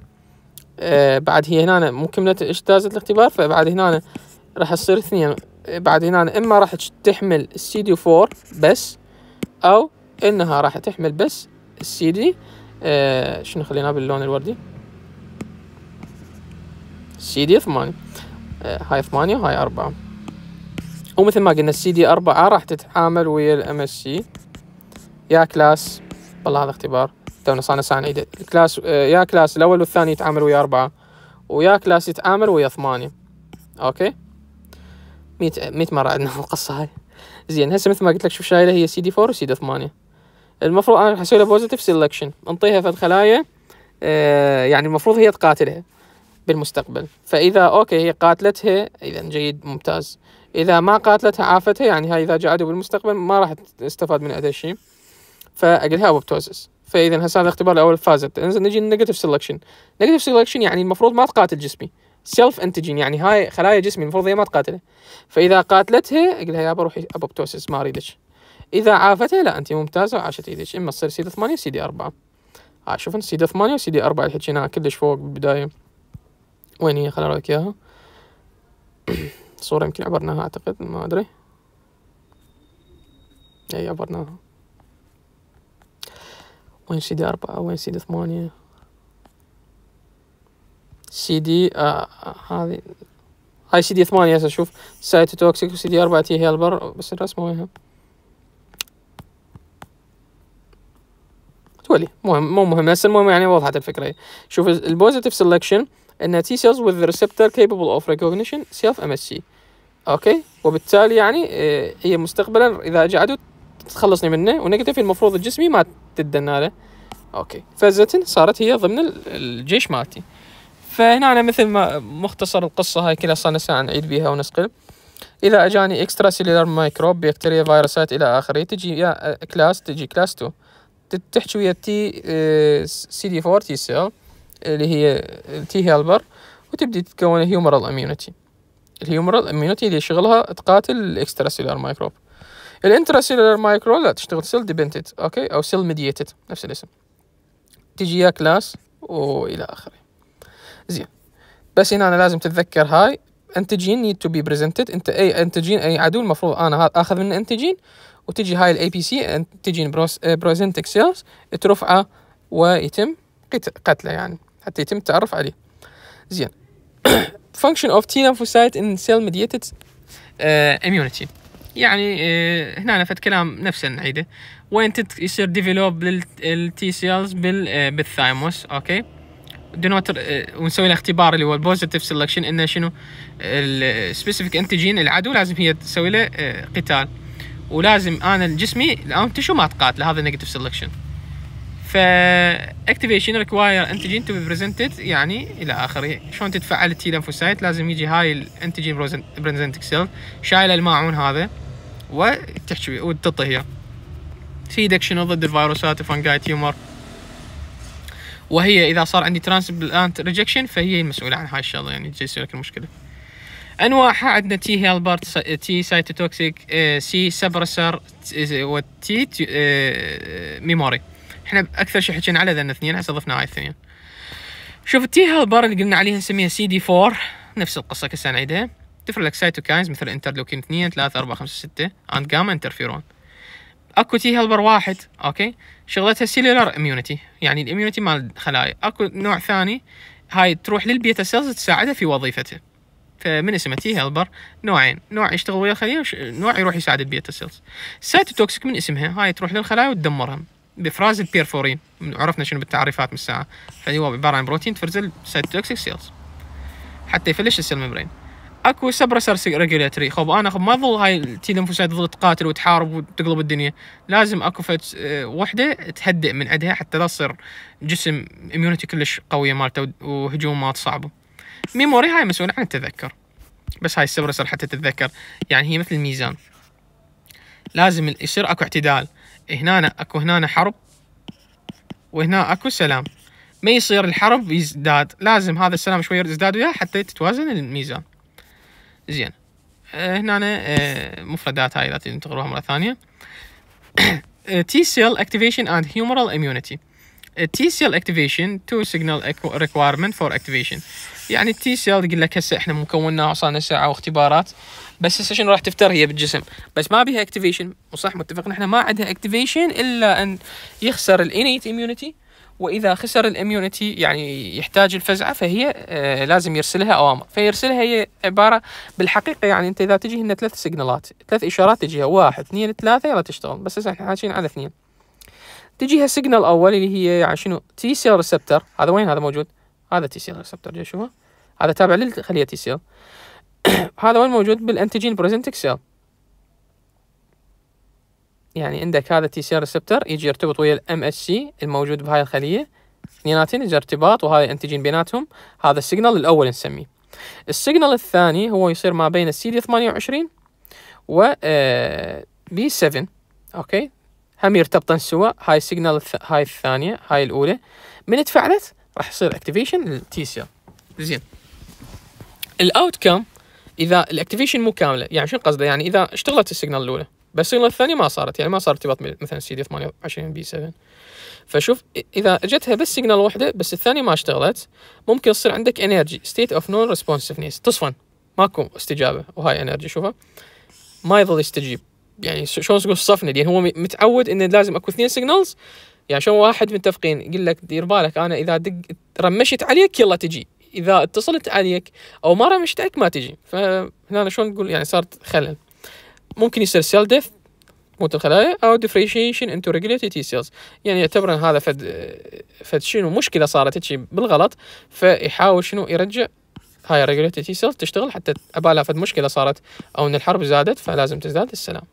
أه بعد هي هنا مو كملت اجتازت الاختبار فبعد هنا راح تصير اثنين بعد هنا اما راح تحمل السي دي 4 بس او انها راح تحمل بس السي دي أه شنو خليناه باللون الوردي السي دي ثمانية آه، هاي ثمانية هاي أربعة ومثل ما قلنا السي دي أربعة آه راح تتعامل ويا الام اس سي يا كلاس والله هذا اختبار تونا صانع ساعة نعيد الكلاس آه، يا كلاس الأول والثاني يتعامل ويا أربعة ويا كلاس يتعامل ويا ثمانية أوكي ميت ميت مرة عندنا القصة هاي زين هسه مثل ما قلت لك شوف شايلة هي سي دي فور وسي دي ثمانية المفروض أنا راح أسوي لها بوزيتيف سيلكشن أنطيها في الخلايا آه يعني المفروض هي تقاتلها بالمستقبل فإذا أوكي هي قاتلتها إذا جيد ممتاز إذا ما قاتلتها عافتها يعني هاي إذا جاء بالمستقبل ما راح تستفاد من هذا الشيء فأقلها أوبتوزس فإذا هسه هذا الاختبار الأول فازت نجي النيجاتيف سيلكشن نيجاتيف سيلكشن يعني المفروض ما تقاتل جسمي سيلف انتجين يعني هاي خلايا جسمي المفروض هي ما تقاتله فاذا قاتلتها أقلها يا يابا روحي ابوبتوسس ما اريدك اذا عافتها لا انت ممتازه وعاشت ايدك اما تصير سيده ثمانية سيدي اربعة شوف سيده ثمانية دي اربعة اللي حكيناها كلش فوق بالبدايه وين هي خل اوريك إياها الصورة يمكن عبرناها أعتقد ما أدري أي عبرناها وين سي دي أربعة وين سي دي ثمانية سي دي آه, آه، هذه هاي سي دي ثمانية هسه شوف سايت توكسيك وسي دي أربعة هي البر بس الرسمة وينها تولي مهم مو مهم هسه المهم يعني وضحت الفكرة شوف البوزيتيف سelection انها T cells with كيبل receptor capable of recognition self MSC اوكي وبالتالي يعني آه، هي مستقبلا اذا اجى عدو تخلصني منه ونيجاتيف المفروض الجسمي ما تدناله اوكي فزتن صارت هي ضمن الجيش مالتي فهنا أنا مثل ما مختصر القصة هاي كلها صار ساعه نعيد بيها ونسقل إذا أجاني إكسترا سيلولار مايكروب بكتيريا فيروسات إلى آخره تجي يا كلاس آه، تجي كلاس 2 تحكي ويا تي سي دي 4 تي سيل اللي هي تي هيلبر وتبدي تتكون هيومرال اميونيتي الهيومرال اميونيتي اللي شغلها تقاتل الاكسترا سيلولار مايكروب الانترا سيلولار مايكرو لا تشتغل سيل ديبنتد اوكي او سيل ميديتد نفس الاسم تجي يا كلاس والى اخره زين بس هنا انا لازم تتذكر هاي انتجين نيد تو بي بريزنتد انت اي انتجين اي عدو المفروض انا اخذ منه انتجين وتجي هاي الاي بي سي انتجين بروزنتك سيلز ترفعه ويتم قتله يعني حتى يتم التعرف عليه زين function of T lymphocyte in cell mediated uh, immunity يعني uh, هنا فد كلام نفسه نعيده وين تت يصير ديفلوب للتي سيلز بال uh, بالثايموس اوكي okay. دونوتر uh, ونسوي له اختبار اللي هو البوزيتيف selection انه شنو السبيسيفيك انتيجين العدو لازم هي تسوي له uh, قتال ولازم انا جسمي الان تشو ما تقاتله هذا نيجاتيف selection فا اكتيفيشن ريكواير انتجين تو بي بريزنتد يعني الى اخره شلون تتفعل التي لينفوسايت لازم يجي هاي الانتجين بريزنتنج سيل شايله الماعون هذا وتحكي وتطهيه هي سيدك شنو ضد الفيروسات فانجاي تيومر وهي اذا صار عندي ترانس بلانت ريجكشن فهي المسؤوله عن هاي الشغله يعني تسوي لك المشكله انواعها عندنا تي هيلبرت تي سايتوتوكسيك سي سبرسر وتي ميموري احنا اكثر شيء حكينا على ذن اثنين هسه ضفنا هاي الاثنين شوف التي هيلبر اللي قلنا عليها نسميها سي دي 4 نفس القصه كسا نعيدها تفرق لك سايتوكاينز مثل انترلوكين 2 3 4 5 6 اند جاما انترفيرون اكو تي هيلبر واحد اوكي شغلتها سيلولار اميونيتي يعني الاميونيتي مال الخلايا اكو نوع ثاني هاي تروح للبيتا سيلز تساعدها في وظيفتها فمن اسمه تي هيلبر نوعين نوع يشتغل ويا الخليه ونوع يروح يساعد البيتا سيلز سايتوتوكسيك من اسمها هاي تروح للخلايا وتدمرهم بافراز البيرفورين عرفنا شنو بالتعريفات من الساعه فهو عباره عن بروتين تفرز توكسيك سيلز حتى يفلش السيل ممبرين اكو سبرسر ريجوليتري خب انا خب ما ظل هاي التي لمفوسات تظل تقاتل وتحارب وتقلب الدنيا لازم اكو فت وحده تهدئ من عندها حتى لا تصير جسم اميونيتي كلش قويه مالته وهجوم مالته صعبه ميموري هاي مسؤوله عن التذكر بس هاي السبرسر حتى تتذكر يعني هي مثل الميزان لازم يصير اكو اعتدال هنا اكو هنا حرب وهنا اكو سلام ما يصير الحرب يزداد لازم هذا السلام شوي يزداد وياه حتى تتوازن الميزان زين آه، هنا آه، مفردات هاي اذا تقروها مره ثانيه آه، T cell activation and humoral immunity T cell activation to signal requirement for activation يعني T سيل يقول لك هسه احنا مكوننا وصلنا ساعه واختبارات بس السيشن راح تفتر هي بالجسم بس ما بيها اكتيفيشن وصح متفق نحن ما عندها اكتيفيشن الا ان يخسر الانيت اميونيتي واذا خسر الاميونيتي يعني يحتاج الفزعه فهي آه لازم يرسلها اوامر فيرسلها هي عباره بالحقيقه يعني انت اذا تجي هنا ثلاث سيجنالات ثلاث اشارات تجيها واحد اثنين ثلاثه يلا تشتغل بس احنا حاشين على اثنين تجيها سيجنال اول اللي هي يعني شنو تي سيل ريسبتر هذا وين هذا موجود هذا تي سيل ريسبتر شوفه هذا تابع للخليه تي سيل هذا وين موجود بالانتيجين بريزنت سيل يعني عندك هذا التي سي ريسبتر يجي يرتبط ويا الام اس سي الموجود بهاي الخليه اثنيناتين يجي ارتباط وهذا الانتيجين بيناتهم هذا السيجنال الاول نسميه السيجنال الثاني هو يصير ما بين السي دي 28 و بي آه، 7 اوكي هم يرتبطن سوا هاي السيجنال الث... هاي الثانيه هاي الاولى من تفعلت راح يصير اكتيفيشن للتي سيل زين الاوتكم اذا الاكتيفيشن مو كامله يعني شنو قصده يعني اذا اشتغلت السيجنال الاولى بس السيجنال الثانيه ما صارت يعني ما صار ارتباط مثلا سي دي 28 بي 7 فشوف اذا اجتها بس سيجنال واحده بس الثانيه ما اشتغلت ممكن يصير عندك انرجي ستيت اوف نون ريسبونسفنس تصفن ماكو استجابه وهاي انرجي شوفها ما يظل يستجيب يعني شلون تقول صفنه يعني هو متعود انه لازم اكو اثنين سيجنالز يعني شلون واحد متفقين يقول لك دير بالك انا اذا دق رمشت عليك يلا تجي اذا اتصلت عليك او مره مشتعك ما تجي فهنا شلون نقول يعني صارت خلل ممكن يصير سيل ديث موت الخلايا او ديفريشيشن انتو ريجوليتي تي سيلز يعني يعتبر هذا فد فد شنو مشكله صارت شي بالغلط فيحاول شنو يرجع هاي الريجوليتي تي سيلز تشتغل حتى ابالها فد مشكله صارت او ان الحرب زادت فلازم تزداد السلام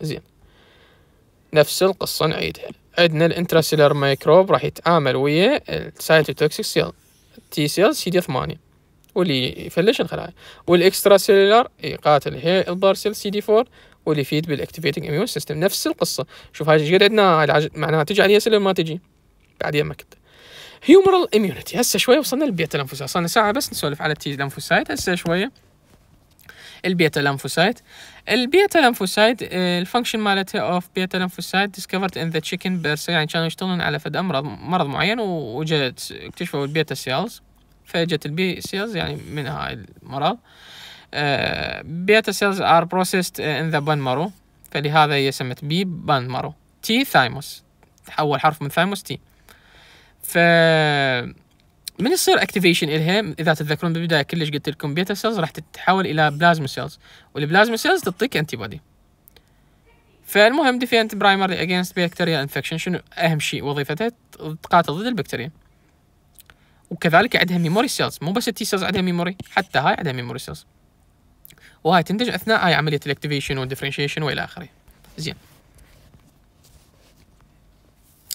زين نفس القصه نعيدها عندنا الانتراسيلر مايكروب راح يتعامل ويا السايتوتوكسيك سيل تي سيلز سي دي 8 واللي يفلش الخلايا والاكسترا سيلولار يقاتل هي هيلبر سيل سي دي 4 واللي يفيد بالاكتيفيتنج اميون سيستم نفس القصه شوف هاي قد عندنا معناها تجي عليها سيل ما تجي بعد يمك هيومرال اميونيتي هسه شويه وصلنا للبيتا لانفوسايت صار ساعه بس نسولف على التي لانفوسايت هسه شويه البيتا لانفوسايت البيتا تنفسايد الفانكشن آه، مالتها اوف بيتا تنفسايد ديسكفرت ان ذا تشيكن بيرس يعني كانوا يشتغلون على فد امراض مرض معين وجت اكتشفوا البيتا سيلز فجت البي سيلز يعني من هاي المرض بيتا سيلز ار بروسيسد ان ذا بان مارو فلهذا هي سمت بي بان مارو تي ثايموس اول حرف من ثايموس تي ف من يصير اكتيفيشن الها اذا تتذكرون بالبدايه كلش قلت لكم بيتا سيلز راح تتحول الى بلازما سيلز والبلازما سيلز تعطيك انتي بودي فالمهم ديفينت برايمري اجينست بكتيريا انفكشن شنو اهم شيء وظيفتها تقاتل ضد البكتيريا وكذلك عندها ميموري سيلز مو بس التي سيلز عندها ميموري حتى هاي عندها ميموري سيلز وهاي تنتج اثناء هاي عمليه الاكتيفيشن والديفرنشيشن والى اخره زين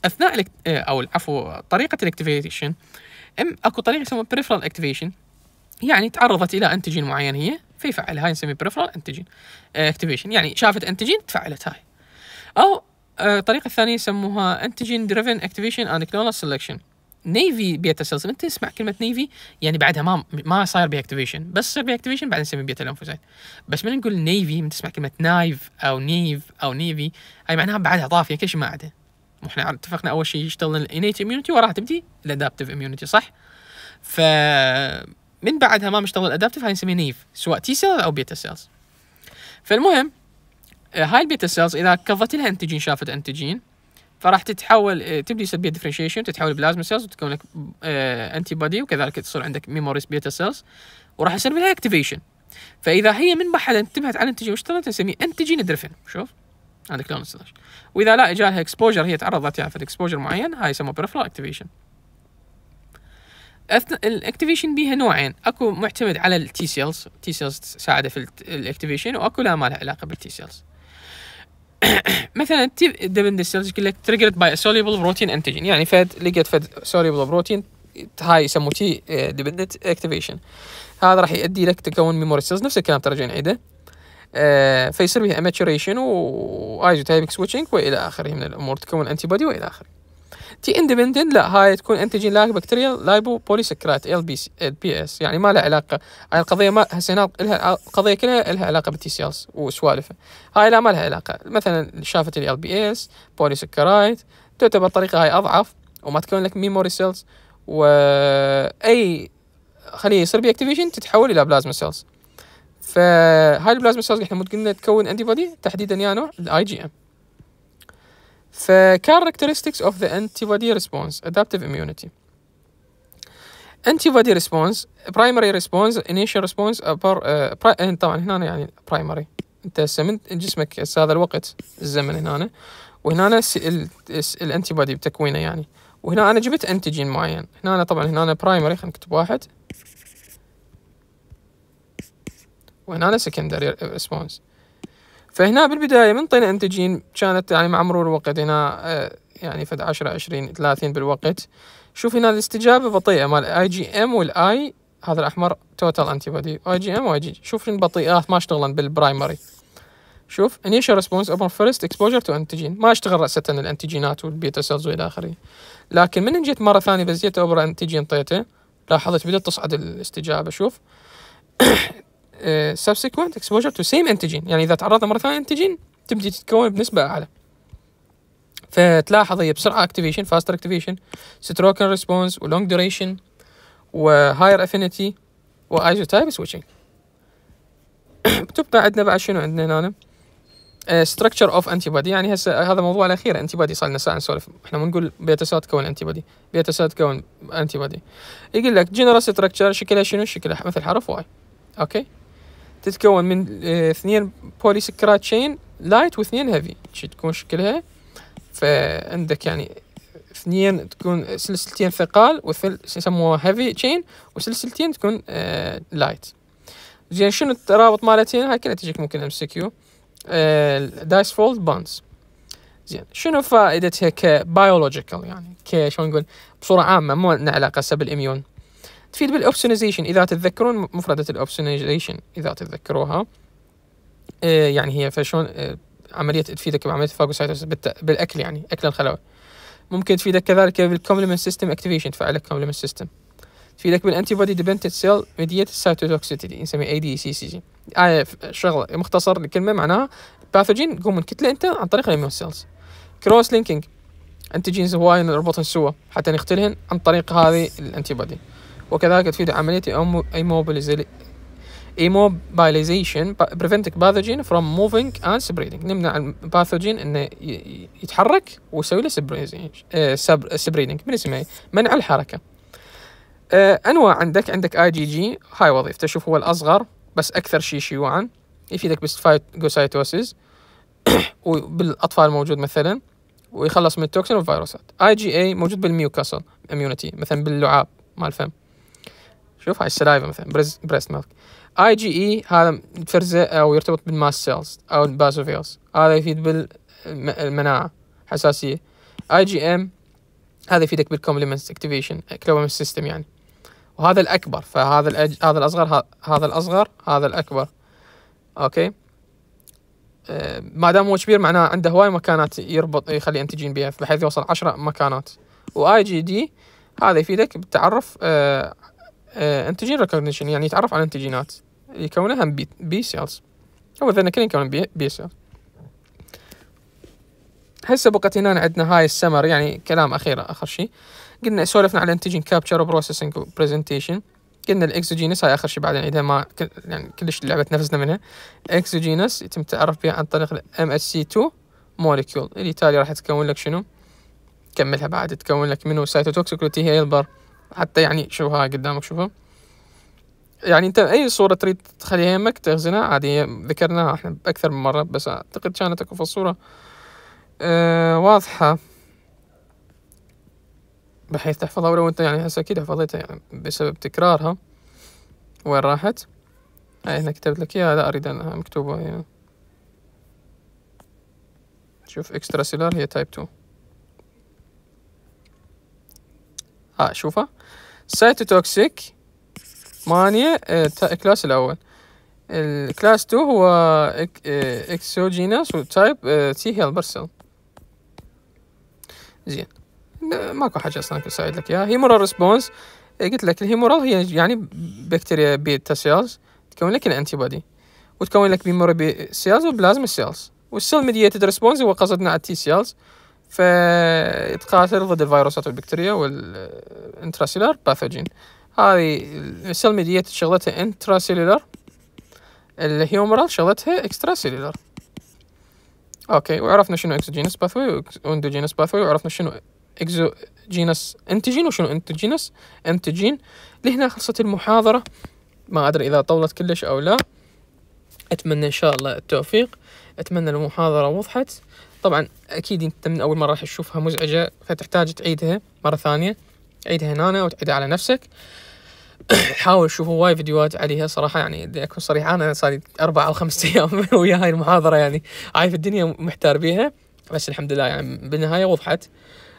اثناء او عفوا طريقه الاكتيفيشن ام اكو طريقه يسموها بريفرال اكتيفيشن يعني تعرضت الى انتجين معين هي فيفعل هاي نسميه بريفرال انتجين اكتيفيشن يعني شافت انتجين تفعلت هاي او آه، الطريقه الثانيه يسموها انتجين دريفن اكتيفيشن اند كلونال سelection نيفي بيتا سيلز انت تسمع كلمه نيفي يعني بعدها ما ما صاير بي اكتيفيشن بس صار بي اكتيفيشن بعدين نسميه بيتا ليمفوسايت بس من نقول نيفي من تسمع كلمه نايف او نيف او نيفي هاي معناها بعدها طافيه كل شيء ما عدا احنا اتفقنا اول شيء يشتغل الانيت اميونتي وراح تبدي الادابتيف اميونتي صح؟ ف من بعدها ما مشتغل الادابتيف هاي نسميه نيف سواء تي سيلز او بيتا سيلز فالمهم آه، هاي البيتا سيلز اذا كفت لها انتجين شافت انتجين فراح تتحول آه، تبدي سلبيه ديفرنشيشن تتحول بلازما سيلز وتكون لك انتي آه، بودي وكذلك تصير عندك ميموريز بيتا سيلز وراح يصير لها اكتيفيشن فاذا هي من محل انتبهت على انتجين واشتغلت نسميه انتجين درفن شوف عندك لون السلاش واذا لا اجى اكسبوجر هي تعرضت يعني في الاكسبوجر معين هاي يسمى بريفرال اكتيفيشن الاكتيفيشن بيها نوعين اكو معتمد على التي سيلز تي سيلز تساعده في الاكتيفيشن واكو لا ما لها علاقه بالتي سيلز مثلا تي الدبندنت سيلز يقول لك تريجرد باي سوليبل بروتين انتيجين يعني فد لقيت فد سوليبل بروتين هاي يسموه تي ديبندنت اكتيفيشن هذا راح يؤدي لك تكون ميموري سيلز نفس الكلام ترجع نعيده آه، فيصير بها اماتشوريشن وايزوتايبك سويتشنج والى اخره من الامور تكون انتي بودي والى اخره تي اندبندنت لا هاي تكون انتجين لاك بكتيريال لايبو سكرات ال بي ال بي اس يعني ما لها علاقه هاي القضيه ما هسه هنا لها القضيه كلها لها علاقه بالتي سيلز وسوالفها هاي لا ما لها علاقه مثلا شافت ال بي اس بولي سكرات تعتبر الطريقه هاي اضعف وما تكون لك ميموري سيلز واي خليه يصير بي اكتيفيشن تتحول الى بلازما سيلز فهاي البلازما سيلز احنا قلنا تكون انتي بودي تحديدا يا نوع الاي جي ام فكاركترستكس اوف ذا انتي بودي ريسبونس ادابتيف اميونيتي antibody response primary response initial response upper, uh, pri- إيه، طبعا هنا يعني primary انت هسه من جسمك هسه هذا الوقت الزمن هنا وهنا الانتي بودي بتكوينه يعني وهنا انا جبت انتيجين معين هنا طبعا هنا primary خلينا نكتب واحد وهنا سكندري ريسبونس فهنا بالبداية من طينا انتجين كانت يعني مع مرور الوقت هنا آه، يعني فد 10 20 30 بالوقت شوف هنا الاستجابة بطيئة مال اي جي ام والاي هذا الاحمر توتال انتي بودي اي جي ام واي جي شوف بطيئات ما اشتغلن بالبرايمري شوف انيشال ريسبونس اوبن فيرست اكسبوجر تو انتيجين ما اشتغل راسا الانتيجينات والبيتا سيلز والى اخره لكن من جيت مره ثانيه بزيت اوبر انتيجين طيته لاحظت بدات تصعد الاستجابه شوف آه، subsequent exposure to same antigen يعني إذا تعرضنا مرة ثانية antigen تبدي تتكون بنسبة أعلى فتلاحظ هي بسرعة activation faster activation stroke response و long duration و higher affinity و isotype switching بتبقى عندنا بعد شنو عندنا هنا آه، structure of antibody يعني هسه هذا موضوع الاخير antibody صار لنا ساعه نسولف احنا ما نقول بيتا سيل تكون antibody بيتا سيل تكون antibody يقول لك general structure شكلها شنو شكلها مثل حرف واي اوكي تتكون من آه، اثنين شين لايت واثنين هيفي شي تكون شكلها فعندك يعني اثنين تكون سلسلتين ثقال وثل يسموها هيفي تشين وسلسلتين تكون آه لايت زين شنو الترابط مالتين هاي كلها تجيك ممكن ام سي كيو دايس فولد بونز زين شنو فائدتها كبيولوجيكال يعني كشلون نقول بصوره عامه مو لنا علاقه بالاميون تفيد بالاوبسونيزيشن اذا تتذكرون مفرده الاوبسونيزيشن اذا تتذكروها آه، يعني هي فشون آه، عمليه تفيدك بعمليه الفاجوسايتوس بالاكل يعني اكل الخلايا ممكن تفيدك كذلك بالكومبلمنت سيستم اكتيفيشن تفعل لك كومبلمنت سيستم تفيدك بالانتي بودي ديبندنت سيل ميديت السايتوتوكسيتي نسميه اي دي سي سي جي آية شغله مختصر الكلمه معناها باثوجين قوم من كتله انت عن طريق الاميون سيلز كروس لينكينج انتيجينز هواي نربطهم سوا حتى نختلهن عن طريق هذه الانتي بودي وكذلك تفيد عملية immobilization preventing pathogen from moving and spreading نمنع الباثوجين انه يتحرك ويسوي له سبريدنج آه، من اسمه منع الحركه آه، انواع عندك عندك اي جي جي هاي وظيفته شوف هو الاصغر بس اكثر شيء شيوعا يفيدك بالفايتوسيس وبالاطفال موجود مثلا ويخلص من التوكسين والفيروسات اي جي اي موجود بالميوكاسل اميونيتي مثلا باللعاب مال الفم شوف هاي السلايفا مثلا بريست ميلك اي جي اي هذا تفرزه او يرتبط بالماس سيلز او الباسوفيلز هذا يفيد بالمناعه حساسيه اي جي ام هذا يفيدك بالكومبلمنت اكتيفيشن كومبلمنت سيستم يعني وهذا الاكبر فهذا الأج... هذا الاصغر هذا الاصغر هذا الاكبر اوكي آه، ما دام هو كبير معناه عنده هواي مكانات يربط يخلي انتجين بها بحيث يوصل عشرة مكانات واي جي دي هذا يفيدك بالتعرف آه، آه، انتجين ريكوجنيشن يعني يتعرف على انتجينات يكونها بي, بي سيلز اذا ذنكرين يكون بي, بي سيلز هسه بقت هنا عندنا هاي السمر يعني كلام اخير اخر شيء قلنا سولفنا على انتجين كابتشر وبروسيسنج وبرزنتيشن قلنا الاكسوجينس هاي اخر شيء بعدين اذا ما يعني كلش لعبت نفسنا منها اكسوجينس يتم التعرف بها عن طريق الام اس سي 2 موليكيول اللي تالي راح تكون لك شنو كملها بعد تكون لك منو سايتوتوكسيك والتي هي البر حتى يعني شوف هاي قدامك شوفها يعني انت اي صوره تريد تخليها يمك تخزنها عادي ذكرناها احنا باكثر من مره بس اعتقد كانت اكو الصوره أه واضحه بحيث تحفظها ولو انت يعني هسه اكيد حفظتها يعني بسبب تكرارها وين راحت هاي آه، هنا كتبت لك اياها لا اريد انها مكتوبه هنا شوف اكسترا سيلار هي تايب 2 ها آه شوفه سايتوتوكسيك مانيا الكلاس آه، الأول الكلاس 2 هو إك آه اكسوجينس وتايب آه تي هيل برسل زين ماكو حاجة أصلا أساعد لك إياها هيمورال ريسبونس آه، قلت لك الهيمورال هي يعني بكتيريا بيتا سيلز تكون لك الأنتي بودي وتكون لك ميموري سيلز وبلازما سيلز والسيل ميديتد ريسبونس هو قصدنا على التي سيلز فتقاتل ضد الفيروسات والبكتيريا والانتراسيلر باثوجين هذه السيل ميديت شغلتها انتراسيلولر الهيومرال شغلتها اكسترا سيلولر اوكي وعرفنا شنو اكسوجينس باثوي واندوجينس باثوي وعرفنا شنو اكسوجينس انتجين وشنو انتجينس انتجين لهنا خلصت المحاضرة ما ادري اذا طولت كلش او لا اتمنى ان شاء الله التوفيق اتمنى المحاضرة وضحت طبعا اكيد انت من اول مره راح تشوفها مزعجه فتحتاج تعيدها مره ثانيه عيدها هنا وتعيدها على نفسك حاول شوف هواي فيديوهات عليها صراحه يعني بدي اكون صريح انا صار لي اربع او خمس ايام ويا هاي المحاضره يعني عايف الدنيا محتار بيها بس الحمد لله يعني بالنهايه وضحت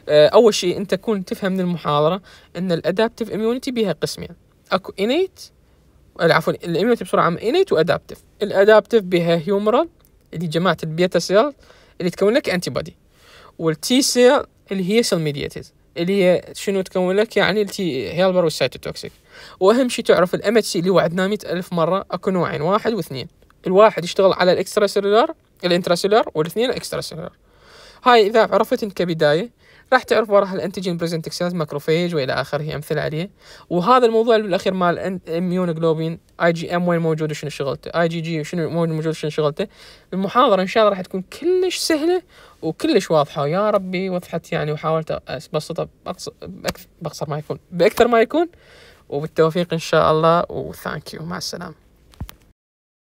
آه، اول شيء انت كون تفهم من المحاضره ان الادابتيف اميونيتي بيها قسمين اكو انيت عفوا الاميونيتي بسرعه عامه انيت وادابتيف الادابتيف بيها هيومرال اللي جماعه البيتا سيل اللي تكون لك انتي بادي والتي سيل اللي هي سيل ميدياتيز اللي هي شنو تكون لك يعني التي هيلبر والسايتوتوكسيك واهم شيء تعرف الام اتش سي اللي وعدنا مئة الف مره اكو نوعين واحد واثنين الواحد يشتغل على الاكسترا سيلولار الانترا سيلولار والاثنين الاكسترا سيلولار هاي اذا عرفت انت كبدايه راح تعرف وراها الانتجين بريزنتك سيلز ماكروفيج والى اخره امثله عليه وهذا الموضوع بالاخير مال اميون جلوبين اي جي ام وين موجود وشنو شغلته اي جي جي شنو موجود وشنو شغلته المحاضره ان شاء الله راح تكون كلش سهله وكلش واضحه يا ربي وضحت يعني وحاولت ابسطها باقصر ما يكون باكثر ما يكون وبالتوفيق ان شاء الله وثانك يو مع السلامه